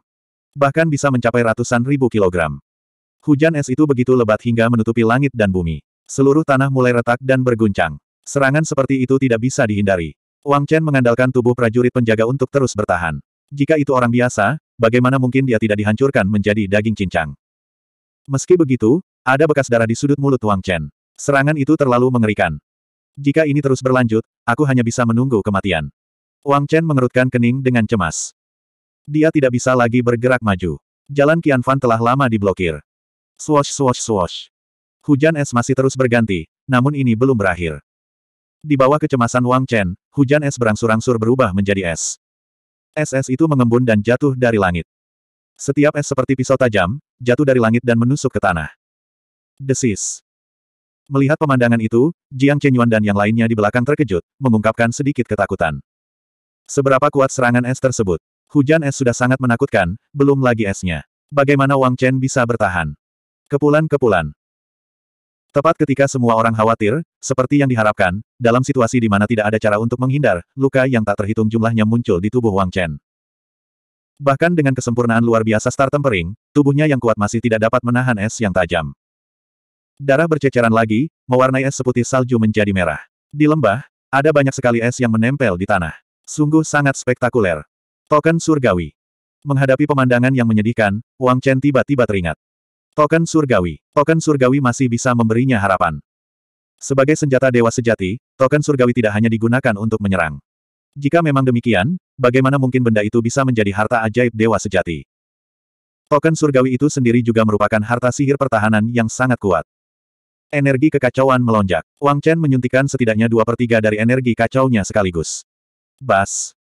Bahkan bisa mencapai ratusan ribu kilogram. Hujan es itu begitu lebat hingga menutupi langit dan bumi. Seluruh tanah mulai retak dan berguncang. Serangan seperti itu tidak bisa dihindari. Wang Chen mengandalkan tubuh prajurit penjaga untuk terus bertahan. Jika itu orang biasa, bagaimana mungkin dia tidak dihancurkan menjadi daging cincang? Meski begitu, ada bekas darah di sudut mulut Wang Chen. Serangan itu terlalu mengerikan. Jika ini terus berlanjut, aku hanya bisa menunggu kematian. Wang Chen mengerutkan kening dengan cemas. Dia tidak bisa lagi bergerak maju. Jalan Qianfan telah lama diblokir. Swash swash swash. Hujan es masih terus berganti, namun ini belum berakhir. Di bawah kecemasan Wang Chen, hujan es berangsur-angsur berubah menjadi es. Es-es itu mengembun dan jatuh dari langit. Setiap es seperti pisau tajam, jatuh dari langit dan menusuk ke tanah. Desis. Melihat pemandangan itu, Jiang Chenyuan dan yang lainnya di belakang terkejut, mengungkapkan sedikit ketakutan. Seberapa kuat serangan es tersebut? Hujan es sudah sangat menakutkan, belum lagi esnya. Bagaimana Wang Chen bisa bertahan? Kepulan-kepulan. Tepat ketika semua orang khawatir, seperti yang diharapkan, dalam situasi di mana tidak ada cara untuk menghindar, luka yang tak terhitung jumlahnya muncul di tubuh Wang Chen. Bahkan dengan kesempurnaan luar biasa star tempering, tubuhnya yang kuat masih tidak dapat menahan es yang tajam. Darah berceceran lagi, mewarnai es seputih salju menjadi merah. Di lembah, ada banyak sekali es yang menempel di tanah. Sungguh sangat spektakuler. Token surgawi. Menghadapi pemandangan yang menyedihkan, Wang Chen tiba-tiba teringat. Token surgawi. Token surgawi masih bisa memberinya harapan. Sebagai senjata dewa sejati, token surgawi tidak hanya digunakan untuk menyerang. Jika memang demikian, bagaimana mungkin benda itu bisa menjadi harta ajaib dewa sejati? Token surgawi itu sendiri juga merupakan harta sihir pertahanan yang sangat kuat. Energi kekacauan melonjak. Wang Chen menyuntikkan setidaknya dua per tiga dari energi kacaunya sekaligus. Bas.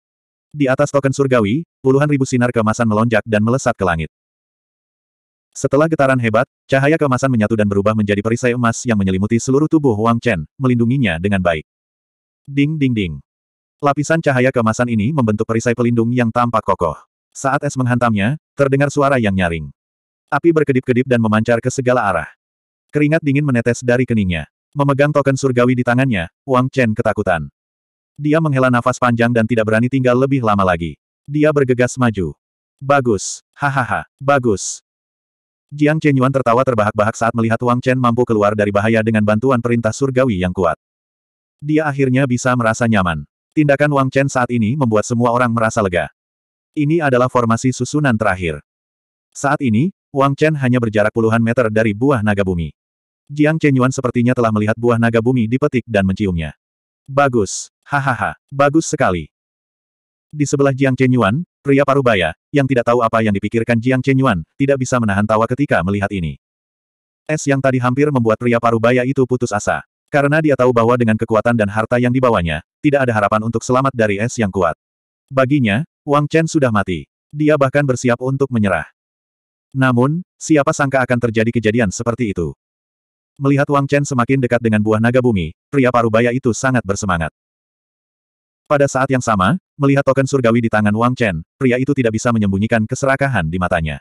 Di atas token surgawi, puluhan ribu sinar kemasan melonjak dan melesat ke langit. Setelah getaran hebat, cahaya kemasan menyatu dan berubah menjadi perisai emas yang menyelimuti seluruh tubuh Wang Chen, melindunginya dengan baik. Ding ding ding. Lapisan cahaya kemasan ini membentuk perisai pelindung yang tampak kokoh. Saat es menghantamnya, terdengar suara yang nyaring. Api berkedip-kedip dan memancar ke segala arah. Keringat dingin menetes dari keningnya. Memegang token surgawi di tangannya, Wang Chen ketakutan. Dia menghela nafas panjang dan tidak berani tinggal lebih lama lagi. Dia bergegas maju. Bagus, hahaha, bagus. Jiang Yuan tertawa terbahak-bahak saat melihat Wang Chen mampu keluar dari bahaya dengan bantuan perintah surgawi yang kuat. Dia akhirnya bisa merasa nyaman. Tindakan Wang Chen saat ini membuat semua orang merasa lega. Ini adalah formasi susunan terakhir. Saat ini, Wang Chen hanya berjarak puluhan meter dari buah naga bumi. Jiang Yuan sepertinya telah melihat buah naga bumi dipetik dan menciumnya. Bagus. Hahaha. Bagus sekali. Di sebelah Jiang Yuan, Pria parubaya, yang tidak tahu apa yang dipikirkan Jiang Chenyuan, tidak bisa menahan tawa ketika melihat ini. Es yang tadi hampir membuat pria parubaya itu putus asa. Karena dia tahu bahwa dengan kekuatan dan harta yang dibawanya, tidak ada harapan untuk selamat dari es yang kuat. Baginya, Wang Chen sudah mati. Dia bahkan bersiap untuk menyerah. Namun, siapa sangka akan terjadi kejadian seperti itu. Melihat Wang Chen semakin dekat dengan buah naga bumi, pria parubaya itu sangat bersemangat. Pada saat yang sama, Melihat token surgawi di tangan Wang Chen, pria itu tidak bisa menyembunyikan keserakahan di matanya.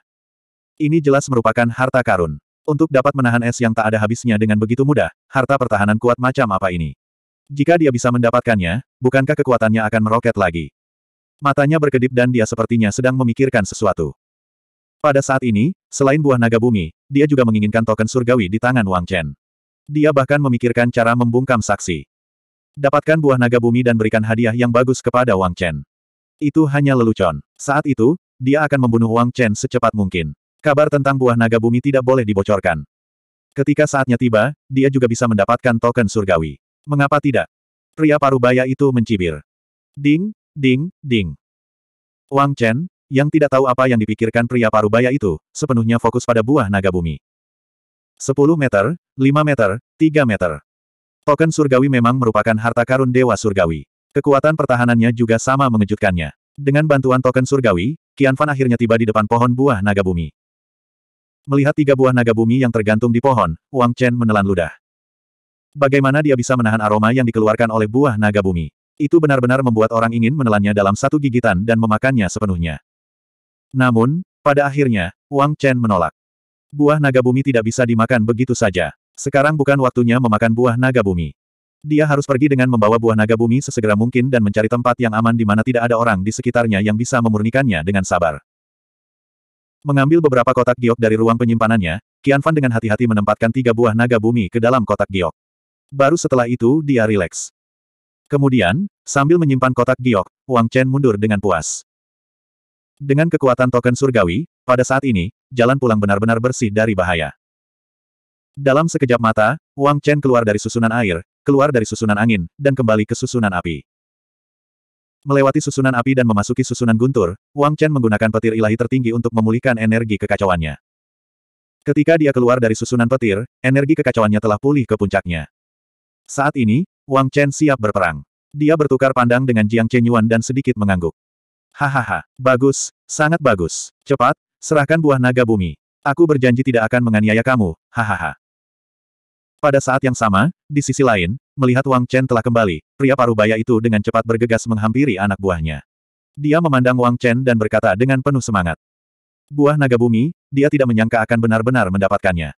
Ini jelas merupakan harta karun. Untuk dapat menahan es yang tak ada habisnya dengan begitu mudah, harta pertahanan kuat macam apa ini? Jika dia bisa mendapatkannya, bukankah kekuatannya akan meroket lagi? Matanya berkedip dan dia sepertinya sedang memikirkan sesuatu. Pada saat ini, selain buah naga bumi, dia juga menginginkan token surgawi di tangan Wang Chen. Dia bahkan memikirkan cara membungkam saksi. Dapatkan buah naga bumi dan berikan hadiah yang bagus kepada Wang Chen. Itu hanya lelucon. Saat itu, dia akan membunuh Wang Chen secepat mungkin. Kabar tentang buah naga bumi tidak boleh dibocorkan. Ketika saatnya tiba, dia juga bisa mendapatkan token surgawi. Mengapa tidak? Pria parubaya itu mencibir. Ding, ding, ding. Wang Chen, yang tidak tahu apa yang dipikirkan pria parubaya itu, sepenuhnya fokus pada buah naga bumi. 10 meter, 5 meter, 3 meter. Token surgawi memang merupakan harta karun Dewa Surgawi. Kekuatan pertahanannya juga sama mengejutkannya. Dengan bantuan token surgawi, Qian Fan akhirnya tiba di depan pohon buah naga bumi. Melihat tiga buah naga bumi yang tergantung di pohon, Wang Chen menelan ludah. Bagaimana dia bisa menahan aroma yang dikeluarkan oleh buah naga bumi? Itu benar-benar membuat orang ingin menelannya dalam satu gigitan dan memakannya sepenuhnya. Namun, pada akhirnya, Wang Chen menolak. Buah naga bumi tidak bisa dimakan begitu saja. Sekarang bukan waktunya memakan buah naga bumi. Dia harus pergi dengan membawa buah naga bumi sesegera mungkin dan mencari tempat yang aman di mana tidak ada orang di sekitarnya yang bisa memurnikannya dengan sabar. Mengambil beberapa kotak giok dari ruang penyimpanannya, Qian Fan dengan hati-hati menempatkan tiga buah naga bumi ke dalam kotak giok. Baru setelah itu dia rileks. Kemudian, sambil menyimpan kotak giok, Wang Chen mundur dengan puas. Dengan kekuatan token surgawi, pada saat ini, jalan pulang benar-benar bersih dari bahaya. Dalam sekejap mata, Wang Chen keluar dari susunan air, keluar dari susunan angin, dan kembali ke susunan api. Melewati susunan api dan memasuki susunan guntur, Wang Chen menggunakan petir ilahi tertinggi untuk memulihkan energi kekacauannya. Ketika dia keluar dari susunan petir, energi kekacauannya telah pulih ke puncaknya. Saat ini, Wang Chen siap berperang. Dia bertukar pandang dengan Jiang Chen Yuan dan sedikit mengangguk. Hahaha, bagus, sangat bagus. Cepat, serahkan buah naga bumi. Aku berjanji tidak akan menganiaya kamu, hahaha. Pada saat yang sama, di sisi lain, melihat Wang Chen telah kembali, pria parubaya itu dengan cepat bergegas menghampiri anak buahnya. Dia memandang Wang Chen dan berkata dengan penuh semangat. Buah naga bumi, dia tidak menyangka akan benar-benar mendapatkannya.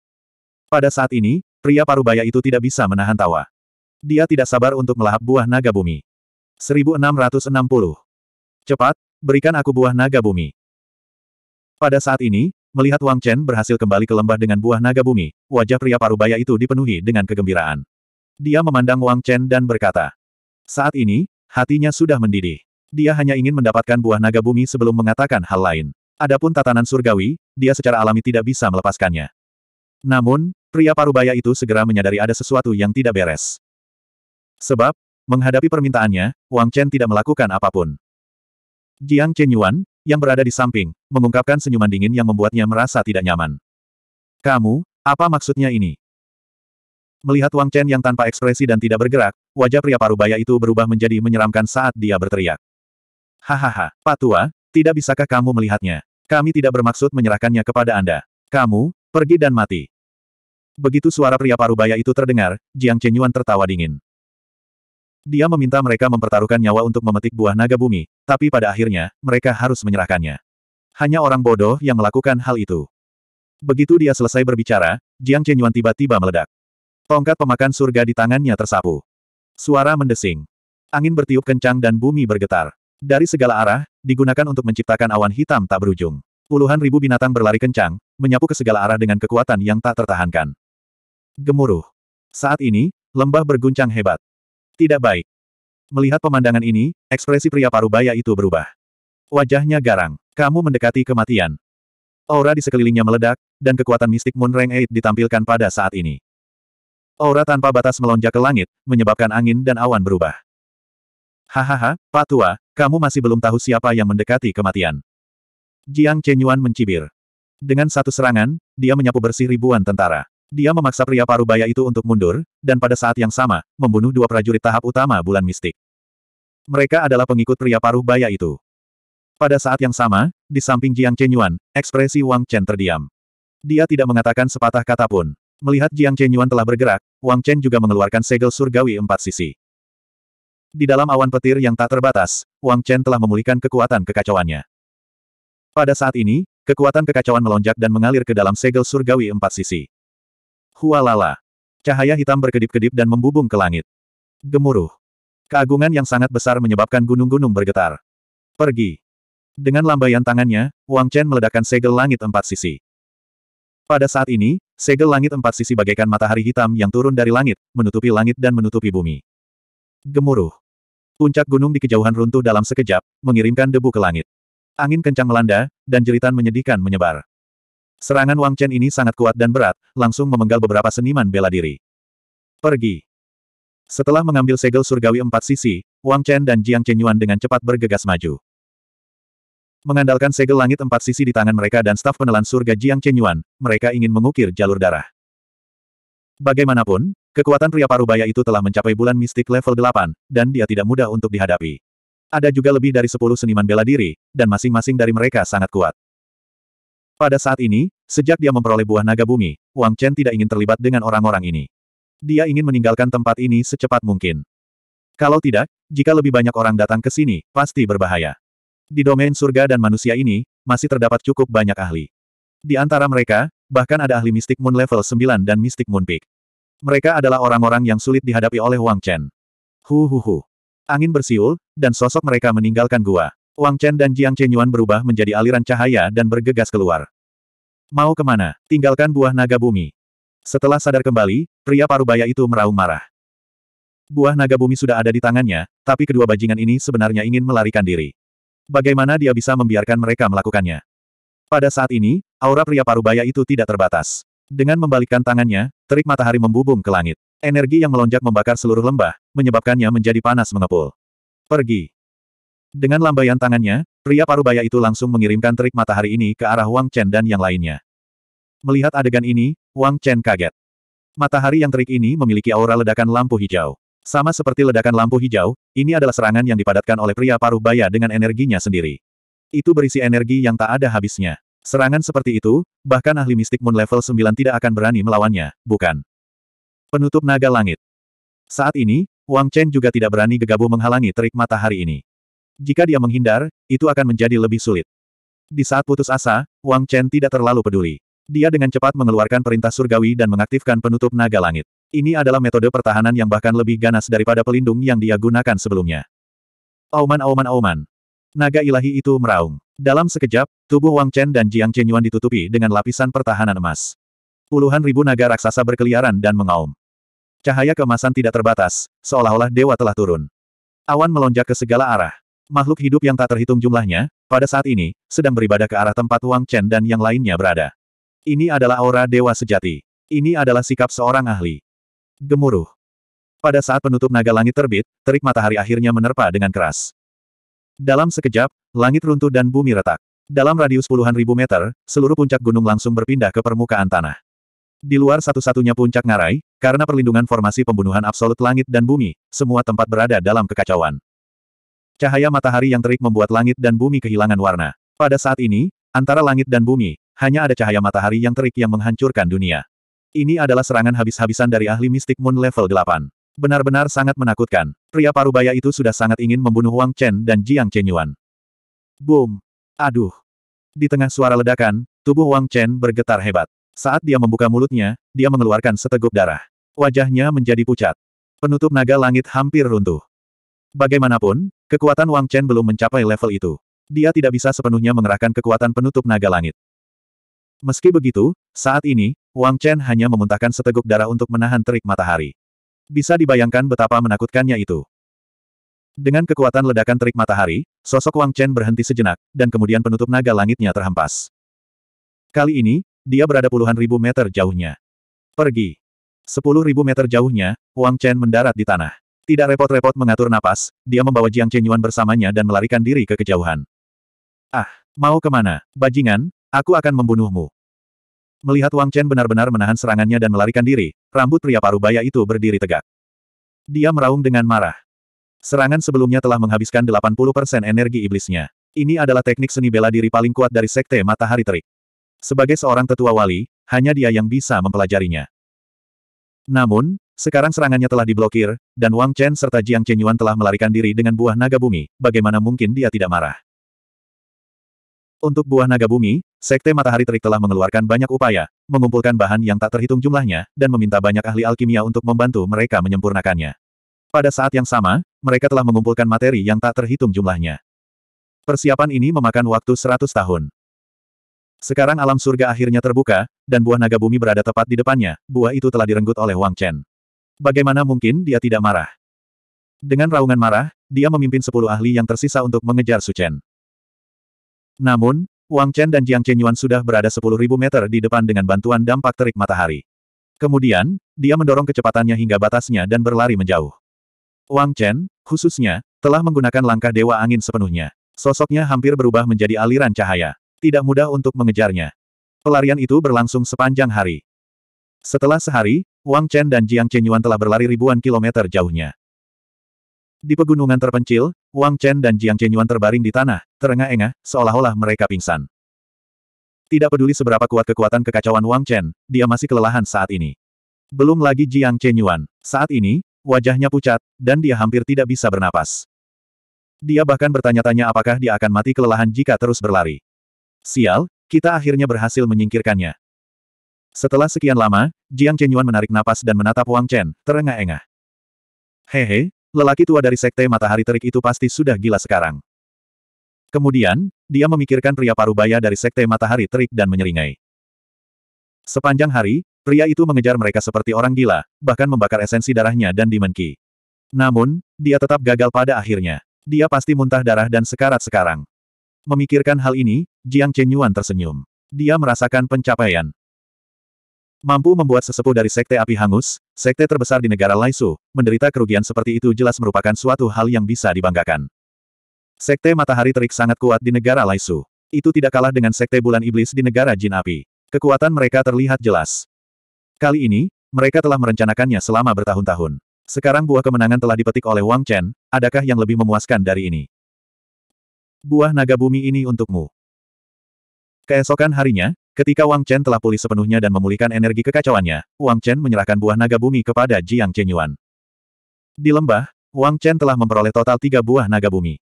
Pada saat ini, pria parubaya itu tidak bisa menahan tawa. Dia tidak sabar untuk melahap buah naga bumi. 1660. Cepat, berikan aku buah naga bumi. Pada saat ini, Melihat Wang Chen berhasil kembali ke lembah dengan buah naga bumi, wajah pria parubaya itu dipenuhi dengan kegembiraan. Dia memandang Wang Chen dan berkata, Saat ini, hatinya sudah mendidih. Dia hanya ingin mendapatkan buah naga bumi sebelum mengatakan hal lain. Adapun tatanan surgawi, dia secara alami tidak bisa melepaskannya. Namun, pria parubaya itu segera menyadari ada sesuatu yang tidak beres. Sebab, menghadapi permintaannya, Wang Chen tidak melakukan apapun. Jiang Chenyuan, yang berada di samping, mengungkapkan senyuman dingin yang membuatnya merasa tidak nyaman. Kamu, apa maksudnya ini? Melihat Wang Chen yang tanpa ekspresi dan tidak bergerak, wajah pria parubaya itu berubah menjadi menyeramkan saat dia berteriak. Hahaha, Pak Tua, tidak bisakah kamu melihatnya? Kami tidak bermaksud menyerahkannya kepada Anda. Kamu, pergi dan mati. Begitu suara pria parubaya itu terdengar, Jiang Chenyuan tertawa dingin. Dia meminta mereka mempertaruhkan nyawa untuk memetik buah naga bumi, tapi pada akhirnya, mereka harus menyerahkannya. Hanya orang bodoh yang melakukan hal itu. Begitu dia selesai berbicara, Jiang Chenyuan tiba-tiba meledak. Tongkat pemakan surga di tangannya tersapu. Suara mendesing. Angin bertiup kencang dan bumi bergetar. Dari segala arah, digunakan untuk menciptakan awan hitam tak berujung. Puluhan ribu binatang berlari kencang, menyapu ke segala arah dengan kekuatan yang tak tertahankan. Gemuruh. Saat ini, lembah berguncang hebat. Tidak baik. Melihat pemandangan ini, ekspresi pria parubaya itu berubah. Wajahnya garang. Kamu mendekati kematian. Aura di sekelilingnya meledak, dan kekuatan mistik Moon Rang 8 ditampilkan pada saat ini. Aura tanpa batas melonjak ke langit, menyebabkan angin dan awan berubah. Hahaha, Pak Tua, kamu masih belum tahu siapa yang mendekati kematian. Jiang Chenyuan mencibir. Dengan satu serangan, dia menyapu bersih ribuan tentara. Dia memaksa pria parubaya itu untuk mundur, dan pada saat yang sama, membunuh dua prajurit tahap utama bulan mistik. Mereka adalah pengikut pria paruh baya itu. Pada saat yang sama, di samping Jiang Chenyuan, ekspresi Wang Chen terdiam. Dia tidak mengatakan sepatah kata pun. Melihat Jiang Chenyuan telah bergerak, Wang Chen juga mengeluarkan segel surgawi empat sisi. Di dalam awan petir yang tak terbatas, Wang Chen telah memulihkan kekuatan kekacauannya. Pada saat ini, kekuatan kekacauan melonjak dan mengalir ke dalam segel surgawi empat sisi. Hualala. Cahaya hitam berkedip-kedip dan membubung ke langit. Gemuruh. Keagungan yang sangat besar menyebabkan gunung-gunung bergetar. Pergi. Dengan lambaian tangannya, Wang Chen meledakkan segel langit empat sisi. Pada saat ini, segel langit empat sisi bagaikan matahari hitam yang turun dari langit, menutupi langit dan menutupi bumi. Gemuruh. Puncak gunung di kejauhan runtuh dalam sekejap, mengirimkan debu ke langit. Angin kencang melanda, dan jeritan menyedihkan menyebar. Serangan Wang Chen ini sangat kuat dan berat, langsung memenggal beberapa seniman bela diri. Pergi. Setelah mengambil segel surgawi empat sisi, Wang Chen dan Jiang Chen Yuan dengan cepat bergegas maju. Mengandalkan segel langit empat sisi di tangan mereka dan staf penelan surga Jiang Yuan, mereka ingin mengukir jalur darah. Bagaimanapun, kekuatan pria parubaya itu telah mencapai bulan mistik level 8, dan dia tidak mudah untuk dihadapi. Ada juga lebih dari 10 seniman bela diri, dan masing-masing dari mereka sangat kuat. Pada saat ini, sejak dia memperoleh buah naga bumi, Wang Chen tidak ingin terlibat dengan orang-orang ini dia ingin meninggalkan tempat ini secepat mungkin. Kalau tidak, jika lebih banyak orang datang ke sini, pasti berbahaya. Di domain surga dan manusia ini, masih terdapat cukup banyak ahli. Di antara mereka, bahkan ada ahli mistik Moon level 9 dan mistik Moon Peak. Mereka adalah orang-orang yang sulit dihadapi oleh Wang Chen. Hu hu hu. Angin bersiul, dan sosok mereka meninggalkan gua. Wang Chen dan Jiang Chen Yuan berubah menjadi aliran cahaya dan bergegas keluar. Mau kemana? Tinggalkan buah naga bumi. Setelah sadar kembali, pria parubaya itu meraung marah. Buah naga bumi sudah ada di tangannya, tapi kedua bajingan ini sebenarnya ingin melarikan diri. Bagaimana dia bisa membiarkan mereka melakukannya? Pada saat ini, aura pria parubaya itu tidak terbatas. Dengan membalikkan tangannya, terik matahari membubung ke langit. Energi yang melonjak membakar seluruh lembah, menyebabkannya menjadi panas mengepul. Pergi. Dengan lambaian tangannya, pria parubaya itu langsung mengirimkan terik matahari ini ke arah Wang Chen dan yang lainnya. Melihat adegan ini, Wang Chen kaget. Matahari yang terik ini memiliki aura ledakan lampu hijau. Sama seperti ledakan lampu hijau, ini adalah serangan yang dipadatkan oleh pria paruh baya dengan energinya sendiri. Itu berisi energi yang tak ada habisnya. Serangan seperti itu, bahkan ahli mistik Moon level 9 tidak akan berani melawannya, bukan? Penutup naga langit. Saat ini, Wang Chen juga tidak berani gegabah menghalangi terik matahari ini. Jika dia menghindar, itu akan menjadi lebih sulit. Di saat putus asa, Wang Chen tidak terlalu peduli. Dia dengan cepat mengeluarkan perintah surgawi dan mengaktifkan penutup naga langit. Ini adalah metode pertahanan yang bahkan lebih ganas daripada pelindung yang dia gunakan sebelumnya. Auman auman auman. Naga ilahi itu meraung. Dalam sekejap, tubuh Wang Chen dan Jiang Chen Yuan ditutupi dengan lapisan pertahanan emas. Puluhan ribu naga raksasa berkeliaran dan mengaum. Cahaya keemasan tidak terbatas, seolah-olah dewa telah turun. Awan melonjak ke segala arah. Makhluk hidup yang tak terhitung jumlahnya, pada saat ini, sedang beribadah ke arah tempat Wang Chen dan yang lainnya berada. Ini adalah aura dewa sejati. Ini adalah sikap seorang ahli. Gemuruh. Pada saat penutup naga langit terbit, terik matahari akhirnya menerpa dengan keras. Dalam sekejap, langit runtuh dan bumi retak. Dalam radius puluhan ribu meter, seluruh puncak gunung langsung berpindah ke permukaan tanah. Di luar satu-satunya puncak ngarai, karena perlindungan formasi pembunuhan absolut langit dan bumi, semua tempat berada dalam kekacauan. Cahaya matahari yang terik membuat langit dan bumi kehilangan warna. Pada saat ini, antara langit dan bumi, hanya ada cahaya matahari yang terik yang menghancurkan dunia. Ini adalah serangan habis-habisan dari ahli mistik Moon level 8. Benar-benar sangat menakutkan. Pria parubaya itu sudah sangat ingin membunuh Wang Chen dan Jiang Chenyuan. Boom! Aduh! Di tengah suara ledakan, tubuh Wang Chen bergetar hebat. Saat dia membuka mulutnya, dia mengeluarkan seteguk darah. Wajahnya menjadi pucat. Penutup naga langit hampir runtuh. Bagaimanapun, kekuatan Wang Chen belum mencapai level itu. Dia tidak bisa sepenuhnya mengerahkan kekuatan penutup naga langit. Meski begitu, saat ini, Wang Chen hanya memuntahkan seteguk darah untuk menahan terik matahari. Bisa dibayangkan betapa menakutkannya itu. Dengan kekuatan ledakan terik matahari, sosok Wang Chen berhenti sejenak, dan kemudian penutup naga langitnya terhempas. Kali ini, dia berada puluhan ribu meter jauhnya. Pergi. Sepuluh ribu meter jauhnya, Wang Chen mendarat di tanah. Tidak repot-repot mengatur napas, dia membawa Jiang Chenyuan bersamanya dan melarikan diri ke kejauhan. Ah, mau kemana, bajingan, Aku akan membunuhmu. Melihat Wang Chen benar-benar menahan serangannya dan melarikan diri, rambut pria paruh baya itu berdiri tegak. Dia meraung dengan marah. Serangan sebelumnya telah menghabiskan 80% energi iblisnya. Ini adalah teknik seni bela diri paling kuat dari Sekte Matahari Terik. Sebagai seorang tetua wali, hanya dia yang bisa mempelajarinya. Namun, sekarang serangannya telah diblokir, dan Wang Chen serta Jiang Chenyuan telah melarikan diri dengan buah naga bumi, bagaimana mungkin dia tidak marah. Untuk buah naga bumi, Sekte Matahari Terik telah mengeluarkan banyak upaya, mengumpulkan bahan yang tak terhitung jumlahnya, dan meminta banyak ahli alkimia untuk membantu mereka menyempurnakannya. Pada saat yang sama, mereka telah mengumpulkan materi yang tak terhitung jumlahnya. Persiapan ini memakan waktu 100 tahun. Sekarang alam surga akhirnya terbuka, dan buah naga bumi berada tepat di depannya, buah itu telah direnggut oleh Wang Chen. Bagaimana mungkin dia tidak marah? Dengan raungan marah, dia memimpin sepuluh ahli yang tersisa untuk mengejar Su Chen. Namun, Wang Chen dan Jiang Chen Yuan sudah berada 10.000 meter di depan dengan bantuan dampak terik matahari. Kemudian, dia mendorong kecepatannya hingga batasnya dan berlari menjauh. Wang Chen, khususnya, telah menggunakan langkah Dewa Angin sepenuhnya. Sosoknya hampir berubah menjadi aliran cahaya. Tidak mudah untuk mengejarnya. Pelarian itu berlangsung sepanjang hari. Setelah sehari, Wang Chen dan Jiang Chen Yuan telah berlari ribuan kilometer jauhnya. Di pegunungan terpencil, Wang Chen dan Jiang Chenyuan terbaring di tanah, terengah-engah, seolah-olah mereka pingsan. Tidak peduli seberapa kuat kekuatan kekacauan Wang Chen, dia masih kelelahan saat ini. Belum lagi Jiang Chenyuan. Saat ini, wajahnya pucat, dan dia hampir tidak bisa bernapas. Dia bahkan bertanya-tanya apakah dia akan mati kelelahan jika terus berlari. Sial, kita akhirnya berhasil menyingkirkannya. Setelah sekian lama, Jiang Chenyuan menarik napas dan menatap Wang Chen, terengah-engah. Hehe, Lelaki tua dari Sekte Matahari Terik itu pasti sudah gila sekarang. Kemudian, dia memikirkan pria parubaya dari Sekte Matahari Terik dan menyeringai. Sepanjang hari, pria itu mengejar mereka seperti orang gila, bahkan membakar esensi darahnya dan dimenki. Namun, dia tetap gagal pada akhirnya. Dia pasti muntah darah dan sekarat sekarang. Memikirkan hal ini, Jiang Chenyuan tersenyum. Dia merasakan pencapaian. Mampu membuat sesepuh dari Sekte Api Hangus, Sekte terbesar di negara Laisu, menderita kerugian seperti itu jelas merupakan suatu hal yang bisa dibanggakan. Sekte Matahari Terik sangat kuat di negara Laisu. Itu tidak kalah dengan Sekte Bulan Iblis di negara Jin Api. Kekuatan mereka terlihat jelas. Kali ini, mereka telah merencanakannya selama bertahun-tahun. Sekarang buah kemenangan telah dipetik oleh Wang Chen, adakah yang lebih memuaskan dari ini? Buah naga bumi ini untukmu. Keesokan harinya, Ketika Wang Chen telah pulih sepenuhnya dan memulihkan energi kekacauannya, Wang Chen menyerahkan buah naga bumi kepada Jiang Chenyuan. Di lembah, Wang Chen telah memperoleh total tiga buah naga bumi.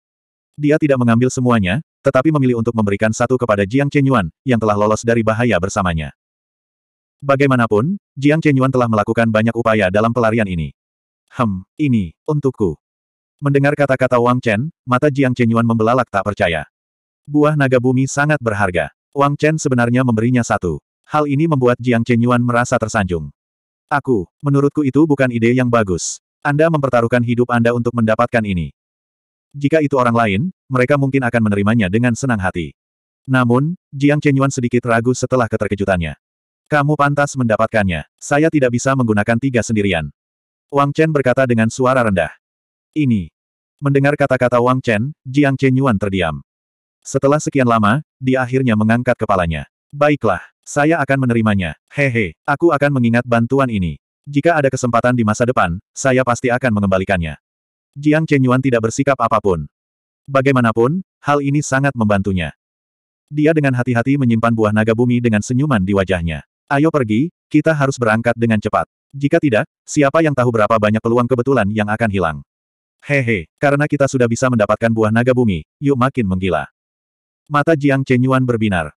Dia tidak mengambil semuanya, tetapi memilih untuk memberikan satu kepada Jiang Chenyuan, yang telah lolos dari bahaya bersamanya. Bagaimanapun, Jiang Chenyuan telah melakukan banyak upaya dalam pelarian ini. Hem, ini, untukku. Mendengar kata-kata Wang Chen, mata Jiang Chenyuan membelalak tak percaya. Buah naga bumi sangat berharga. Wang Chen sebenarnya memberinya satu. Hal ini membuat Jiang Chen Yuan merasa tersanjung. Aku, menurutku itu bukan ide yang bagus. Anda mempertaruhkan hidup Anda untuk mendapatkan ini. Jika itu orang lain, mereka mungkin akan menerimanya dengan senang hati. Namun, Jiang Chen Yuan sedikit ragu setelah keterkejutannya. Kamu pantas mendapatkannya. Saya tidak bisa menggunakan tiga sendirian. Wang Chen berkata dengan suara rendah. Ini. Mendengar kata-kata Wang Chen, Jiang Chen Yuan terdiam. Setelah sekian lama, dia akhirnya mengangkat kepalanya. Baiklah, saya akan menerimanya. Hehe, aku akan mengingat bantuan ini. Jika ada kesempatan di masa depan, saya pasti akan mengembalikannya. Jiang Chenyuan tidak bersikap apapun. Bagaimanapun, hal ini sangat membantunya. Dia dengan hati-hati menyimpan buah naga bumi dengan senyuman di wajahnya. Ayo pergi, kita harus berangkat dengan cepat. Jika tidak, siapa yang tahu berapa banyak peluang kebetulan yang akan hilang. Hehe, karena kita sudah bisa mendapatkan buah naga bumi, yuk makin menggila. Mata Jiang Chenyuan berbinar.